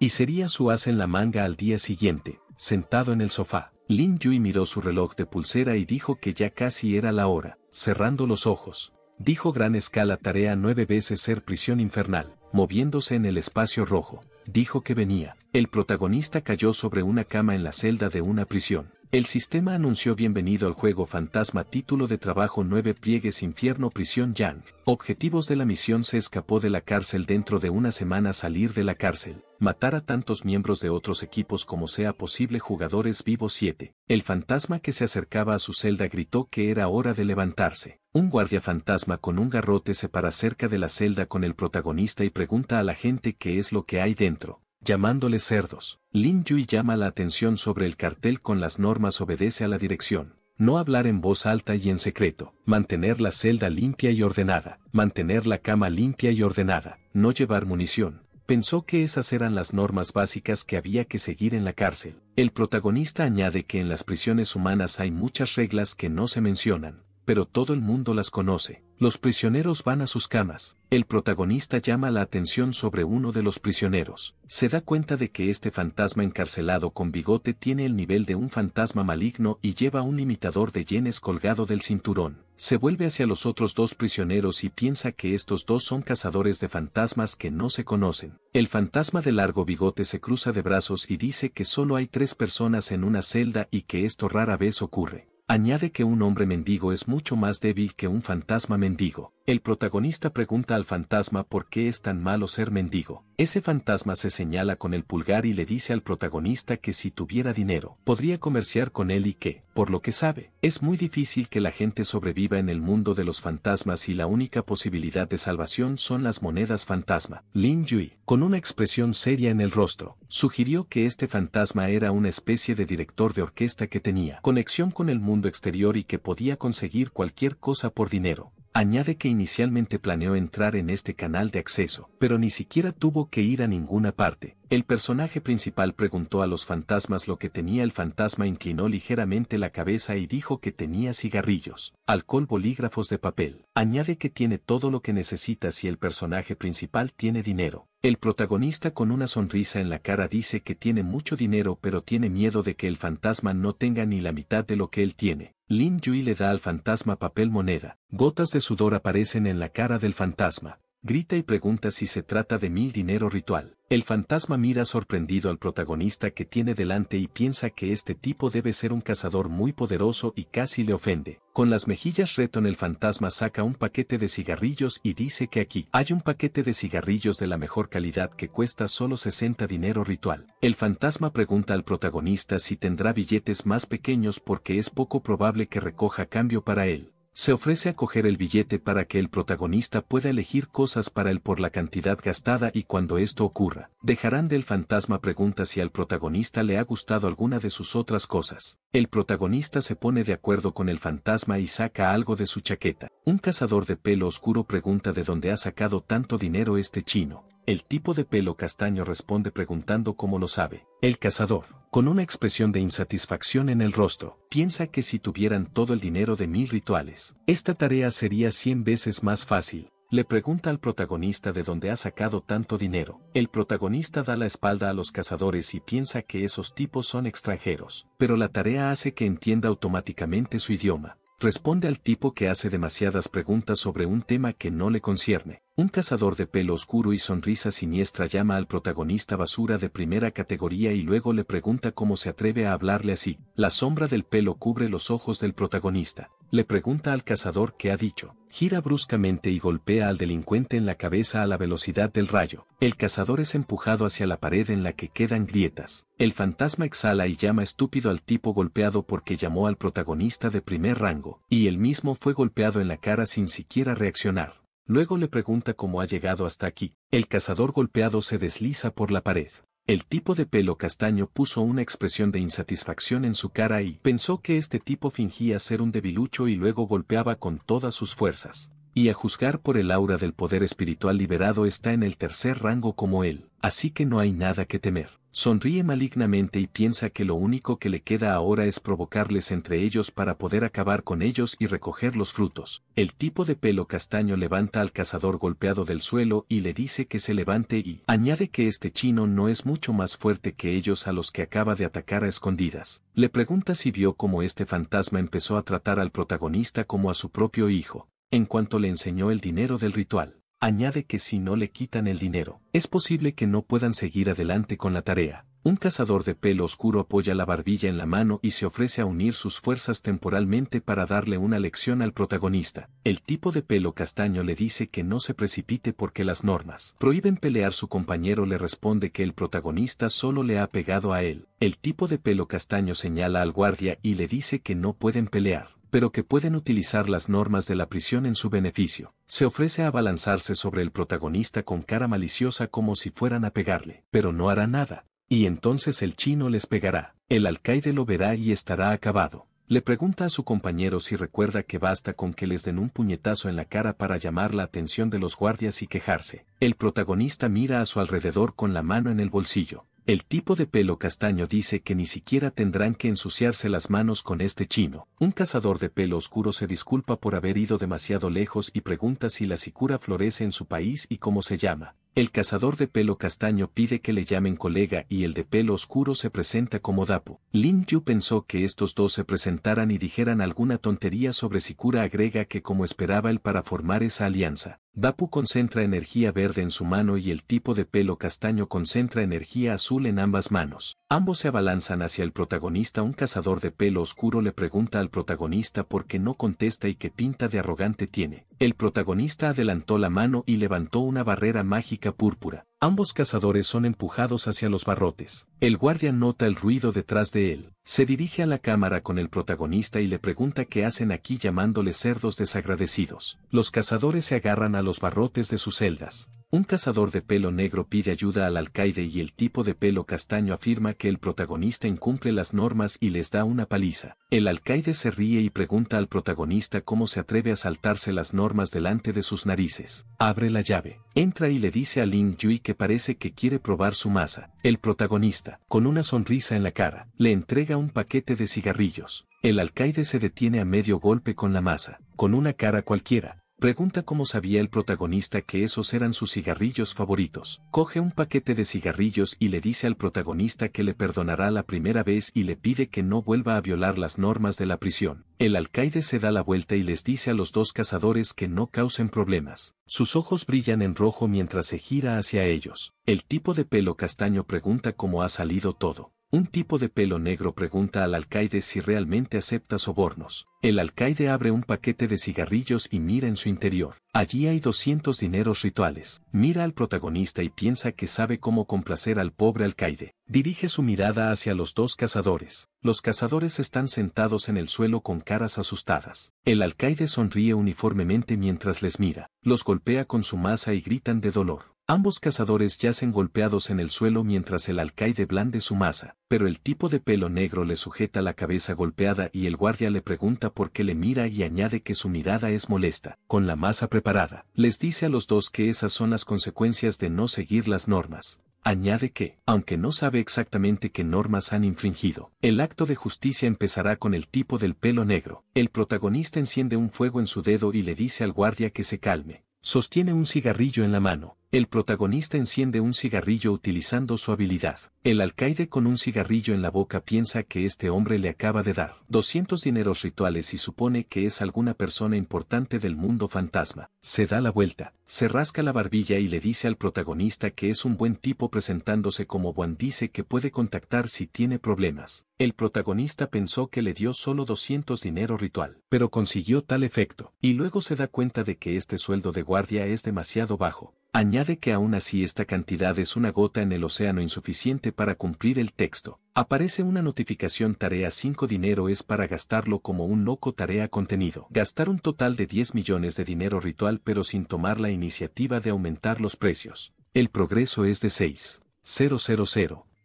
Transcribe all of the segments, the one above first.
Y sería su as en la manga al día siguiente, sentado en el sofá. Lin Yui miró su reloj de pulsera y dijo que ya casi era la hora, cerrando los ojos. Dijo gran escala tarea nueve veces ser prisión infernal, moviéndose en el espacio rojo. Dijo que venía. El protagonista cayó sobre una cama en la celda de una prisión. El sistema anunció bienvenido al juego Fantasma título de trabajo 9 pliegues infierno prisión Yang. Objetivos de la misión se escapó de la cárcel dentro de una semana salir de la cárcel, matar a tantos miembros de otros equipos como sea posible jugadores vivos 7. El fantasma que se acercaba a su celda gritó que era hora de levantarse. Un guardia fantasma con un garrote se para cerca de la celda con el protagonista y pregunta a la gente qué es lo que hay dentro. Llamándoles cerdos, Lin Yui llama la atención sobre el cartel con las normas obedece a la dirección. No hablar en voz alta y en secreto, mantener la celda limpia y ordenada, mantener la cama limpia y ordenada, no llevar munición, pensó que esas eran las normas básicas que había que seguir en la cárcel. El protagonista añade que en las prisiones humanas hay muchas reglas que no se mencionan, pero todo el mundo las conoce. Los prisioneros van a sus camas. El protagonista llama la atención sobre uno de los prisioneros. Se da cuenta de que este fantasma encarcelado con bigote tiene el nivel de un fantasma maligno y lleva un imitador de yenes colgado del cinturón. Se vuelve hacia los otros dos prisioneros y piensa que estos dos son cazadores de fantasmas que no se conocen. El fantasma de largo bigote se cruza de brazos y dice que solo hay tres personas en una celda y que esto rara vez ocurre. Añade que un hombre mendigo es mucho más débil que un fantasma mendigo. El protagonista pregunta al fantasma por qué es tan malo ser mendigo. Ese fantasma se señala con el pulgar y le dice al protagonista que si tuviera dinero, podría comerciar con él y que, por lo que sabe, es muy difícil que la gente sobreviva en el mundo de los fantasmas y la única posibilidad de salvación son las monedas fantasma. Lin Yui, con una expresión seria en el rostro, sugirió que este fantasma era una especie de director de orquesta que tenía conexión con el mundo exterior y que podía conseguir cualquier cosa por dinero Añade que inicialmente planeó entrar en este canal de acceso, pero ni siquiera tuvo que ir a ninguna parte. El personaje principal preguntó a los fantasmas lo que tenía el fantasma inclinó ligeramente la cabeza y dijo que tenía cigarrillos, alcohol bolígrafos de papel. Añade que tiene todo lo que necesita si el personaje principal tiene dinero. El protagonista con una sonrisa en la cara dice que tiene mucho dinero pero tiene miedo de que el fantasma no tenga ni la mitad de lo que él tiene. Lin Yui le da al fantasma papel moneda. Gotas de sudor aparecen en la cara del fantasma grita y pregunta si se trata de mil dinero ritual. El fantasma mira sorprendido al protagonista que tiene delante y piensa que este tipo debe ser un cazador muy poderoso y casi le ofende. Con las mejillas Reton el fantasma saca un paquete de cigarrillos y dice que aquí hay un paquete de cigarrillos de la mejor calidad que cuesta solo 60 dinero ritual. El fantasma pregunta al protagonista si tendrá billetes más pequeños porque es poco probable que recoja cambio para él. Se ofrece a coger el billete para que el protagonista pueda elegir cosas para él por la cantidad gastada y cuando esto ocurra, dejarán del fantasma pregunta si al protagonista le ha gustado alguna de sus otras cosas. El protagonista se pone de acuerdo con el fantasma y saca algo de su chaqueta. Un cazador de pelo oscuro pregunta de dónde ha sacado tanto dinero este chino. El tipo de pelo castaño responde preguntando cómo lo sabe. El cazador, con una expresión de insatisfacción en el rostro, piensa que si tuvieran todo el dinero de mil rituales, esta tarea sería cien veces más fácil. Le pregunta al protagonista de dónde ha sacado tanto dinero. El protagonista da la espalda a los cazadores y piensa que esos tipos son extranjeros, pero la tarea hace que entienda automáticamente su idioma responde al tipo que hace demasiadas preguntas sobre un tema que no le concierne. Un cazador de pelo oscuro y sonrisa siniestra llama al protagonista basura de primera categoría y luego le pregunta cómo se atreve a hablarle así. La sombra del pelo cubre los ojos del protagonista le pregunta al cazador qué ha dicho. Gira bruscamente y golpea al delincuente en la cabeza a la velocidad del rayo. El cazador es empujado hacia la pared en la que quedan grietas. El fantasma exhala y llama estúpido al tipo golpeado porque llamó al protagonista de primer rango, y él mismo fue golpeado en la cara sin siquiera reaccionar. Luego le pregunta cómo ha llegado hasta aquí. El cazador golpeado se desliza por la pared. El tipo de pelo castaño puso una expresión de insatisfacción en su cara y pensó que este tipo fingía ser un debilucho y luego golpeaba con todas sus fuerzas. Y a juzgar por el aura del poder espiritual liberado está en el tercer rango como él, así que no hay nada que temer. Sonríe malignamente y piensa que lo único que le queda ahora es provocarles entre ellos para poder acabar con ellos y recoger los frutos. El tipo de pelo castaño levanta al cazador golpeado del suelo y le dice que se levante y añade que este chino no es mucho más fuerte que ellos a los que acaba de atacar a escondidas. Le pregunta si vio cómo este fantasma empezó a tratar al protagonista como a su propio hijo, en cuanto le enseñó el dinero del ritual. Añade que si no le quitan el dinero, es posible que no puedan seguir adelante con la tarea. Un cazador de pelo oscuro apoya la barbilla en la mano y se ofrece a unir sus fuerzas temporalmente para darle una lección al protagonista. El tipo de pelo castaño le dice que no se precipite porque las normas prohíben pelear. Su compañero le responde que el protagonista solo le ha pegado a él. El tipo de pelo castaño señala al guardia y le dice que no pueden pelear pero que pueden utilizar las normas de la prisión en su beneficio. Se ofrece a balanzarse sobre el protagonista con cara maliciosa como si fueran a pegarle, pero no hará nada, y entonces el chino les pegará. El alcaide lo verá y estará acabado. Le pregunta a su compañero si recuerda que basta con que les den un puñetazo en la cara para llamar la atención de los guardias y quejarse. El protagonista mira a su alrededor con la mano en el bolsillo. El tipo de pelo castaño dice que ni siquiera tendrán que ensuciarse las manos con este chino. Un cazador de pelo oscuro se disculpa por haber ido demasiado lejos y pregunta si la sicura florece en su país y cómo se llama. El cazador de pelo castaño pide que le llamen colega y el de pelo oscuro se presenta como Dapo. Lin Yu pensó que estos dos se presentaran y dijeran alguna tontería sobre Sicura agrega que como esperaba él para formar esa alianza, Bapu concentra energía verde en su mano y el tipo de pelo castaño concentra energía azul en ambas manos. Ambos se abalanzan hacia el protagonista. Un cazador de pelo oscuro le pregunta al protagonista por qué no contesta y qué pinta de arrogante tiene. El protagonista adelantó la mano y levantó una barrera mágica púrpura. Ambos cazadores son empujados hacia los barrotes. El guardia nota el ruido detrás de él. Se dirige a la cámara con el protagonista y le pregunta qué hacen aquí llamándole cerdos desagradecidos. Los cazadores se agarran a los barrotes de sus celdas. Un cazador de pelo negro pide ayuda al alcaide y el tipo de pelo castaño afirma que el protagonista incumple las normas y les da una paliza. El alcaide se ríe y pregunta al protagonista cómo se atreve a saltarse las normas delante de sus narices. Abre la llave. Entra y le dice a Lin Yui que parece que quiere probar su masa. El protagonista, con una sonrisa en la cara, le entrega un paquete de cigarrillos. El alcaide se detiene a medio golpe con la masa, con una cara cualquiera, Pregunta cómo sabía el protagonista que esos eran sus cigarrillos favoritos. Coge un paquete de cigarrillos y le dice al protagonista que le perdonará la primera vez y le pide que no vuelva a violar las normas de la prisión. El alcaide se da la vuelta y les dice a los dos cazadores que no causen problemas. Sus ojos brillan en rojo mientras se gira hacia ellos. El tipo de pelo castaño pregunta cómo ha salido todo. Un tipo de pelo negro pregunta al alcaide si realmente acepta sobornos. El alcaide abre un paquete de cigarrillos y mira en su interior. Allí hay 200 dineros rituales. Mira al protagonista y piensa que sabe cómo complacer al pobre alcaide. Dirige su mirada hacia los dos cazadores. Los cazadores están sentados en el suelo con caras asustadas. El alcaide sonríe uniformemente mientras les mira. Los golpea con su masa y gritan de dolor. Ambos cazadores yacen golpeados en el suelo mientras el alcaide blande su masa, pero el tipo de pelo negro le sujeta la cabeza golpeada y el guardia le pregunta por qué le mira y añade que su mirada es molesta, con la masa preparada. Les dice a los dos que esas son las consecuencias de no seguir las normas. Añade que, aunque no sabe exactamente qué normas han infringido, el acto de justicia empezará con el tipo del pelo negro. El protagonista enciende un fuego en su dedo y le dice al guardia que se calme. Sostiene un cigarrillo en la mano el protagonista enciende un cigarrillo utilizando su habilidad. El alcaide con un cigarrillo en la boca piensa que este hombre le acaba de dar 200 dineros rituales y supone que es alguna persona importante del mundo fantasma. Se da la vuelta, se rasca la barbilla y le dice al protagonista que es un buen tipo presentándose como Juan dice que puede contactar si tiene problemas. El protagonista pensó que le dio solo 200 dinero ritual, pero consiguió tal efecto, y luego se da cuenta de que este sueldo de guardia es demasiado bajo, Añade que aún así esta cantidad es una gota en el océano insuficiente para cumplir el texto. Aparece una notificación tarea 5 dinero es para gastarlo como un loco tarea contenido. Gastar un total de 10 millones de dinero ritual pero sin tomar la iniciativa de aumentar los precios. El progreso es de 6.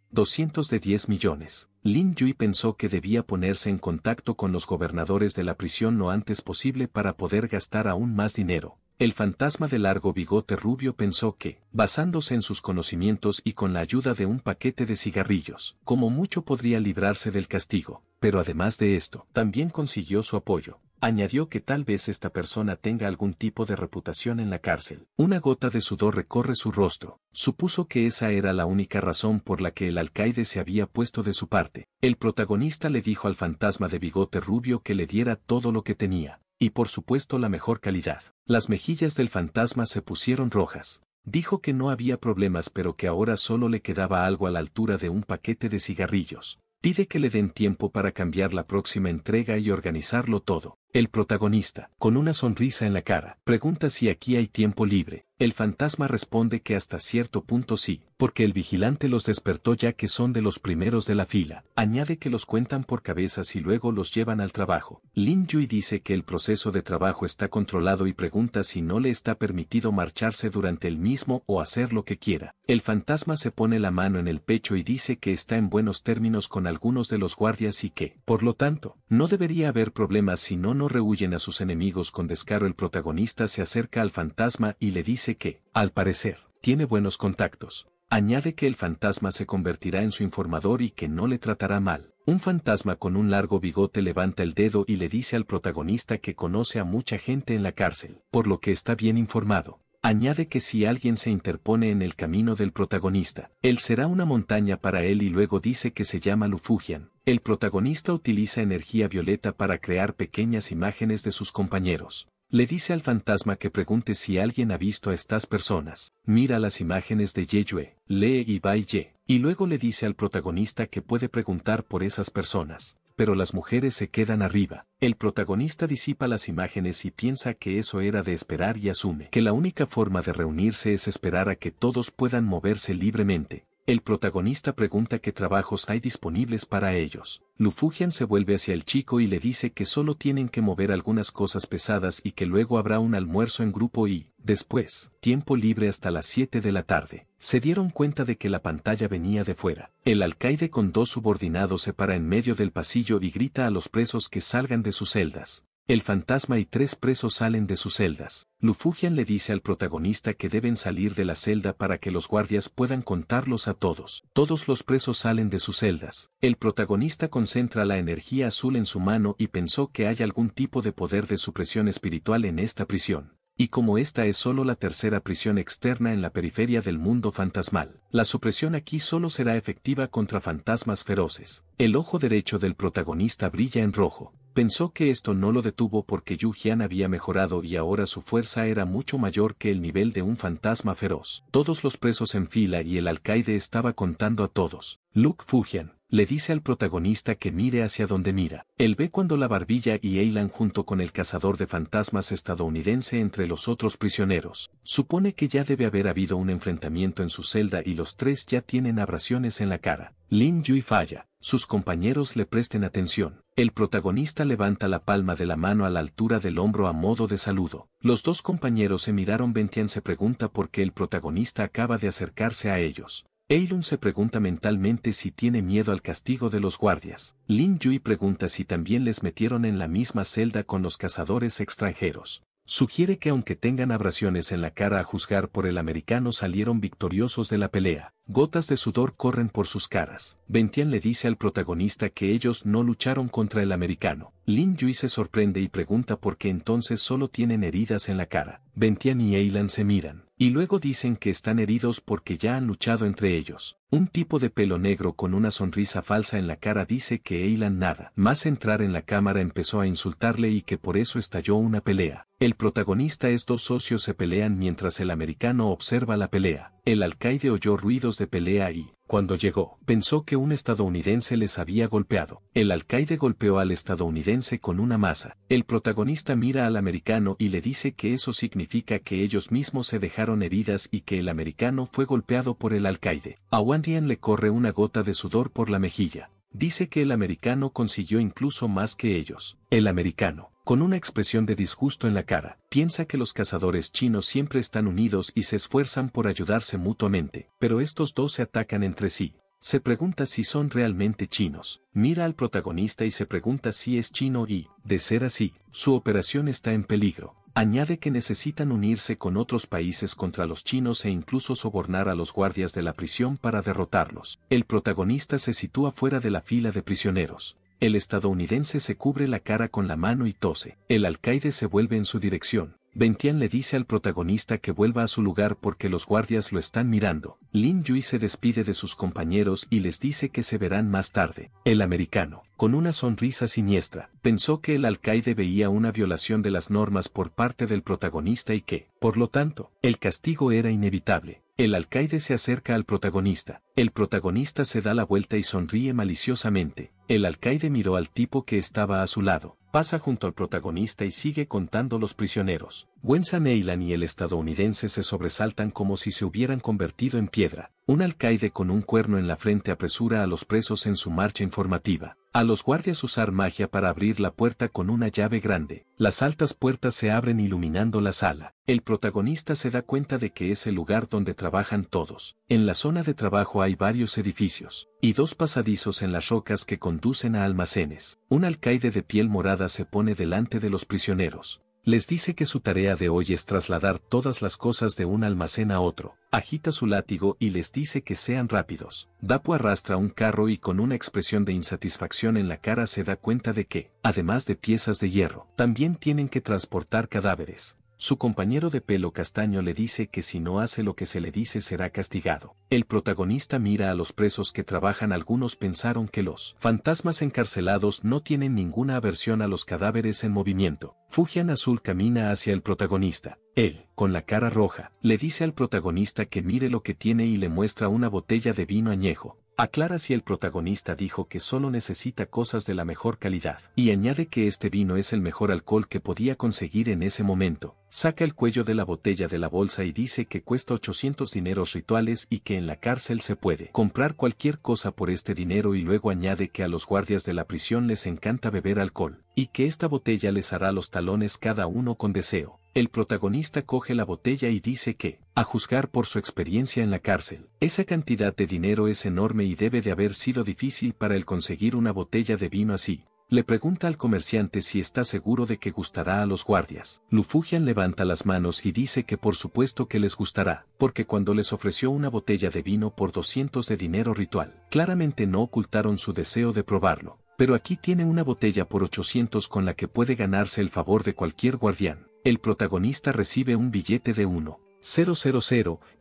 200 de 10 millones. Lin Yui pensó que debía ponerse en contacto con los gobernadores de la prisión lo antes posible para poder gastar aún más dinero, el fantasma de largo bigote rubio pensó que, basándose en sus conocimientos y con la ayuda de un paquete de cigarrillos, como mucho podría librarse del castigo, pero además de esto, también consiguió su apoyo. Añadió que tal vez esta persona tenga algún tipo de reputación en la cárcel. Una gota de sudor recorre su rostro. Supuso que esa era la única razón por la que el alcaide se había puesto de su parte. El protagonista le dijo al fantasma de bigote rubio que le diera todo lo que tenía. Y por supuesto la mejor calidad. Las mejillas del fantasma se pusieron rojas. Dijo que no había problemas pero que ahora solo le quedaba algo a la altura de un paquete de cigarrillos. Pide que le den tiempo para cambiar la próxima entrega y organizarlo todo. El protagonista, con una sonrisa en la cara, pregunta si aquí hay tiempo libre, el fantasma responde que hasta cierto punto sí, porque el vigilante los despertó ya que son de los primeros de la fila. Añade que los cuentan por cabezas y luego los llevan al trabajo. Lin Yui dice que el proceso de trabajo está controlado y pregunta si no le está permitido marcharse durante el mismo o hacer lo que quiera. El fantasma se pone la mano en el pecho y dice que está en buenos términos con algunos de los guardias y que, por lo tanto, no debería haber problemas si no no rehuyen a sus enemigos con descaro. El protagonista se acerca al fantasma y le dice que, al parecer, tiene buenos contactos. Añade que el fantasma se convertirá en su informador y que no le tratará mal. Un fantasma con un largo bigote levanta el dedo y le dice al protagonista que conoce a mucha gente en la cárcel, por lo que está bien informado. Añade que si alguien se interpone en el camino del protagonista, él será una montaña para él y luego dice que se llama Lufugian. El protagonista utiliza energía violeta para crear pequeñas imágenes de sus compañeros le dice al fantasma que pregunte si alguien ha visto a estas personas. Mira las imágenes de Yeyue, lee y va ye, y luego le dice al protagonista que puede preguntar por esas personas. Pero las mujeres se quedan arriba. El protagonista disipa las imágenes y piensa que eso era de esperar y asume que la única forma de reunirse es esperar a que todos puedan moverse libremente. El protagonista pregunta qué trabajos hay disponibles para ellos. Lufugian se vuelve hacia el chico y le dice que solo tienen que mover algunas cosas pesadas y que luego habrá un almuerzo en grupo y, después, tiempo libre hasta las 7 de la tarde. Se dieron cuenta de que la pantalla venía de fuera. El alcaide con dos subordinados se para en medio del pasillo y grita a los presos que salgan de sus celdas. El fantasma y tres presos salen de sus celdas. Lufugian le dice al protagonista que deben salir de la celda para que los guardias puedan contarlos a todos. Todos los presos salen de sus celdas. El protagonista concentra la energía azul en su mano y pensó que hay algún tipo de poder de supresión espiritual en esta prisión. Y como esta es solo la tercera prisión externa en la periferia del mundo fantasmal, la supresión aquí solo será efectiva contra fantasmas feroces. El ojo derecho del protagonista brilla en rojo. Pensó que esto no lo detuvo porque Yu Jian había mejorado y ahora su fuerza era mucho mayor que el nivel de un fantasma feroz. Todos los presos en fila y el alcaide estaba contando a todos. Luke Fujian le dice al protagonista que mire hacia donde mira. Él ve cuando la barbilla y Eilan junto con el cazador de fantasmas estadounidense entre los otros prisioneros. Supone que ya debe haber habido un enfrentamiento en su celda y los tres ya tienen abrasiones en la cara. Lin Yui falla. Sus compañeros le presten atención. El protagonista levanta la palma de la mano a la altura del hombro a modo de saludo. Los dos compañeros se miraron Bentian se pregunta por qué el protagonista acaba de acercarse a ellos. Eilun se pregunta mentalmente si tiene miedo al castigo de los guardias. Lin Yui pregunta si también les metieron en la misma celda con los cazadores extranjeros. Sugiere que aunque tengan abrasiones en la cara a juzgar por el americano salieron victoriosos de la pelea. Gotas de sudor corren por sus caras. Ventian le dice al protagonista que ellos no lucharon contra el americano. Lin Yui se sorprende y pregunta por qué entonces solo tienen heridas en la cara. Bentian y Eilan se miran. Y luego dicen que están heridos porque ya han luchado entre ellos. Un tipo de pelo negro con una sonrisa falsa en la cara dice que Eilan nada. Más entrar en la cámara empezó a insultarle y que por eso estalló una pelea. El protagonista es dos socios se pelean mientras el americano observa la pelea. El alcaide oyó ruidos de pelea y, cuando llegó, pensó que un estadounidense les había golpeado. El alcaide golpeó al estadounidense con una masa. El protagonista mira al americano y le dice que eso significa que ellos mismos se dejaron heridas y que el americano fue golpeado por el alcaide. A Wandian le corre una gota de sudor por la mejilla. Dice que el americano consiguió incluso más que ellos. El americano. Con una expresión de disgusto en la cara, piensa que los cazadores chinos siempre están unidos y se esfuerzan por ayudarse mutuamente, pero estos dos se atacan entre sí. Se pregunta si son realmente chinos. Mira al protagonista y se pregunta si es chino y, de ser así, su operación está en peligro. Añade que necesitan unirse con otros países contra los chinos e incluso sobornar a los guardias de la prisión para derrotarlos. El protagonista se sitúa fuera de la fila de prisioneros. El estadounidense se cubre la cara con la mano y tose. El alcaide se vuelve en su dirección. Bentian le dice al protagonista que vuelva a su lugar porque los guardias lo están mirando. Lin Yui se despide de sus compañeros y les dice que se verán más tarde. El americano, con una sonrisa siniestra, pensó que el alcaide veía una violación de las normas por parte del protagonista y que, por lo tanto, el castigo era inevitable. El alcaide se acerca al protagonista. El protagonista se da la vuelta y sonríe maliciosamente, el alcaide miró al tipo que estaba a su lado, pasa junto al protagonista y sigue contando los prisioneros. Wensan Eilan y el estadounidense se sobresaltan como si se hubieran convertido en piedra. Un alcaide con un cuerno en la frente apresura a los presos en su marcha informativa. A los guardias usar magia para abrir la puerta con una llave grande. Las altas puertas se abren iluminando la sala. El protagonista se da cuenta de que es el lugar donde trabajan todos. En la zona de trabajo hay varios edificios y dos pasadizos en las rocas que conducen a almacenes. Un alcaide de piel morada se pone delante de los prisioneros. Les dice que su tarea de hoy es trasladar todas las cosas de un almacén a otro, agita su látigo y les dice que sean rápidos. Dapo arrastra un carro y con una expresión de insatisfacción en la cara se da cuenta de que, además de piezas de hierro, también tienen que transportar cadáveres. Su compañero de pelo castaño le dice que si no hace lo que se le dice será castigado. El protagonista mira a los presos que trabajan. Algunos pensaron que los fantasmas encarcelados no tienen ninguna aversión a los cadáveres en movimiento. Fujian Azul camina hacia el protagonista. Él, con la cara roja, le dice al protagonista que mire lo que tiene y le muestra una botella de vino añejo. Aclara si el protagonista dijo que solo necesita cosas de la mejor calidad, y añade que este vino es el mejor alcohol que podía conseguir en ese momento. Saca el cuello de la botella de la bolsa y dice que cuesta 800 dineros rituales y que en la cárcel se puede comprar cualquier cosa por este dinero y luego añade que a los guardias de la prisión les encanta beber alcohol, y que esta botella les hará los talones cada uno con deseo el protagonista coge la botella y dice que, a juzgar por su experiencia en la cárcel, esa cantidad de dinero es enorme y debe de haber sido difícil para él conseguir una botella de vino así. Le pregunta al comerciante si está seguro de que gustará a los guardias. Lufugian levanta las manos y dice que por supuesto que les gustará, porque cuando les ofreció una botella de vino por 200 de dinero ritual, claramente no ocultaron su deseo de probarlo. Pero aquí tiene una botella por 800 con la que puede ganarse el favor de cualquier guardián el protagonista recibe un billete de 1,000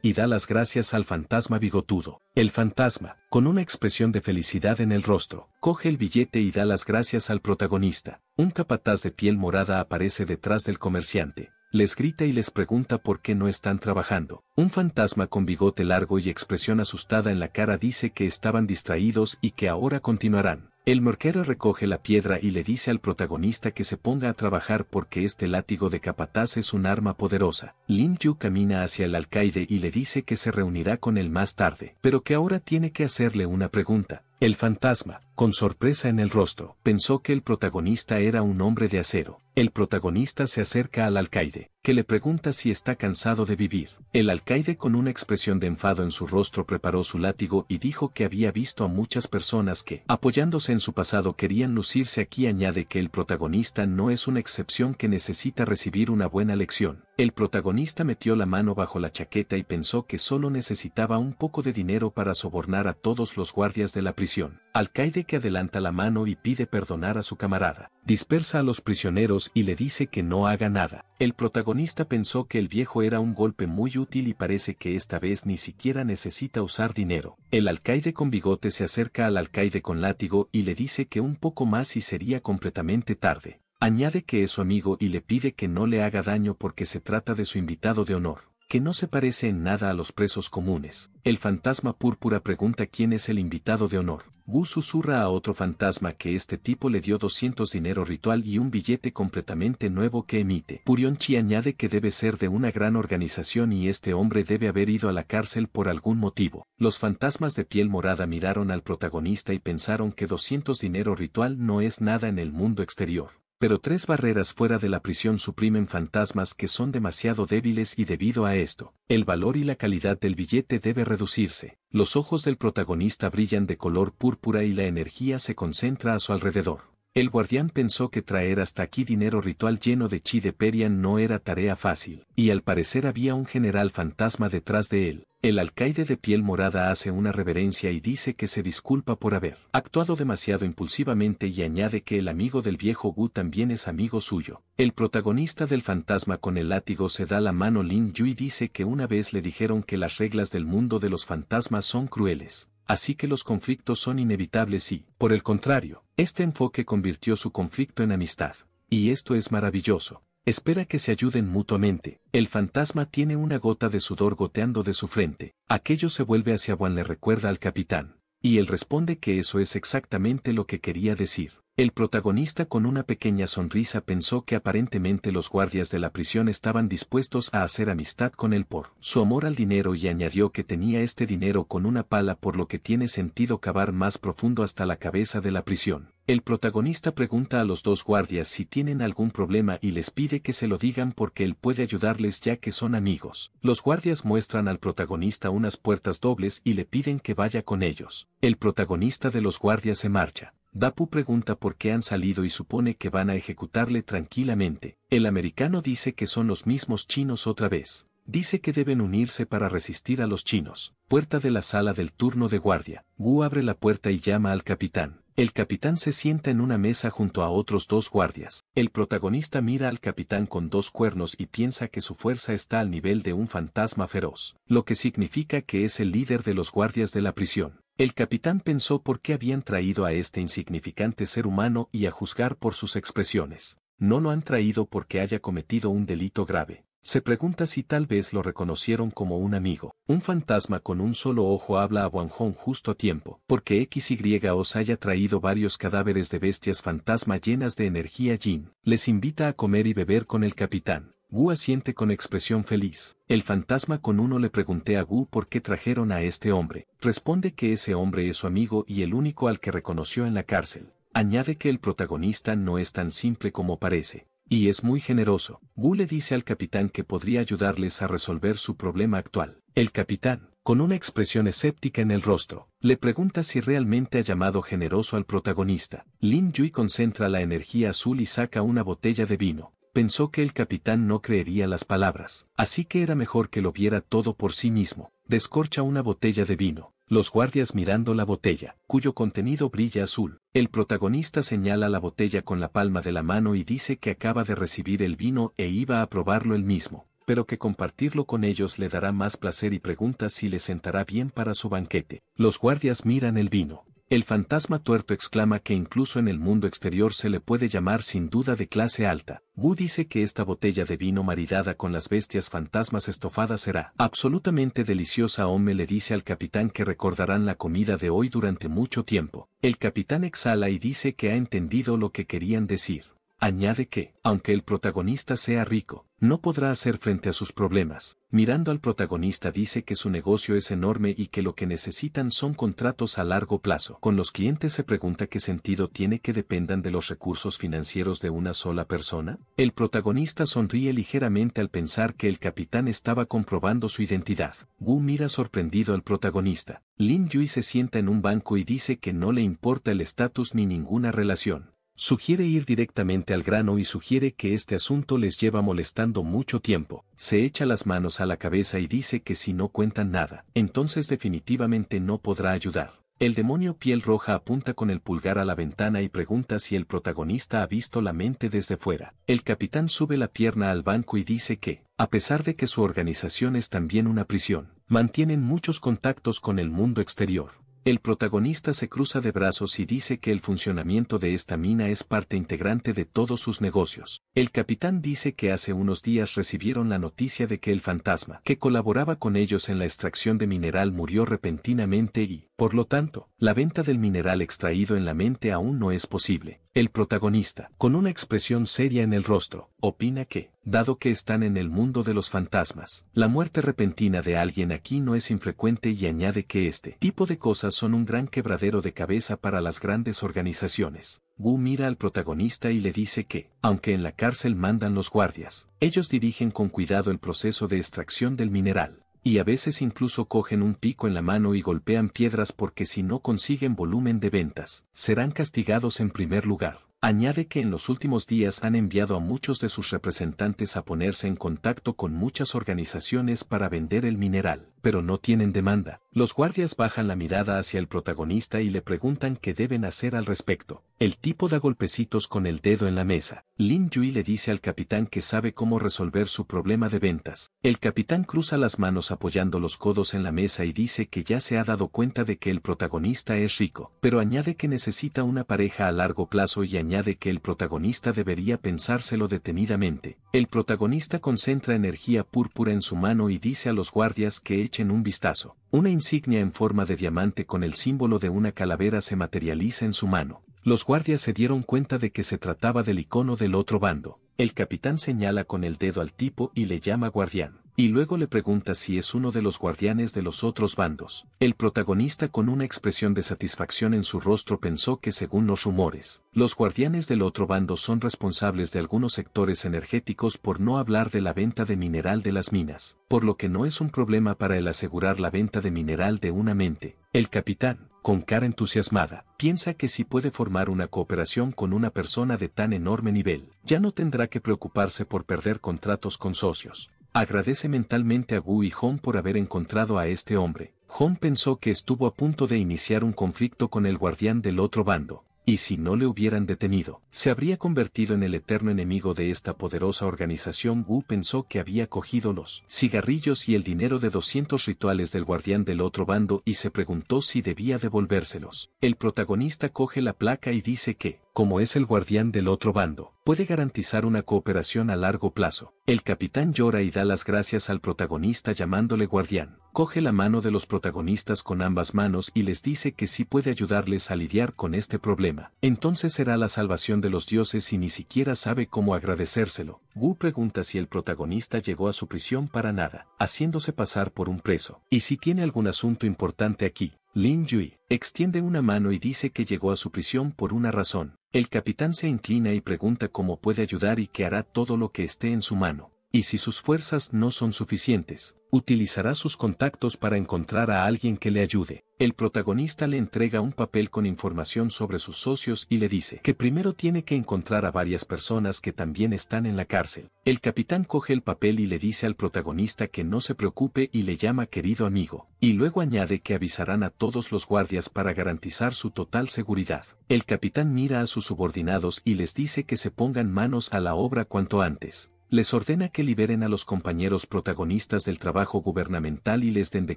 y da las gracias al fantasma bigotudo. El fantasma, con una expresión de felicidad en el rostro, coge el billete y da las gracias al protagonista. Un capataz de piel morada aparece detrás del comerciante, les grita y les pregunta por qué no están trabajando. Un fantasma con bigote largo y expresión asustada en la cara dice que estaban distraídos y que ahora continuarán. El morquero recoge la piedra y le dice al protagonista que se ponga a trabajar porque este látigo de capataz es un arma poderosa. Lin Yu camina hacia el alcaide y le dice que se reunirá con él más tarde, pero que ahora tiene que hacerle una pregunta. El fantasma, con sorpresa en el rostro, pensó que el protagonista era un hombre de acero. El protagonista se acerca al alcaide, que le pregunta si está cansado de vivir. El alcaide con una expresión de enfado en su rostro preparó su látigo y dijo que había visto a muchas personas que, apoyándose en su pasado, querían lucirse aquí. Añade que el protagonista no es una excepción que necesita recibir una buena lección. El protagonista metió la mano bajo la chaqueta y pensó que solo necesitaba un poco de dinero para sobornar a todos los guardias de la prisión. Alcaide que adelanta la mano y pide perdonar a su camarada. Dispersa a los prisioneros y le dice que no haga nada. El protagonista pensó que el viejo era un golpe muy útil y parece que esta vez ni siquiera necesita usar dinero. El alcaide con bigote se acerca al alcaide con látigo y le dice que un poco más y sería completamente tarde. Añade que es su amigo y le pide que no le haga daño porque se trata de su invitado de honor que no se parece en nada a los presos comunes. El fantasma púrpura pregunta quién es el invitado de honor. Gu susurra a otro fantasma que este tipo le dio 200 dinero ritual y un billete completamente nuevo que emite. Purionchi añade que debe ser de una gran organización y este hombre debe haber ido a la cárcel por algún motivo. Los fantasmas de piel morada miraron al protagonista y pensaron que 200 dinero ritual no es nada en el mundo exterior pero tres barreras fuera de la prisión suprimen fantasmas que son demasiado débiles y debido a esto, el valor y la calidad del billete debe reducirse. Los ojos del protagonista brillan de color púrpura y la energía se concentra a su alrededor. El guardián pensó que traer hasta aquí dinero ritual lleno de chi de Perian no era tarea fácil, y al parecer había un general fantasma detrás de él, el alcaide de piel morada hace una reverencia y dice que se disculpa por haber actuado demasiado impulsivamente y añade que el amigo del viejo Gu también es amigo suyo. El protagonista del fantasma con el látigo se da la mano Lin y dice que una vez le dijeron que las reglas del mundo de los fantasmas son crueles, así que los conflictos son inevitables y, por el contrario, este enfoque convirtió su conflicto en amistad. Y esto es maravilloso. Espera que se ayuden mutuamente. El fantasma tiene una gota de sudor goteando de su frente. Aquello se vuelve hacia Juan le recuerda al capitán. Y él responde que eso es exactamente lo que quería decir. El protagonista con una pequeña sonrisa pensó que aparentemente los guardias de la prisión estaban dispuestos a hacer amistad con él por su amor al dinero y añadió que tenía este dinero con una pala por lo que tiene sentido cavar más profundo hasta la cabeza de la prisión. El protagonista pregunta a los dos guardias si tienen algún problema y les pide que se lo digan porque él puede ayudarles ya que son amigos. Los guardias muestran al protagonista unas puertas dobles y le piden que vaya con ellos. El protagonista de los guardias se marcha. Dapu pregunta por qué han salido y supone que van a ejecutarle tranquilamente. El americano dice que son los mismos chinos otra vez. Dice que deben unirse para resistir a los chinos. Puerta de la sala del turno de guardia. Wu abre la puerta y llama al capitán. El capitán se sienta en una mesa junto a otros dos guardias. El protagonista mira al capitán con dos cuernos y piensa que su fuerza está al nivel de un fantasma feroz, lo que significa que es el líder de los guardias de la prisión. El capitán pensó por qué habían traído a este insignificante ser humano y a juzgar por sus expresiones. No lo han traído porque haya cometido un delito grave. Se pregunta si tal vez lo reconocieron como un amigo. Un fantasma con un solo ojo habla a Wang Hong justo a tiempo, porque XY os haya traído varios cadáveres de bestias fantasma llenas de energía Jin? Les invita a comer y beber con el capitán. Wu asiente con expresión feliz. El fantasma con uno le pregunté a Wu por qué trajeron a este hombre. Responde que ese hombre es su amigo y el único al que reconoció en la cárcel. Añade que el protagonista no es tan simple como parece. Y es muy generoso. Wu le dice al capitán que podría ayudarles a resolver su problema actual. El capitán, con una expresión escéptica en el rostro, le pregunta si realmente ha llamado generoso al protagonista. Lin Yui concentra la energía azul y saca una botella de vino. Pensó que el capitán no creería las palabras, así que era mejor que lo viera todo por sí mismo. Descorcha una botella de vino, los guardias mirando la botella, cuyo contenido brilla azul. El protagonista señala la botella con la palma de la mano y dice que acaba de recibir el vino e iba a probarlo él mismo, pero que compartirlo con ellos le dará más placer y pregunta si le sentará bien para su banquete. Los guardias miran el vino. El fantasma tuerto exclama que incluso en el mundo exterior se le puede llamar sin duda de clase alta. Wu dice que esta botella de vino maridada con las bestias fantasmas estofadas será absolutamente deliciosa. Ome le dice al capitán que recordarán la comida de hoy durante mucho tiempo. El capitán exhala y dice que ha entendido lo que querían decir. Añade que, aunque el protagonista sea rico, no podrá hacer frente a sus problemas. Mirando al protagonista dice que su negocio es enorme y que lo que necesitan son contratos a largo plazo. Con los clientes se pregunta qué sentido tiene que dependan de los recursos financieros de una sola persona. El protagonista sonríe ligeramente al pensar que el capitán estaba comprobando su identidad. Wu mira sorprendido al protagonista. Lin Yui se sienta en un banco y dice que no le importa el estatus ni ninguna relación. Sugiere ir directamente al grano y sugiere que este asunto les lleva molestando mucho tiempo. Se echa las manos a la cabeza y dice que si no cuentan nada, entonces definitivamente no podrá ayudar. El demonio piel roja apunta con el pulgar a la ventana y pregunta si el protagonista ha visto la mente desde fuera. El capitán sube la pierna al banco y dice que, a pesar de que su organización es también una prisión, mantienen muchos contactos con el mundo exterior. El protagonista se cruza de brazos y dice que el funcionamiento de esta mina es parte integrante de todos sus negocios. El capitán dice que hace unos días recibieron la noticia de que el fantasma, que colaboraba con ellos en la extracción de mineral, murió repentinamente y, por lo tanto, la venta del mineral extraído en la mente aún no es posible. El protagonista, con una expresión seria en el rostro, opina que, dado que están en el mundo de los fantasmas, la muerte repentina de alguien aquí no es infrecuente y añade que este tipo de cosas son un gran quebradero de cabeza para las grandes organizaciones. Wu mira al protagonista y le dice que, aunque en la cárcel mandan los guardias, ellos dirigen con cuidado el proceso de extracción del mineral y a veces incluso cogen un pico en la mano y golpean piedras porque si no consiguen volumen de ventas, serán castigados en primer lugar. Añade que en los últimos días han enviado a muchos de sus representantes a ponerse en contacto con muchas organizaciones para vender el mineral pero no tienen demanda. Los guardias bajan la mirada hacia el protagonista y le preguntan qué deben hacer al respecto. El tipo da golpecitos con el dedo en la mesa. Lin Yui le dice al capitán que sabe cómo resolver su problema de ventas. El capitán cruza las manos apoyando los codos en la mesa y dice que ya se ha dado cuenta de que el protagonista es rico, pero añade que necesita una pareja a largo plazo y añade que el protagonista debería pensárselo detenidamente. El protagonista concentra energía púrpura en su mano y dice a los guardias que echen un vistazo. Una insignia en forma de diamante con el símbolo de una calavera se materializa en su mano. Los guardias se dieron cuenta de que se trataba del icono del otro bando. El capitán señala con el dedo al tipo y le llama guardián y luego le pregunta si es uno de los guardianes de los otros bandos. El protagonista con una expresión de satisfacción en su rostro pensó que según los rumores, los guardianes del otro bando son responsables de algunos sectores energéticos por no hablar de la venta de mineral de las minas, por lo que no es un problema para el asegurar la venta de mineral de una mente. El capitán, con cara entusiasmada, piensa que si puede formar una cooperación con una persona de tan enorme nivel, ya no tendrá que preocuparse por perder contratos con socios. Agradece mentalmente a Wu y Hong por haber encontrado a este hombre. Hong pensó que estuvo a punto de iniciar un conflicto con el guardián del otro bando, y si no le hubieran detenido, se habría convertido en el eterno enemigo de esta poderosa organización. Wu pensó que había cogido los cigarrillos y el dinero de 200 rituales del guardián del otro bando y se preguntó si debía devolvérselos. El protagonista coge la placa y dice que, como es el guardián del otro bando, puede garantizar una cooperación a largo plazo. El capitán llora y da las gracias al protagonista llamándole guardián. Coge la mano de los protagonistas con ambas manos y les dice que sí puede ayudarles a lidiar con este problema. Entonces será la salvación de los dioses y ni siquiera sabe cómo agradecérselo. Wu pregunta si el protagonista llegó a su prisión para nada, haciéndose pasar por un preso, y si tiene algún asunto importante aquí. Lin Yui extiende una mano y dice que llegó a su prisión por una razón. El capitán se inclina y pregunta cómo puede ayudar y que hará todo lo que esté en su mano y si sus fuerzas no son suficientes, utilizará sus contactos para encontrar a alguien que le ayude. El protagonista le entrega un papel con información sobre sus socios y le dice que primero tiene que encontrar a varias personas que también están en la cárcel. El capitán coge el papel y le dice al protagonista que no se preocupe y le llama querido amigo, y luego añade que avisarán a todos los guardias para garantizar su total seguridad. El capitán mira a sus subordinados y les dice que se pongan manos a la obra cuanto antes les ordena que liberen a los compañeros protagonistas del trabajo gubernamental y les den de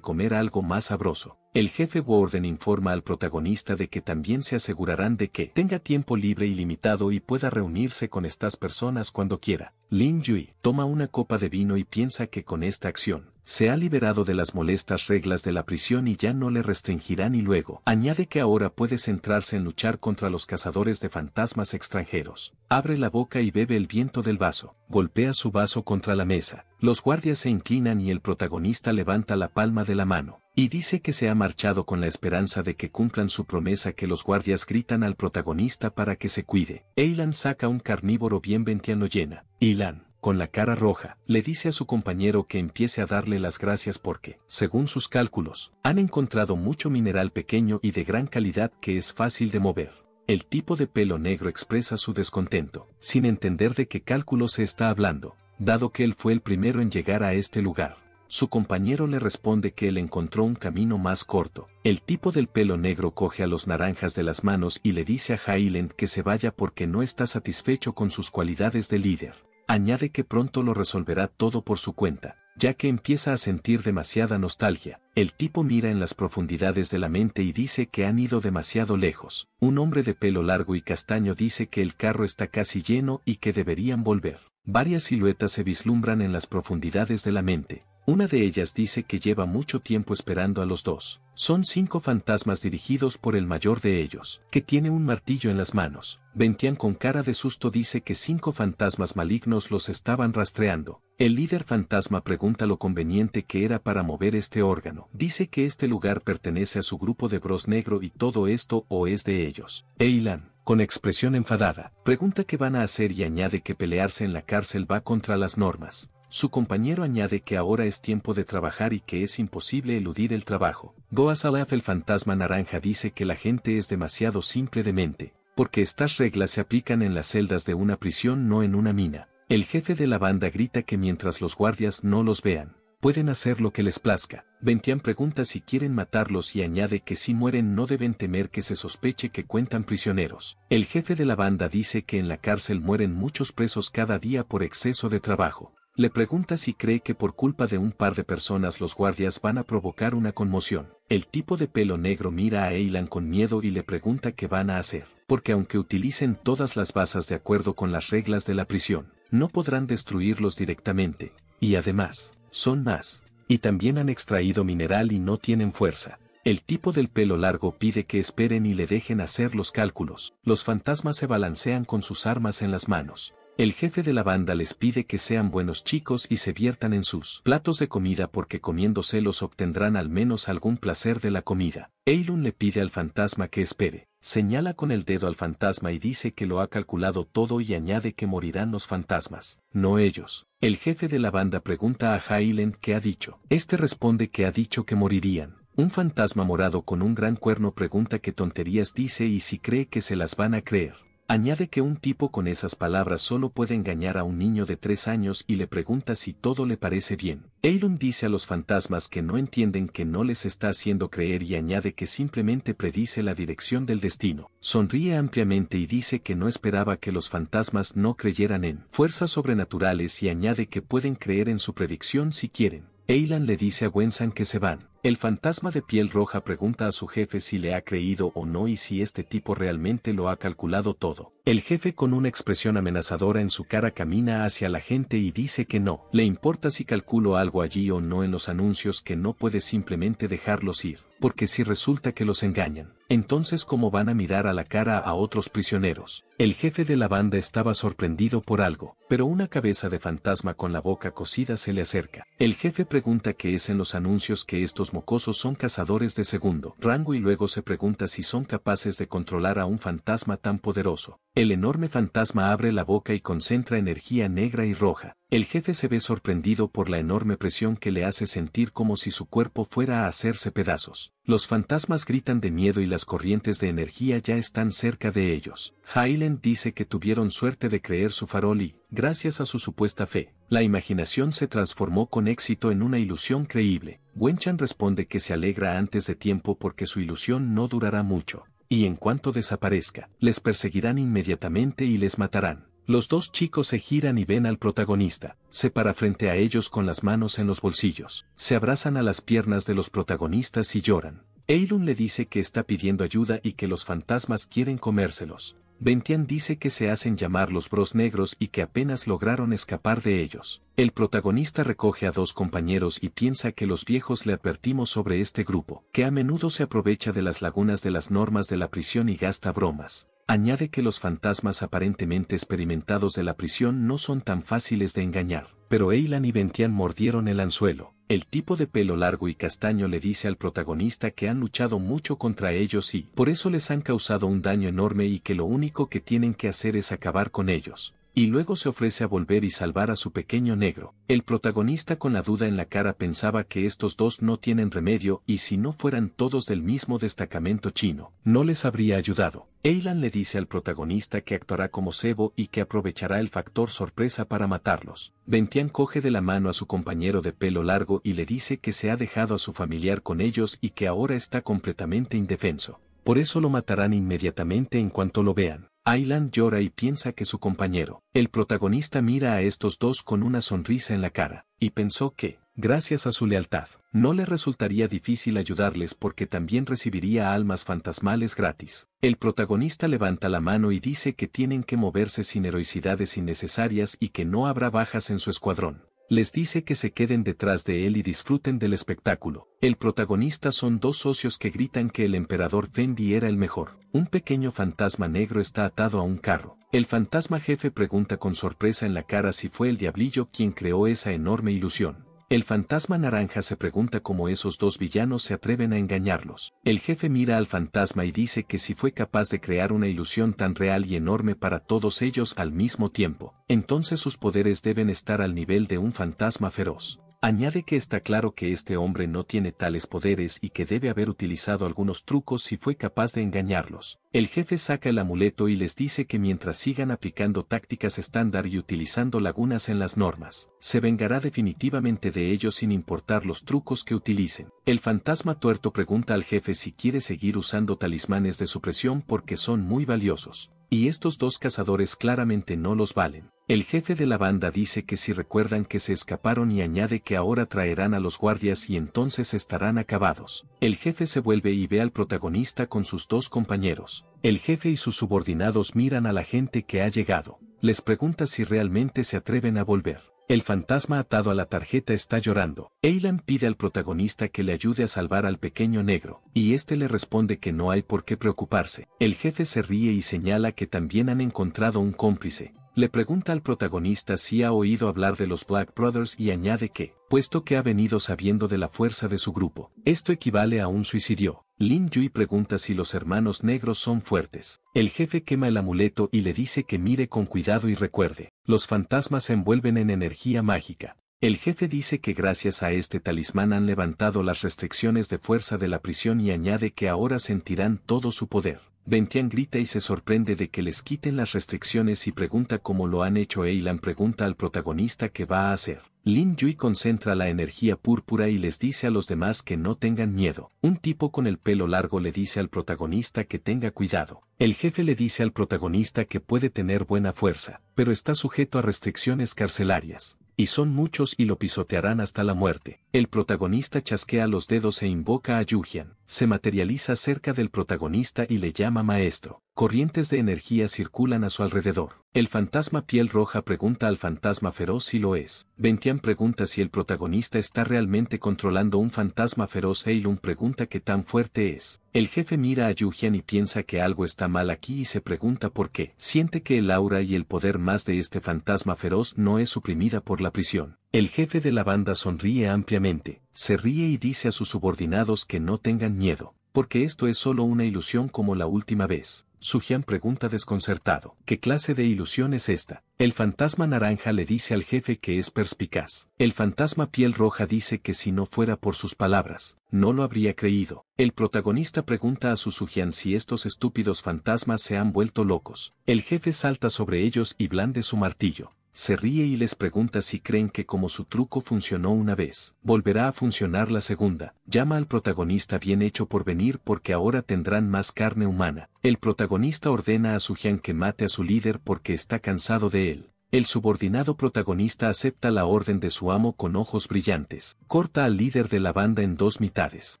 comer algo más sabroso. El jefe Warden informa al protagonista de que también se asegurarán de que tenga tiempo libre y limitado y pueda reunirse con estas personas cuando quiera. Lin Yui toma una copa de vino y piensa que con esta acción, se ha liberado de las molestas reglas de la prisión y ya no le restringirán y luego añade que ahora puede centrarse en luchar contra los cazadores de fantasmas extranjeros. Abre la boca y bebe el viento del vaso, golpea su vaso contra la mesa, los guardias se inclinan y el protagonista levanta la palma de la mano, y dice que se ha marchado con la esperanza de que cumplan su promesa que los guardias gritan al protagonista para que se cuide. Eilan saca un carnívoro bien ventiano llena. Ilan con la cara roja, le dice a su compañero que empiece a darle las gracias porque, según sus cálculos, han encontrado mucho mineral pequeño y de gran calidad que es fácil de mover. El tipo de pelo negro expresa su descontento, sin entender de qué cálculo se está hablando, dado que él fue el primero en llegar a este lugar. Su compañero le responde que él encontró un camino más corto. El tipo del pelo negro coge a los naranjas de las manos y le dice a Highland que se vaya porque no está satisfecho con sus cualidades de líder. Añade que pronto lo resolverá todo por su cuenta, ya que empieza a sentir demasiada nostalgia. El tipo mira en las profundidades de la mente y dice que han ido demasiado lejos. Un hombre de pelo largo y castaño dice que el carro está casi lleno y que deberían volver. Varias siluetas se vislumbran en las profundidades de la mente, una de ellas dice que lleva mucho tiempo esperando a los dos. Son cinco fantasmas dirigidos por el mayor de ellos, que tiene un martillo en las manos. Bentian con cara de susto dice que cinco fantasmas malignos los estaban rastreando. El líder fantasma pregunta lo conveniente que era para mover este órgano. Dice que este lugar pertenece a su grupo de bros negro y todo esto o es de ellos. Eilan, con expresión enfadada, pregunta qué van a hacer y añade que pelearse en la cárcel va contra las normas. Su compañero añade que ahora es tiempo de trabajar y que es imposible eludir el trabajo. Goa el fantasma naranja dice que la gente es demasiado simple de mente, porque estas reglas se aplican en las celdas de una prisión no en una mina. El jefe de la banda grita que mientras los guardias no los vean, pueden hacer lo que les plazca. Ventian pregunta si quieren matarlos y añade que si mueren no deben temer que se sospeche que cuentan prisioneros. El jefe de la banda dice que en la cárcel mueren muchos presos cada día por exceso de trabajo. Le pregunta si cree que por culpa de un par de personas los guardias van a provocar una conmoción. El tipo de pelo negro mira a Eilan con miedo y le pregunta qué van a hacer, porque aunque utilicen todas las basas de acuerdo con las reglas de la prisión, no podrán destruirlos directamente, y además, son más, y también han extraído mineral y no tienen fuerza. El tipo del pelo largo pide que esperen y le dejen hacer los cálculos. Los fantasmas se balancean con sus armas en las manos. El jefe de la banda les pide que sean buenos chicos y se viertan en sus platos de comida porque comiéndoselos obtendrán al menos algún placer de la comida. Eilun le pide al fantasma que espere, señala con el dedo al fantasma y dice que lo ha calculado todo y añade que morirán los fantasmas, no ellos. El jefe de la banda pregunta a Hailen qué ha dicho. Este responde que ha dicho que morirían. Un fantasma morado con un gran cuerno pregunta qué tonterías dice y si cree que se las van a creer. Añade que un tipo con esas palabras solo puede engañar a un niño de tres años y le pregunta si todo le parece bien. Elon dice a los fantasmas que no entienden que no les está haciendo creer y añade que simplemente predice la dirección del destino. Sonríe ampliamente y dice que no esperaba que los fantasmas no creyeran en fuerzas sobrenaturales y añade que pueden creer en su predicción si quieren. Elon le dice a Wensan que se van. El fantasma de piel roja pregunta a su jefe si le ha creído o no y si este tipo realmente lo ha calculado todo. El jefe con una expresión amenazadora en su cara camina hacia la gente y dice que no, le importa si calculo algo allí o no en los anuncios que no puede simplemente dejarlos ir, porque si resulta que los engañan, entonces cómo van a mirar a la cara a otros prisioneros. El jefe de la banda estaba sorprendido por algo, pero una cabeza de fantasma con la boca cosida se le acerca. El jefe pregunta qué es en los anuncios que estos mocosos son cazadores de segundo rango y luego se pregunta si son capaces de controlar a un fantasma tan poderoso. El enorme fantasma abre la boca y concentra energía negra y roja. El jefe se ve sorprendido por la enorme presión que le hace sentir como si su cuerpo fuera a hacerse pedazos. Los fantasmas gritan de miedo y las corrientes de energía ya están cerca de ellos. Hyland dice que tuvieron suerte de creer su farol y, gracias a su supuesta fe, la imaginación se transformó con éxito en una ilusión creíble. Wenchan responde que se alegra antes de tiempo porque su ilusión no durará mucho y en cuanto desaparezca, les perseguirán inmediatamente y les matarán. Los dos chicos se giran y ven al protagonista, se para frente a ellos con las manos en los bolsillos, se abrazan a las piernas de los protagonistas y lloran. Eilun le dice que está pidiendo ayuda y que los fantasmas quieren comérselos. Bentian dice que se hacen llamar los bros negros y que apenas lograron escapar de ellos. El protagonista recoge a dos compañeros y piensa que los viejos le advertimos sobre este grupo, que a menudo se aprovecha de las lagunas de las normas de la prisión y gasta bromas. Añade que los fantasmas aparentemente experimentados de la prisión no son tan fáciles de engañar, pero Eilan y Ventian mordieron el anzuelo. El tipo de pelo largo y castaño le dice al protagonista que han luchado mucho contra ellos y por eso les han causado un daño enorme y que lo único que tienen que hacer es acabar con ellos y luego se ofrece a volver y salvar a su pequeño negro. El protagonista con la duda en la cara pensaba que estos dos no tienen remedio y si no fueran todos del mismo destacamento chino, no les habría ayudado. Eilan le dice al protagonista que actuará como cebo y que aprovechará el factor sorpresa para matarlos. Ventian coge de la mano a su compañero de pelo largo y le dice que se ha dejado a su familiar con ellos y que ahora está completamente indefenso. Por eso lo matarán inmediatamente en cuanto lo vean. Aylan llora y piensa que su compañero, el protagonista mira a estos dos con una sonrisa en la cara, y pensó que, gracias a su lealtad, no le resultaría difícil ayudarles porque también recibiría almas fantasmales gratis. El protagonista levanta la mano y dice que tienen que moverse sin heroicidades innecesarias y que no habrá bajas en su escuadrón les dice que se queden detrás de él y disfruten del espectáculo. El protagonista son dos socios que gritan que el emperador Fendi era el mejor. Un pequeño fantasma negro está atado a un carro. El fantasma jefe pregunta con sorpresa en la cara si fue el diablillo quien creó esa enorme ilusión. El fantasma naranja se pregunta cómo esos dos villanos se atreven a engañarlos. El jefe mira al fantasma y dice que si fue capaz de crear una ilusión tan real y enorme para todos ellos al mismo tiempo, entonces sus poderes deben estar al nivel de un fantasma feroz. Añade que está claro que este hombre no tiene tales poderes y que debe haber utilizado algunos trucos si fue capaz de engañarlos. El jefe saca el amuleto y les dice que mientras sigan aplicando tácticas estándar y utilizando lagunas en las normas, se vengará definitivamente de ellos sin importar los trucos que utilicen. El fantasma tuerto pregunta al jefe si quiere seguir usando talismanes de supresión porque son muy valiosos y estos dos cazadores claramente no los valen. El jefe de la banda dice que si recuerdan que se escaparon y añade que ahora traerán a los guardias y entonces estarán acabados. El jefe se vuelve y ve al protagonista con sus dos compañeros. El jefe y sus subordinados miran a la gente que ha llegado. Les pregunta si realmente se atreven a volver. El fantasma atado a la tarjeta está llorando. Eiland pide al protagonista que le ayude a salvar al pequeño negro, y este le responde que no hay por qué preocuparse. El jefe se ríe y señala que también han encontrado un cómplice, le pregunta al protagonista si ha oído hablar de los Black Brothers y añade que, puesto que ha venido sabiendo de la fuerza de su grupo, esto equivale a un suicidio. Lin Yui pregunta si los hermanos negros son fuertes. El jefe quema el amuleto y le dice que mire con cuidado y recuerde, los fantasmas se envuelven en energía mágica. El jefe dice que gracias a este talismán han levantado las restricciones de fuerza de la prisión y añade que ahora sentirán todo su poder. Bentian grita y se sorprende de que les quiten las restricciones y pregunta cómo lo han hecho. Eilan pregunta al protagonista qué va a hacer. Lin Yui concentra la energía púrpura y les dice a los demás que no tengan miedo. Un tipo con el pelo largo le dice al protagonista que tenga cuidado. El jefe le dice al protagonista que puede tener buena fuerza, pero está sujeto a restricciones carcelarias. Y son muchos y lo pisotearán hasta la muerte. El protagonista chasquea los dedos e invoca a Yujian se materializa cerca del protagonista y le llama maestro. Corrientes de energía circulan a su alrededor. El fantasma piel roja pregunta al fantasma feroz si lo es. Ventian pregunta si el protagonista está realmente controlando un fantasma feroz. Eilun pregunta qué tan fuerte es. El jefe mira a Yujian y piensa que algo está mal aquí y se pregunta por qué. Siente que el aura y el poder más de este fantasma feroz no es suprimida por la prisión. El jefe de la banda sonríe ampliamente, se ríe y dice a sus subordinados que no tengan miedo, porque esto es solo una ilusión como la última vez. Sujian pregunta desconcertado, ¿qué clase de ilusión es esta? El fantasma naranja le dice al jefe que es perspicaz. El fantasma piel roja dice que si no fuera por sus palabras, no lo habría creído. El protagonista pregunta a su Sujian si estos estúpidos fantasmas se han vuelto locos. El jefe salta sobre ellos y blande su martillo se ríe y les pregunta si creen que como su truco funcionó una vez, volverá a funcionar la segunda. Llama al protagonista bien hecho por venir porque ahora tendrán más carne humana. El protagonista ordena a Su Sujian que mate a su líder porque está cansado de él. El subordinado protagonista acepta la orden de su amo con ojos brillantes. Corta al líder de la banda en dos mitades.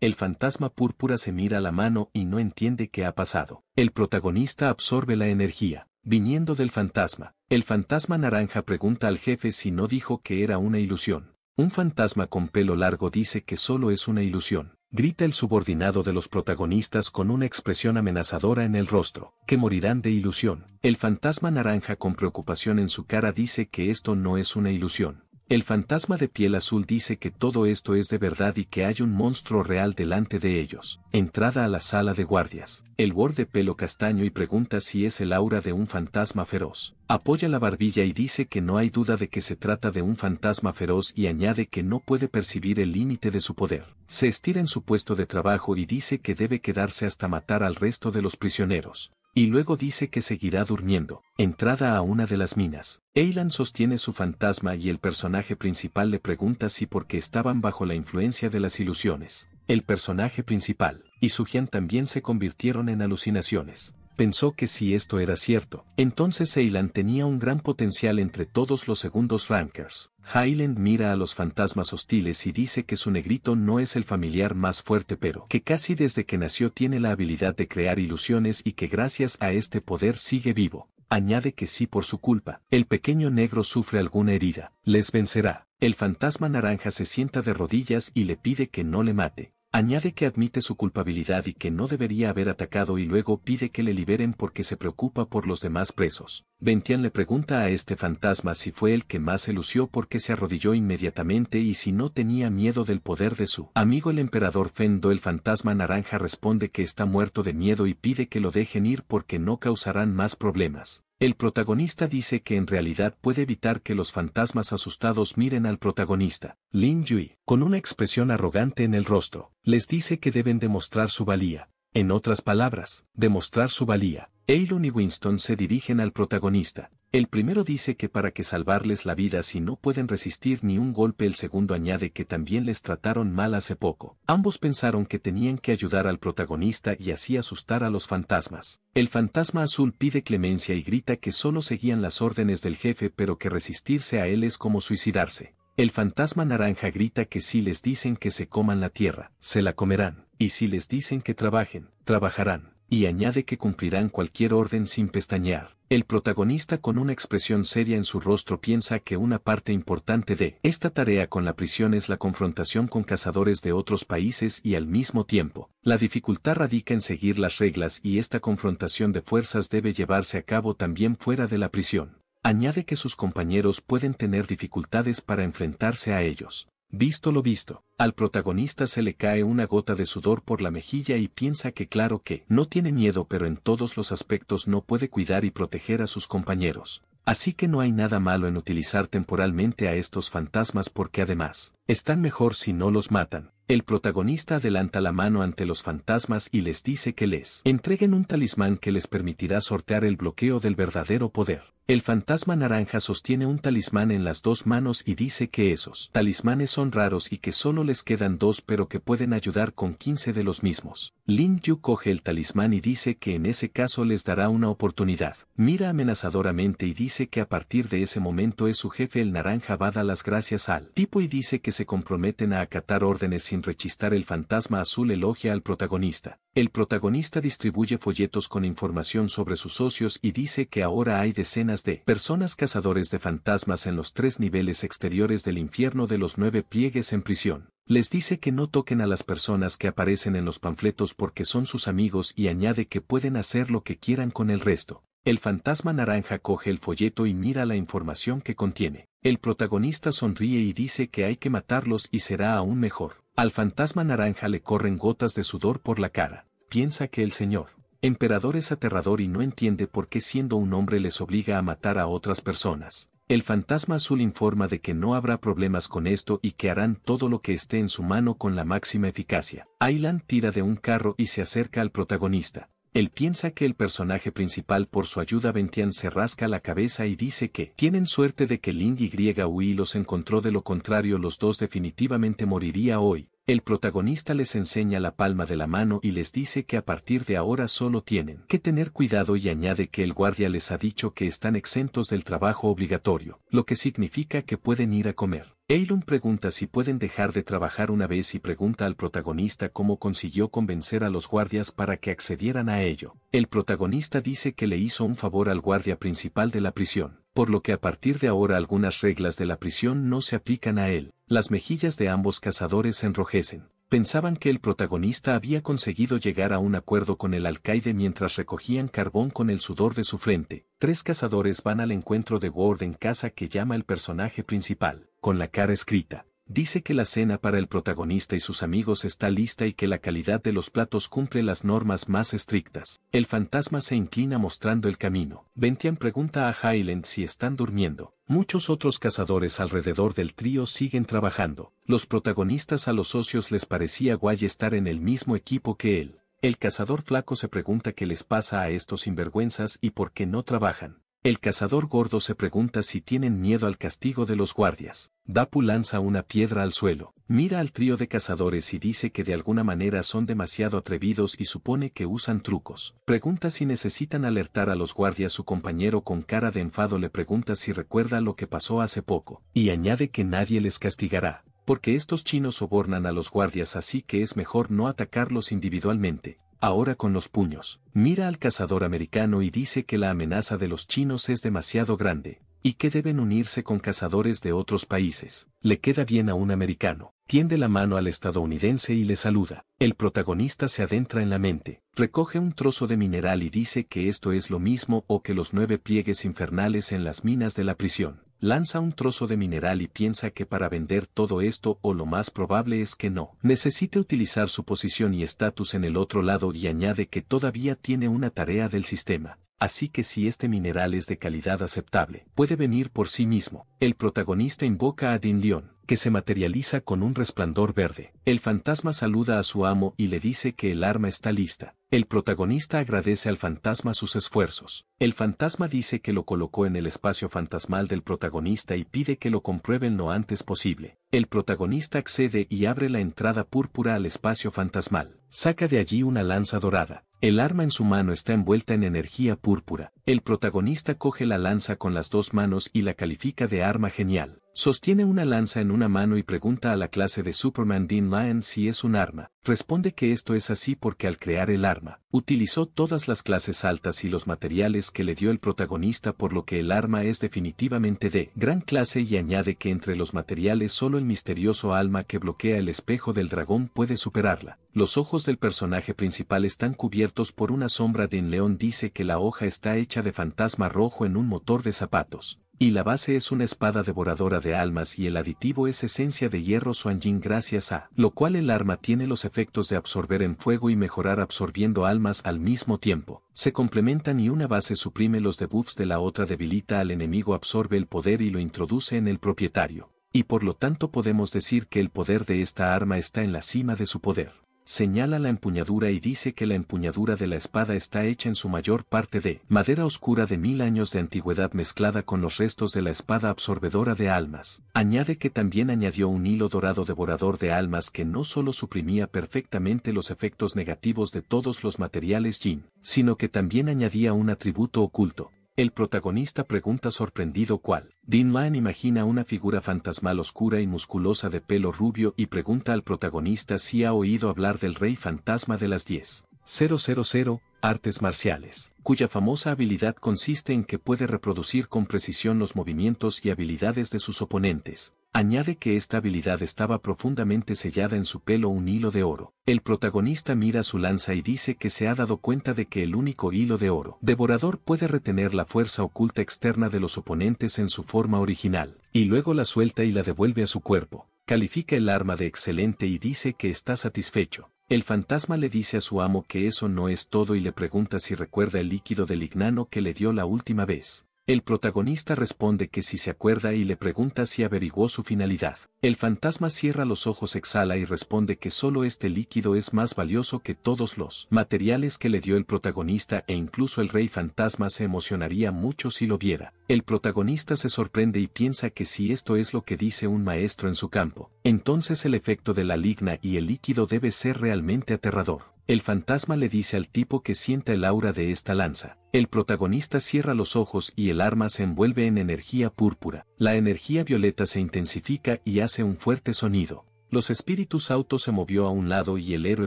El fantasma púrpura se mira la mano y no entiende qué ha pasado. El protagonista absorbe la energía, viniendo del fantasma, el fantasma naranja pregunta al jefe si no dijo que era una ilusión. Un fantasma con pelo largo dice que solo es una ilusión. Grita el subordinado de los protagonistas con una expresión amenazadora en el rostro, que morirán de ilusión. El fantasma naranja con preocupación en su cara dice que esto no es una ilusión. El fantasma de piel azul dice que todo esto es de verdad y que hay un monstruo real delante de ellos. Entrada a la sala de guardias. El guarde de pelo castaño y pregunta si es el aura de un fantasma feroz. Apoya la barbilla y dice que no hay duda de que se trata de un fantasma feroz y añade que no puede percibir el límite de su poder. Se estira en su puesto de trabajo y dice que debe quedarse hasta matar al resto de los prisioneros. Y luego dice que seguirá durmiendo. Entrada a una de las minas. Eilan sostiene su fantasma y el personaje principal le pregunta si porque estaban bajo la influencia de las ilusiones. El personaje principal y Su Sujian también se convirtieron en alucinaciones pensó que si esto era cierto, entonces Eiland tenía un gran potencial entre todos los segundos rankers. Highland mira a los fantasmas hostiles y dice que su negrito no es el familiar más fuerte pero que casi desde que nació tiene la habilidad de crear ilusiones y que gracias a este poder sigue vivo. Añade que si por su culpa, el pequeño negro sufre alguna herida, les vencerá. El fantasma naranja se sienta de rodillas y le pide que no le mate. Añade que admite su culpabilidad y que no debería haber atacado y luego pide que le liberen porque se preocupa por los demás presos. Ventian le pregunta a este fantasma si fue el que más se lució porque se arrodilló inmediatamente y si no tenía miedo del poder de su amigo el emperador Fendo. El fantasma naranja responde que está muerto de miedo y pide que lo dejen ir porque no causarán más problemas. El protagonista dice que en realidad puede evitar que los fantasmas asustados miren al protagonista. Lin Yui, con una expresión arrogante en el rostro, les dice que deben demostrar su valía. En otras palabras, demostrar su valía. Elon y Winston se dirigen al protagonista, el primero dice que para que salvarles la vida si no pueden resistir ni un golpe, el segundo añade que también les trataron mal hace poco. Ambos pensaron que tenían que ayudar al protagonista y así asustar a los fantasmas. El fantasma azul pide clemencia y grita que solo seguían las órdenes del jefe pero que resistirse a él es como suicidarse. El fantasma naranja grita que si les dicen que se coman la tierra, se la comerán, y si les dicen que trabajen, trabajarán y añade que cumplirán cualquier orden sin pestañear. El protagonista con una expresión seria en su rostro piensa que una parte importante de esta tarea con la prisión es la confrontación con cazadores de otros países y al mismo tiempo, la dificultad radica en seguir las reglas y esta confrontación de fuerzas debe llevarse a cabo también fuera de la prisión. Añade que sus compañeros pueden tener dificultades para enfrentarse a ellos. Visto lo visto, al protagonista se le cae una gota de sudor por la mejilla y piensa que claro que no tiene miedo pero en todos los aspectos no puede cuidar y proteger a sus compañeros. Así que no hay nada malo en utilizar temporalmente a estos fantasmas porque además, están mejor si no los matan. El protagonista adelanta la mano ante los fantasmas y les dice que les entreguen un talismán que les permitirá sortear el bloqueo del verdadero poder. El fantasma naranja sostiene un talismán en las dos manos y dice que esos talismanes son raros y que solo les quedan dos pero que pueden ayudar con 15 de los mismos. Lin Yu coge el talismán y dice que en ese caso les dará una oportunidad. Mira amenazadoramente y dice que a partir de ese momento es su jefe el naranja va dar las gracias al tipo y dice que se comprometen a acatar órdenes sin rechistar el fantasma azul elogia al protagonista. El protagonista distribuye folletos con información sobre sus socios y dice que ahora hay decenas de personas cazadores de fantasmas en los tres niveles exteriores del infierno de los nueve pliegues en prisión. Les dice que no toquen a las personas que aparecen en los panfletos porque son sus amigos y añade que pueden hacer lo que quieran con el resto. El fantasma naranja coge el folleto y mira la información que contiene. El protagonista sonríe y dice que hay que matarlos y será aún mejor. Al fantasma naranja le corren gotas de sudor por la cara. Piensa que el señor Emperador es aterrador y no entiende por qué siendo un hombre les obliga a matar a otras personas. El fantasma azul informa de que no habrá problemas con esto y que harán todo lo que esté en su mano con la máxima eficacia. Aylan tira de un carro y se acerca al protagonista. Él piensa que el personaje principal por su ayuda Ventian se rasca la cabeza y dice que tienen suerte de que Ling y Yui los encontró de lo contrario los dos definitivamente moriría hoy. El protagonista les enseña la palma de la mano y les dice que a partir de ahora solo tienen que tener cuidado y añade que el guardia les ha dicho que están exentos del trabajo obligatorio, lo que significa que pueden ir a comer. Eilun pregunta si pueden dejar de trabajar una vez y pregunta al protagonista cómo consiguió convencer a los guardias para que accedieran a ello. El protagonista dice que le hizo un favor al guardia principal de la prisión, por lo que a partir de ahora algunas reglas de la prisión no se aplican a él. Las mejillas de ambos cazadores se enrojecen. Pensaban que el protagonista había conseguido llegar a un acuerdo con el alcaide mientras recogían carbón con el sudor de su frente. Tres cazadores van al encuentro de Ward en casa que llama el personaje principal, con la cara escrita dice que la cena para el protagonista y sus amigos está lista y que la calidad de los platos cumple las normas más estrictas. El fantasma se inclina mostrando el camino. Bentian pregunta a Highland si están durmiendo. Muchos otros cazadores alrededor del trío siguen trabajando. Los protagonistas a los socios les parecía guay estar en el mismo equipo que él. El cazador flaco se pregunta qué les pasa a estos sinvergüenzas y por qué no trabajan. El cazador gordo se pregunta si tienen miedo al castigo de los guardias. Dapu lanza una piedra al suelo, mira al trío de cazadores y dice que de alguna manera son demasiado atrevidos y supone que usan trucos. Pregunta si necesitan alertar a los guardias. Su compañero con cara de enfado le pregunta si recuerda lo que pasó hace poco, y añade que nadie les castigará porque estos chinos sobornan a los guardias así que es mejor no atacarlos individualmente ahora con los puños, mira al cazador americano y dice que la amenaza de los chinos es demasiado grande, y que deben unirse con cazadores de otros países. Le queda bien a un americano. Tiende la mano al estadounidense y le saluda. El protagonista se adentra en la mente, recoge un trozo de mineral y dice que esto es lo mismo o que los nueve pliegues infernales en las minas de la prisión lanza un trozo de mineral y piensa que para vender todo esto o lo más probable es que no. Necesite utilizar su posición y estatus en el otro lado y añade que todavía tiene una tarea del sistema. Así que si este mineral es de calidad aceptable, puede venir por sí mismo. El protagonista invoca a Din que se materializa con un resplandor verde. El fantasma saluda a su amo y le dice que el arma está lista. El protagonista agradece al fantasma sus esfuerzos. El fantasma dice que lo colocó en el espacio fantasmal del protagonista y pide que lo comprueben lo antes posible. El protagonista accede y abre la entrada púrpura al espacio fantasmal. Saca de allí una lanza dorada. El arma en su mano está envuelta en energía púrpura. El protagonista coge la lanza con las dos manos y la califica de arma genial. Sostiene una lanza en una mano y pregunta a la clase de Superman Dean Lyon si es un arma. Responde que esto es así porque al crear el arma, utilizó todas las clases altas y los materiales que le dio el protagonista por lo que el arma es definitivamente de gran clase y añade que entre los materiales solo el misterioso alma que bloquea el espejo del dragón puede superarla. Los ojos del personaje principal están cubiertos por una sombra. Dean León dice que la hoja está hecha de fantasma rojo en un motor de zapatos. Y la base es una espada devoradora de almas y el aditivo es esencia de hierro Suanjin gracias a lo cual el arma tiene los efectos de absorber en fuego y mejorar absorbiendo almas al mismo tiempo. Se complementan y una base suprime los debuffs de la otra debilita al enemigo absorbe el poder y lo introduce en el propietario. Y por lo tanto podemos decir que el poder de esta arma está en la cima de su poder señala la empuñadura y dice que la empuñadura de la espada está hecha en su mayor parte de madera oscura de mil años de antigüedad mezclada con los restos de la espada absorbedora de almas. Añade que también añadió un hilo dorado devorador de almas que no solo suprimía perfectamente los efectos negativos de todos los materiales Jin, sino que también añadía un atributo oculto, el protagonista pregunta sorprendido cuál. Dean Lan imagina una figura fantasmal oscura y musculosa de pelo rubio y pregunta al protagonista si ha oído hablar del rey fantasma de las 10. 000, artes marciales, cuya famosa habilidad consiste en que puede reproducir con precisión los movimientos y habilidades de sus oponentes. Añade que esta habilidad estaba profundamente sellada en su pelo un hilo de oro. El protagonista mira su lanza y dice que se ha dado cuenta de que el único hilo de oro devorador puede retener la fuerza oculta externa de los oponentes en su forma original, y luego la suelta y la devuelve a su cuerpo. Califica el arma de excelente y dice que está satisfecho. El fantasma le dice a su amo que eso no es todo y le pregunta si recuerda el líquido del lignano que le dio la última vez. El protagonista responde que si se acuerda y le pregunta si averiguó su finalidad. El fantasma cierra los ojos, exhala y responde que solo este líquido es más valioso que todos los materiales que le dio el protagonista e incluso el rey fantasma se emocionaría mucho si lo viera. El protagonista se sorprende y piensa que si esto es lo que dice un maestro en su campo, entonces el efecto de la ligna y el líquido debe ser realmente aterrador. El fantasma le dice al tipo que sienta el aura de esta lanza. El protagonista cierra los ojos y el arma se envuelve en energía púrpura. La energía violeta se intensifica y hace un fuerte sonido. Los espíritus autos se movió a un lado y el héroe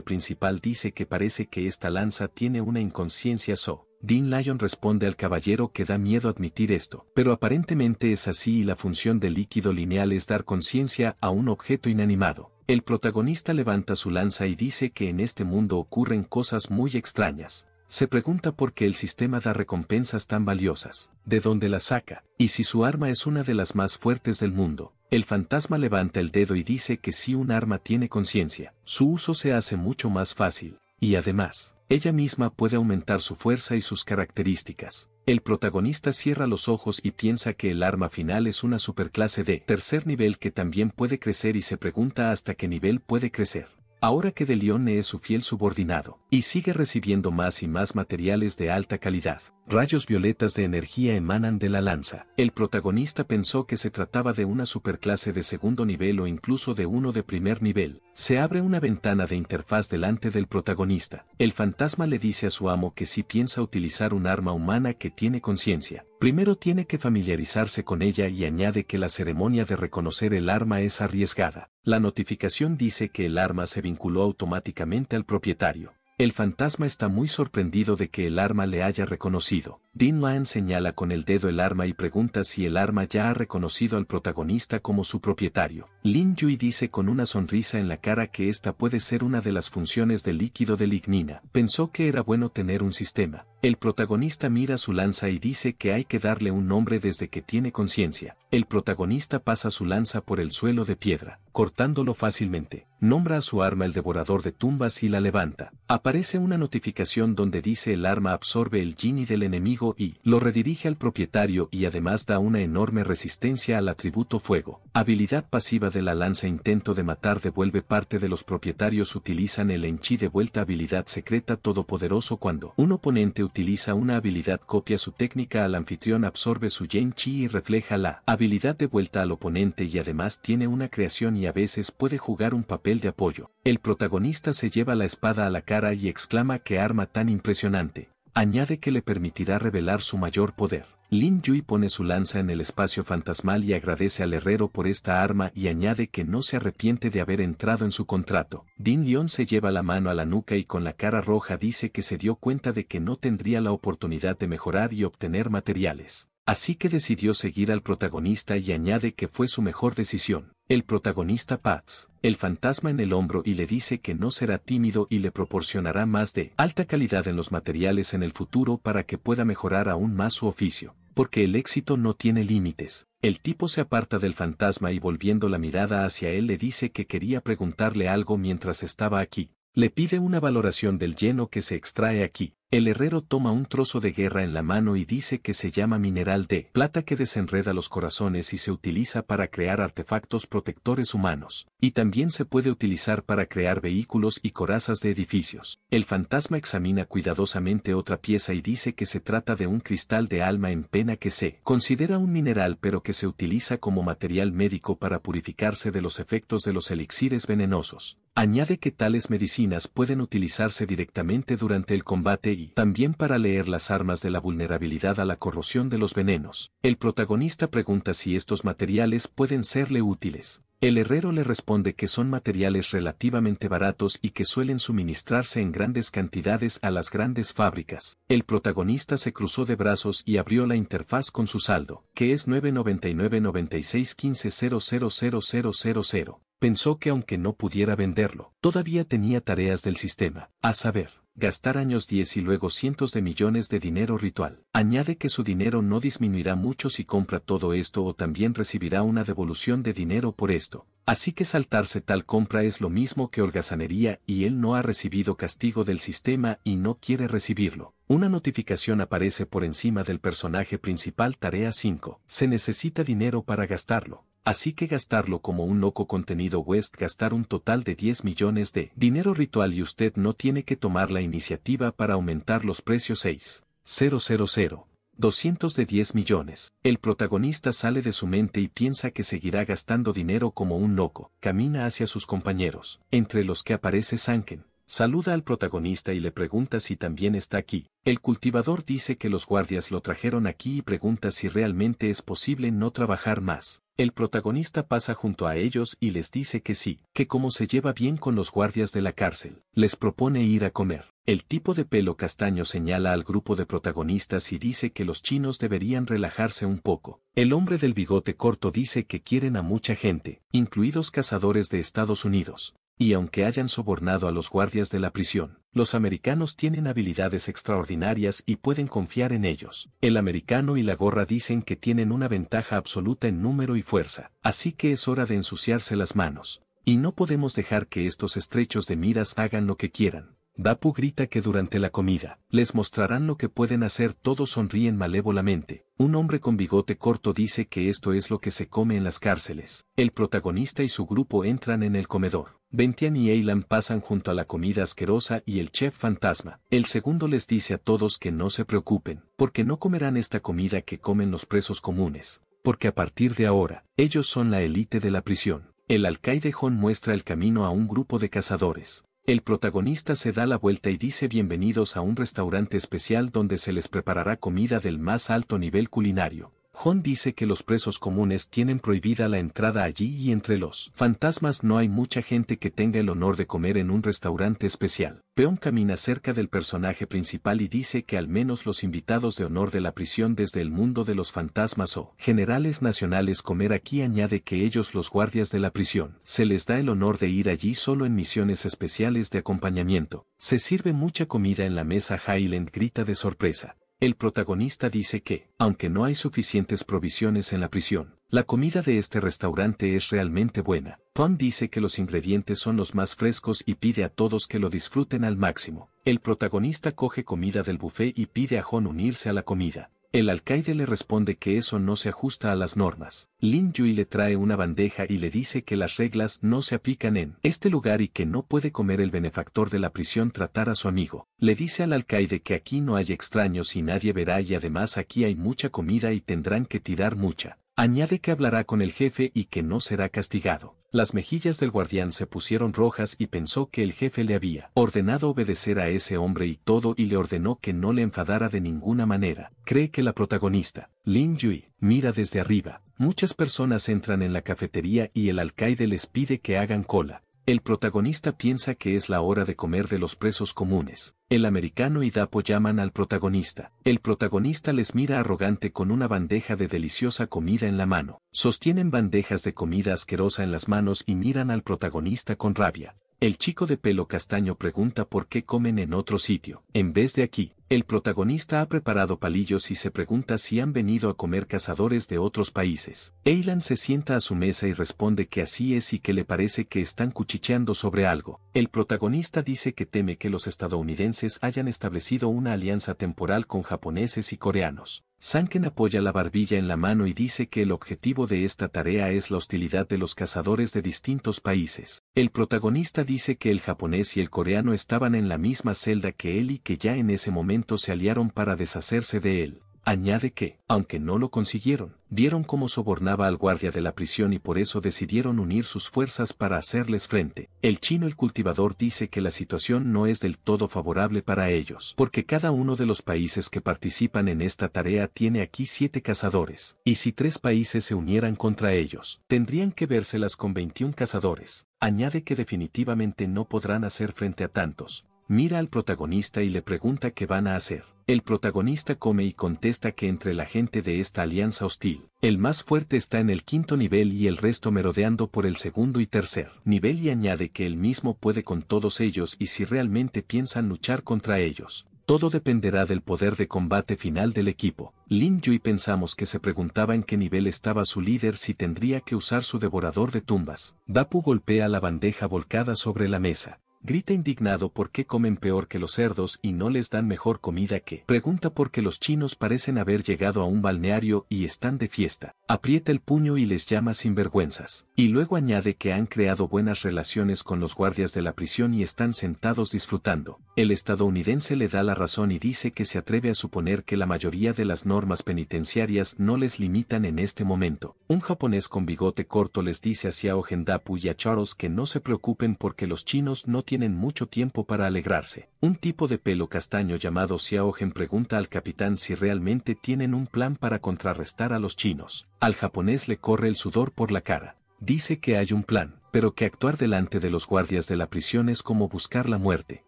principal dice que parece que esta lanza tiene una inconsciencia so. Dean Lyon responde al caballero que da miedo admitir esto, pero aparentemente es así y la función del líquido lineal es dar conciencia a un objeto inanimado. El protagonista levanta su lanza y dice que en este mundo ocurren cosas muy extrañas. Se pregunta por qué el sistema da recompensas tan valiosas, de dónde las saca, y si su arma es una de las más fuertes del mundo. El fantasma levanta el dedo y dice que si un arma tiene conciencia, su uso se hace mucho más fácil, y además, ella misma puede aumentar su fuerza y sus características. El protagonista cierra los ojos y piensa que el arma final es una superclase de tercer nivel que también puede crecer y se pregunta hasta qué nivel puede crecer. Ahora que De Leone es su fiel subordinado, y sigue recibiendo más y más materiales de alta calidad, rayos violetas de energía emanan de la lanza. El protagonista pensó que se trataba de una superclase de segundo nivel o incluso de uno de primer nivel. Se abre una ventana de interfaz delante del protagonista. El fantasma le dice a su amo que si piensa utilizar un arma humana que tiene conciencia, primero tiene que familiarizarse con ella y añade que la ceremonia de reconocer el arma es arriesgada. La notificación dice que el arma se vinculó automáticamente al propietario. El fantasma está muy sorprendido de que el arma le haya reconocido. Din Lan señala con el dedo el arma y pregunta si el arma ya ha reconocido al protagonista como su propietario. Lin Yui dice con una sonrisa en la cara que esta puede ser una de las funciones del líquido de lignina. Pensó que era bueno tener un sistema el protagonista mira su lanza y dice que hay que darle un nombre desde que tiene conciencia. El protagonista pasa su lanza por el suelo de piedra, cortándolo fácilmente. Nombra a su arma el devorador de tumbas y la levanta. Aparece una notificación donde dice el arma absorbe el genie del enemigo y lo redirige al propietario y además da una enorme resistencia al atributo fuego. Habilidad pasiva de la lanza intento de matar devuelve parte de los propietarios utilizan el enchi de vuelta habilidad secreta todopoderoso cuando un oponente utiliza una habilidad copia su técnica al anfitrión absorbe su Yen Chi y refleja la habilidad de vuelta al oponente y además tiene una creación y a veces puede jugar un papel de apoyo. El protagonista se lleva la espada a la cara y exclama qué arma tan impresionante. Añade que le permitirá revelar su mayor poder. Lin Yui pone su lanza en el espacio fantasmal y agradece al herrero por esta arma y añade que no se arrepiente de haber entrado en su contrato. Din Lion se lleva la mano a la nuca y con la cara roja dice que se dio cuenta de que no tendría la oportunidad de mejorar y obtener materiales. Así que decidió seguir al protagonista y añade que fue su mejor decisión. El protagonista Pats, el fantasma en el hombro y le dice que no será tímido y le proporcionará más de alta calidad en los materiales en el futuro para que pueda mejorar aún más su oficio. Porque el éxito no tiene límites. El tipo se aparta del fantasma y volviendo la mirada hacia él le dice que quería preguntarle algo mientras estaba aquí. Le pide una valoración del lleno que se extrae aquí. El herrero toma un trozo de guerra en la mano y dice que se llama mineral de plata que desenreda los corazones y se utiliza para crear artefactos protectores humanos, y también se puede utilizar para crear vehículos y corazas de edificios. El fantasma examina cuidadosamente otra pieza y dice que se trata de un cristal de alma en pena que se considera un mineral pero que se utiliza como material médico para purificarse de los efectos de los elixires venenosos. Añade que tales medicinas pueden utilizarse directamente durante el combate y también para leer las armas de la vulnerabilidad a la corrosión de los venenos. El protagonista pregunta si estos materiales pueden serle útiles. El herrero le responde que son materiales relativamente baratos y que suelen suministrarse en grandes cantidades a las grandes fábricas. El protagonista se cruzó de brazos y abrió la interfaz con su saldo, que es 9999615000000 pensó que aunque no pudiera venderlo, todavía tenía tareas del sistema, a saber, gastar años 10 y luego cientos de millones de dinero ritual. Añade que su dinero no disminuirá mucho si compra todo esto o también recibirá una devolución de dinero por esto. Así que saltarse tal compra es lo mismo que holgazanería y él no ha recibido castigo del sistema y no quiere recibirlo. Una notificación aparece por encima del personaje principal tarea 5. Se necesita dinero para gastarlo. Así que gastarlo como un loco contenido West gastar un total de 10 millones de dinero ritual y usted no tiene que tomar la iniciativa para aumentar los precios 6. 000. 200 de 10 millones. El protagonista sale de su mente y piensa que seguirá gastando dinero como un loco. Camina hacia sus compañeros, entre los que aparece Sanken, saluda al protagonista y le pregunta si también está aquí. El cultivador dice que los guardias lo trajeron aquí y pregunta si realmente es posible no trabajar más. El protagonista pasa junto a ellos y les dice que sí, que como se lleva bien con los guardias de la cárcel, les propone ir a comer. El tipo de pelo castaño señala al grupo de protagonistas y dice que los chinos deberían relajarse un poco. El hombre del bigote corto dice que quieren a mucha gente, incluidos cazadores de Estados Unidos. Y aunque hayan sobornado a los guardias de la prisión, los americanos tienen habilidades extraordinarias y pueden confiar en ellos. El americano y la gorra dicen que tienen una ventaja absoluta en número y fuerza, así que es hora de ensuciarse las manos. Y no podemos dejar que estos estrechos de miras hagan lo que quieran. Dapu grita que durante la comida, les mostrarán lo que pueden hacer todos sonríen malévolamente. Un hombre con bigote corto dice que esto es lo que se come en las cárceles. El protagonista y su grupo entran en el comedor. Bentian y Eilan pasan junto a la comida asquerosa y el chef fantasma. El segundo les dice a todos que no se preocupen, porque no comerán esta comida que comen los presos comunes, porque a partir de ahora, ellos son la élite de la prisión. El alcaide Hon muestra el camino a un grupo de cazadores. El protagonista se da la vuelta y dice bienvenidos a un restaurante especial donde se les preparará comida del más alto nivel culinario. Hon dice que los presos comunes tienen prohibida la entrada allí y entre los fantasmas no hay mucha gente que tenga el honor de comer en un restaurante especial. Peón camina cerca del personaje principal y dice que al menos los invitados de honor de la prisión desde el mundo de los fantasmas o generales nacionales comer aquí añade que ellos los guardias de la prisión se les da el honor de ir allí solo en misiones especiales de acompañamiento. Se sirve mucha comida en la mesa Highland grita de sorpresa. El protagonista dice que, aunque no hay suficientes provisiones en la prisión, la comida de este restaurante es realmente buena. Tom dice que los ingredientes son los más frescos y pide a todos que lo disfruten al máximo. El protagonista coge comida del buffet y pide a Hon unirse a la comida. El alcaide le responde que eso no se ajusta a las normas. Lin Yui le trae una bandeja y le dice que las reglas no se aplican en este lugar y que no puede comer el benefactor de la prisión tratar a su amigo. Le dice al alcaide que aquí no hay extraños y nadie verá y además aquí hay mucha comida y tendrán que tirar mucha. Añade que hablará con el jefe y que no será castigado. Las mejillas del guardián se pusieron rojas y pensó que el jefe le había ordenado obedecer a ese hombre y todo y le ordenó que no le enfadara de ninguna manera. Cree que la protagonista, Lin Yui, mira desde arriba. Muchas personas entran en la cafetería y el alcaide les pide que hagan cola. El protagonista piensa que es la hora de comer de los presos comunes. El americano y Dapo llaman al protagonista. El protagonista les mira arrogante con una bandeja de deliciosa comida en la mano. Sostienen bandejas de comida asquerosa en las manos y miran al protagonista con rabia. El chico de pelo castaño pregunta por qué comen en otro sitio, en vez de aquí. El protagonista ha preparado palillos y se pregunta si han venido a comer cazadores de otros países. Eilan se sienta a su mesa y responde que así es y que le parece que están cuchicheando sobre algo. El protagonista dice que teme que los estadounidenses hayan establecido una alianza temporal con japoneses y coreanos. Sanken apoya la barbilla en la mano y dice que el objetivo de esta tarea es la hostilidad de los cazadores de distintos países. El protagonista dice que el japonés y el coreano estaban en la misma celda que él y que ya en ese momento se aliaron para deshacerse de él. Añade que, aunque no lo consiguieron, vieron cómo sobornaba al guardia de la prisión y por eso decidieron unir sus fuerzas para hacerles frente. El chino el cultivador dice que la situación no es del todo favorable para ellos, porque cada uno de los países que participan en esta tarea tiene aquí siete cazadores, y si tres países se unieran contra ellos, tendrían que vérselas con 21 cazadores. Añade que definitivamente no podrán hacer frente a tantos, mira al protagonista y le pregunta qué van a hacer. El protagonista come y contesta que entre la gente de esta alianza hostil, el más fuerte está en el quinto nivel y el resto merodeando por el segundo y tercer nivel y añade que él mismo puede con todos ellos y si realmente piensan luchar contra ellos. Todo dependerá del poder de combate final del equipo. Lin Yui pensamos que se preguntaba en qué nivel estaba su líder si tendría que usar su devorador de tumbas. Dapu golpea la bandeja volcada sobre la mesa. Grita indignado por qué comen peor que los cerdos y no les dan mejor comida que. Pregunta por qué los chinos parecen haber llegado a un balneario y están de fiesta. Aprieta el puño y les llama sinvergüenzas. Y luego añade que han creado buenas relaciones con los guardias de la prisión y están sentados disfrutando. El estadounidense le da la razón y dice que se atreve a suponer que la mayoría de las normas penitenciarias no les limitan en este momento. Un japonés con bigote corto les dice a Xiao Gendapu y a Charles que no se preocupen porque los chinos no tienen mucho tiempo para alegrarse. Un tipo de pelo castaño llamado Xiao pregunta al capitán si realmente tienen un plan para contrarrestar a los chinos. Al japonés le corre el sudor por la cara. Dice que hay un plan, pero que actuar delante de los guardias de la prisión es como buscar la muerte,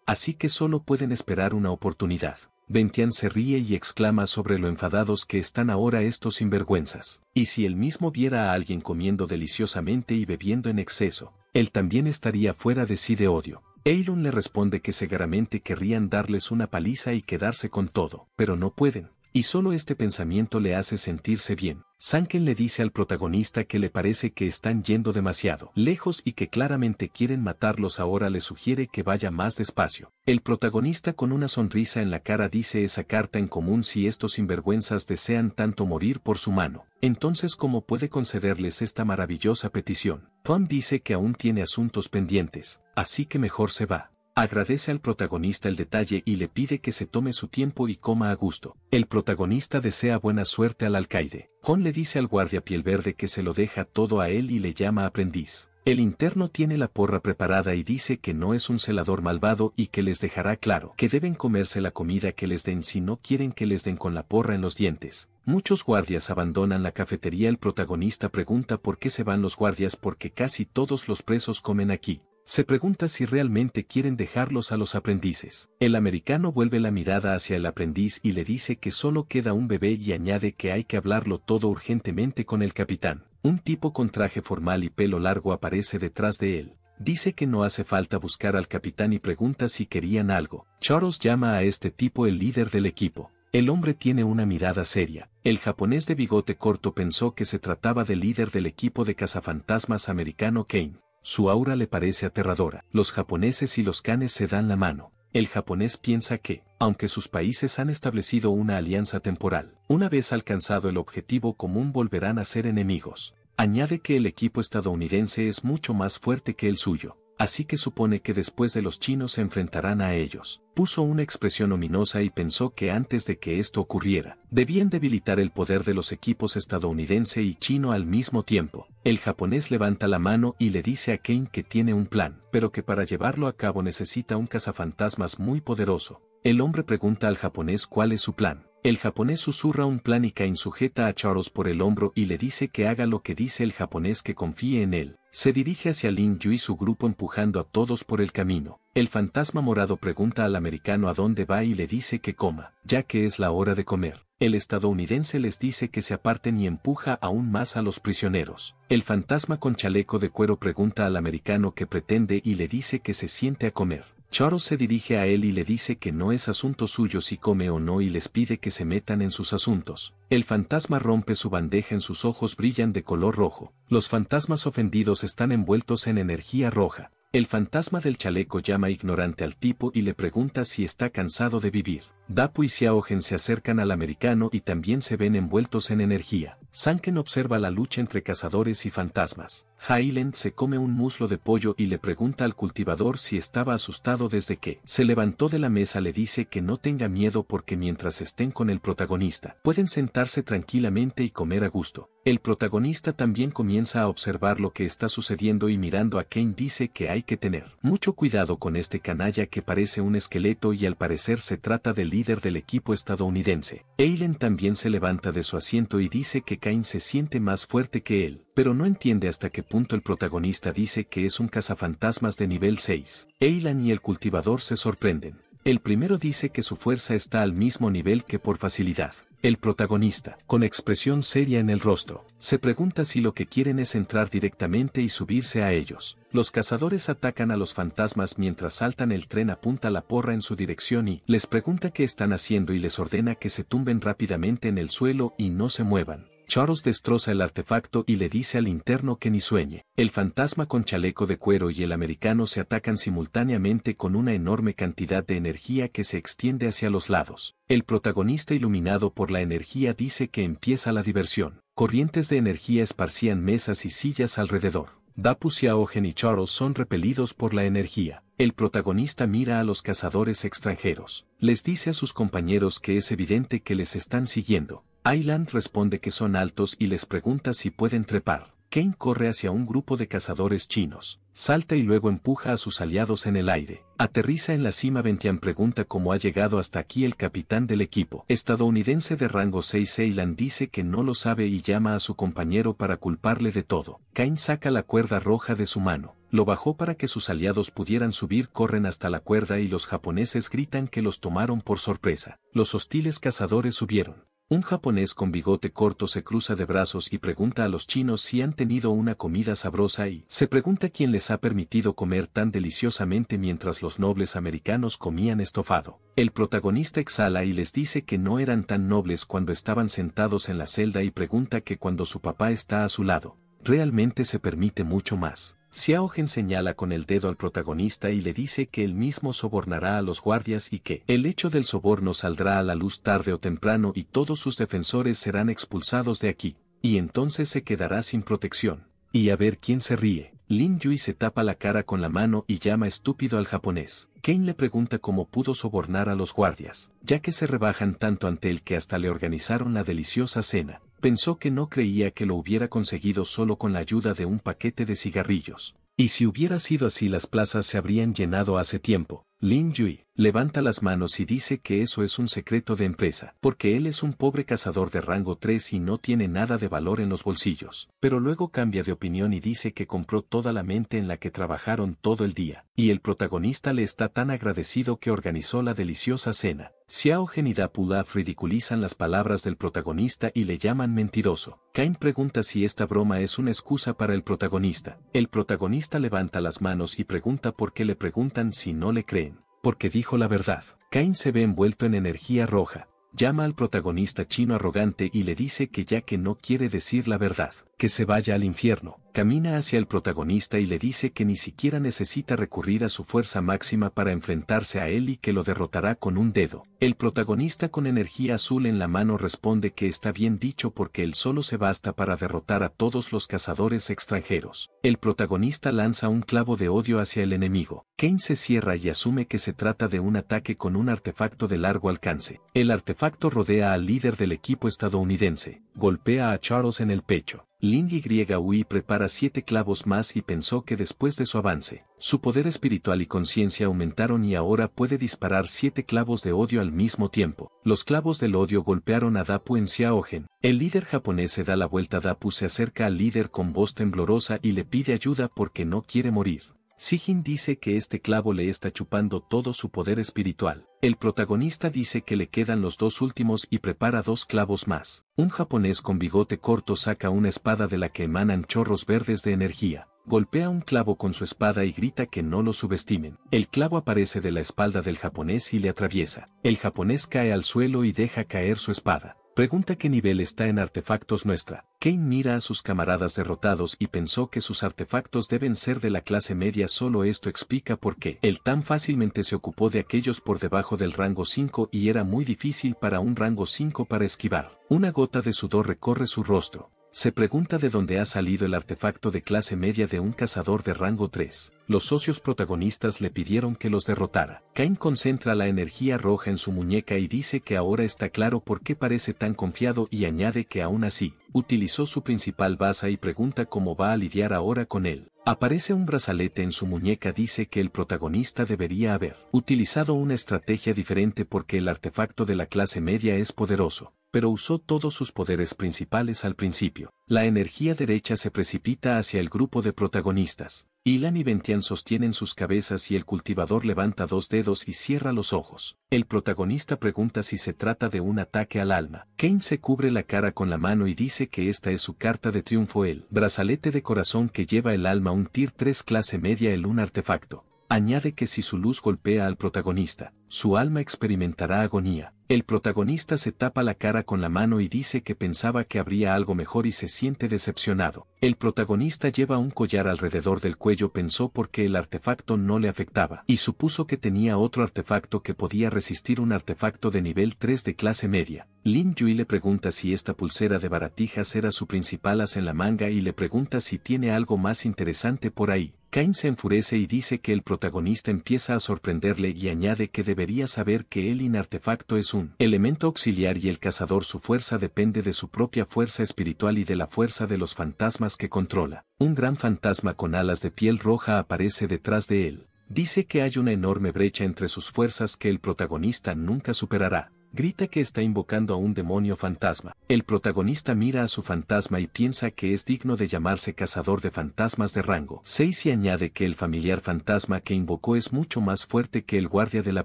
así que solo pueden esperar una oportunidad. Bentian se ríe y exclama sobre lo enfadados que están ahora estos sinvergüenzas. Y si él mismo viera a alguien comiendo deliciosamente y bebiendo en exceso, él también estaría fuera de sí de odio. Eilun le responde que seguramente querrían darles una paliza y quedarse con todo, pero no pueden. Y solo este pensamiento le hace sentirse bien. Sanken le dice al protagonista que le parece que están yendo demasiado lejos y que claramente quieren matarlos ahora le sugiere que vaya más despacio. El protagonista con una sonrisa en la cara dice esa carta en común si estos sinvergüenzas desean tanto morir por su mano. Entonces ¿cómo puede concederles esta maravillosa petición? Tom dice que aún tiene asuntos pendientes, así que mejor se va. Agradece al protagonista el detalle y le pide que se tome su tiempo y coma a gusto. El protagonista desea buena suerte al alcaide. Hon le dice al guardia piel verde que se lo deja todo a él y le llama aprendiz. El interno tiene la porra preparada y dice que no es un celador malvado y que les dejará claro que deben comerse la comida que les den si no quieren que les den con la porra en los dientes. Muchos guardias abandonan la cafetería. El protagonista pregunta por qué se van los guardias porque casi todos los presos comen aquí. Se pregunta si realmente quieren dejarlos a los aprendices. El americano vuelve la mirada hacia el aprendiz y le dice que solo queda un bebé y añade que hay que hablarlo todo urgentemente con el capitán. Un tipo con traje formal y pelo largo aparece detrás de él. Dice que no hace falta buscar al capitán y pregunta si querían algo. Charles llama a este tipo el líder del equipo. El hombre tiene una mirada seria. El japonés de bigote corto pensó que se trataba del líder del equipo de cazafantasmas americano Kane. Su aura le parece aterradora. Los japoneses y los canes se dan la mano. El japonés piensa que, aunque sus países han establecido una alianza temporal, una vez alcanzado el objetivo común volverán a ser enemigos. Añade que el equipo estadounidense es mucho más fuerte que el suyo. Así que supone que después de los chinos se enfrentarán a ellos. Puso una expresión ominosa y pensó que antes de que esto ocurriera, debían debilitar el poder de los equipos estadounidense y chino al mismo tiempo. El japonés levanta la mano y le dice a Kane que tiene un plan, pero que para llevarlo a cabo necesita un cazafantasmas muy poderoso. El hombre pregunta al japonés cuál es su plan. El japonés susurra un plan y Kane sujeta a Charles por el hombro y le dice que haga lo que dice el japonés que confíe en él. Se dirige hacia Lin Yu y su grupo empujando a todos por el camino. El fantasma morado pregunta al americano a dónde va y le dice que coma, ya que es la hora de comer. El estadounidense les dice que se aparten y empuja aún más a los prisioneros. El fantasma con chaleco de cuero pregunta al americano qué pretende y le dice que se siente a comer. Charles se dirige a él y le dice que no es asunto suyo si come o no y les pide que se metan en sus asuntos. El fantasma rompe su bandeja en sus ojos brillan de color rojo. Los fantasmas ofendidos están envueltos en energía roja. El fantasma del chaleco llama ignorante al tipo y le pregunta si está cansado de vivir. Dapu y Xiaogen se acercan al americano y también se ven envueltos en energía. Sanken observa la lucha entre cazadores y fantasmas. Hailen se come un muslo de pollo y le pregunta al cultivador si estaba asustado desde que se levantó de la mesa le dice que no tenga miedo porque mientras estén con el protagonista, pueden sentarse tranquilamente y comer a gusto. El protagonista también comienza a observar lo que está sucediendo y mirando a Kane dice que hay que tener mucho cuidado con este canalla que parece un esqueleto y al parecer se trata del líder del equipo estadounidense. Aylan también se levanta de su asiento y dice que Cain se siente más fuerte que él, pero no entiende hasta qué punto el protagonista dice que es un cazafantasmas de nivel 6. Aylan y el cultivador se sorprenden. El primero dice que su fuerza está al mismo nivel que por facilidad. El protagonista, con expresión seria en el rostro, se pregunta si lo que quieren es entrar directamente y subirse a ellos. Los cazadores atacan a los fantasmas mientras saltan el tren apunta la porra en su dirección y les pregunta qué están haciendo y les ordena que se tumben rápidamente en el suelo y no se muevan. Charles destroza el artefacto y le dice al interno que ni sueñe. El fantasma con chaleco de cuero y el americano se atacan simultáneamente con una enorme cantidad de energía que se extiende hacia los lados. El protagonista iluminado por la energía dice que empieza la diversión. Corrientes de energía esparcían mesas y sillas alrededor. Dapu Xiaogen y Charles son repelidos por la energía. El protagonista mira a los cazadores extranjeros. Les dice a sus compañeros que es evidente que les están siguiendo Aylan responde que son altos y les pregunta si pueden trepar. Kane corre hacia un grupo de cazadores chinos, salta y luego empuja a sus aliados en el aire. Aterriza en la cima Bentian pregunta cómo ha llegado hasta aquí el capitán del equipo. Estadounidense de rango 6 Eiland dice que no lo sabe y llama a su compañero para culparle de todo. Kane saca la cuerda roja de su mano. Lo bajó para que sus aliados pudieran subir, corren hasta la cuerda y los japoneses gritan que los tomaron por sorpresa. Los hostiles cazadores subieron. Un japonés con bigote corto se cruza de brazos y pregunta a los chinos si han tenido una comida sabrosa y se pregunta quién les ha permitido comer tan deliciosamente mientras los nobles americanos comían estofado. El protagonista exhala y les dice que no eran tan nobles cuando estaban sentados en la celda y pregunta que cuando su papá está a su lado, realmente se permite mucho más. Gen señala con el dedo al protagonista y le dice que él mismo sobornará a los guardias y que el hecho del soborno saldrá a la luz tarde o temprano y todos sus defensores serán expulsados de aquí, y entonces se quedará sin protección. Y a ver quién se ríe. Lin Yui se tapa la cara con la mano y llama estúpido al japonés. Kane le pregunta cómo pudo sobornar a los guardias, ya que se rebajan tanto ante él que hasta le organizaron la deliciosa cena pensó que no creía que lo hubiera conseguido solo con la ayuda de un paquete de cigarrillos. Y si hubiera sido así las plazas se habrían llenado hace tiempo. Lin Yui, levanta las manos y dice que eso es un secreto de empresa, porque él es un pobre cazador de rango 3 y no tiene nada de valor en los bolsillos, pero luego cambia de opinión y dice que compró toda la mente en la que trabajaron todo el día, y el protagonista le está tan agradecido que organizó la deliciosa cena. Gen y Dapulaf ridiculizan las palabras del protagonista y le llaman mentiroso. Kain pregunta si esta broma es una excusa para el protagonista. El protagonista levanta las manos y pregunta por qué le preguntan si no le creen porque dijo la verdad. Cain se ve envuelto en energía roja, llama al protagonista chino arrogante y le dice que ya que no quiere decir la verdad, que se vaya al infierno, camina hacia el protagonista y le dice que ni siquiera necesita recurrir a su fuerza máxima para enfrentarse a él y que lo derrotará con un dedo. El protagonista con energía azul en la mano responde que está bien dicho porque él solo se basta para derrotar a todos los cazadores extranjeros. El protagonista lanza un clavo de odio hacia el enemigo. Kane se cierra y asume que se trata de un ataque con un artefacto de largo alcance. El artefacto rodea al líder del equipo estadounidense, golpea a Charles en el pecho. Lin Y prepara siete clavos más y pensó que después de su avance, su poder espiritual y conciencia aumentaron y ahora puede disparar siete clavos de odio al mismo tiempo. Los clavos del odio golpearon a Dapu en Xiaogen. El líder japonés se da la vuelta. Dapu se acerca al líder con voz temblorosa y le pide ayuda porque no quiere morir. Sijin dice que este clavo le está chupando todo su poder espiritual. El protagonista dice que le quedan los dos últimos y prepara dos clavos más. Un japonés con bigote corto saca una espada de la que emanan chorros verdes de energía. Golpea un clavo con su espada y grita que no lo subestimen. El clavo aparece de la espalda del japonés y le atraviesa. El japonés cae al suelo y deja caer su espada. Pregunta qué nivel está en artefactos nuestra. Kane mira a sus camaradas derrotados y pensó que sus artefactos deben ser de la clase media solo esto explica por qué él tan fácilmente se ocupó de aquellos por debajo del rango 5 y era muy difícil para un rango 5 para esquivar. Una gota de sudor recorre su rostro. Se pregunta de dónde ha salido el artefacto de clase media de un cazador de rango 3. Los socios protagonistas le pidieron que los derrotara. Cain concentra la energía roja en su muñeca y dice que ahora está claro por qué parece tan confiado y añade que aún así, utilizó su principal baza y pregunta cómo va a lidiar ahora con él. Aparece un brazalete en su muñeca dice que el protagonista debería haber utilizado una estrategia diferente porque el artefacto de la clase media es poderoso pero usó todos sus poderes principales al principio. La energía derecha se precipita hacia el grupo de protagonistas. Ilan y Ventian sostienen sus cabezas y el cultivador levanta dos dedos y cierra los ojos. El protagonista pregunta si se trata de un ataque al alma. Kane se cubre la cara con la mano y dice que esta es su carta de triunfo el brazalete de corazón que lleva el alma un tier 3 clase media el un artefacto. Añade que si su luz golpea al protagonista, su alma experimentará agonía. El protagonista se tapa la cara con la mano y dice que pensaba que habría algo mejor y se siente decepcionado. El protagonista lleva un collar alrededor del cuello pensó porque el artefacto no le afectaba y supuso que tenía otro artefacto que podía resistir un artefacto de nivel 3 de clase media. Lin Yui le pregunta si esta pulsera de baratijas era su principal as en la manga y le pregunta si tiene algo más interesante por ahí. Cain se enfurece y dice que el protagonista empieza a sorprenderle y añade que debería saber que el inartefacto es un elemento auxiliar y el cazador su fuerza depende de su propia fuerza espiritual y de la fuerza de los fantasmas que controla. Un gran fantasma con alas de piel roja aparece detrás de él. Dice que hay una enorme brecha entre sus fuerzas que el protagonista nunca superará grita que está invocando a un demonio fantasma. El protagonista mira a su fantasma y piensa que es digno de llamarse cazador de fantasmas de rango. 6 y añade que el familiar fantasma que invocó es mucho más fuerte que el guardia de la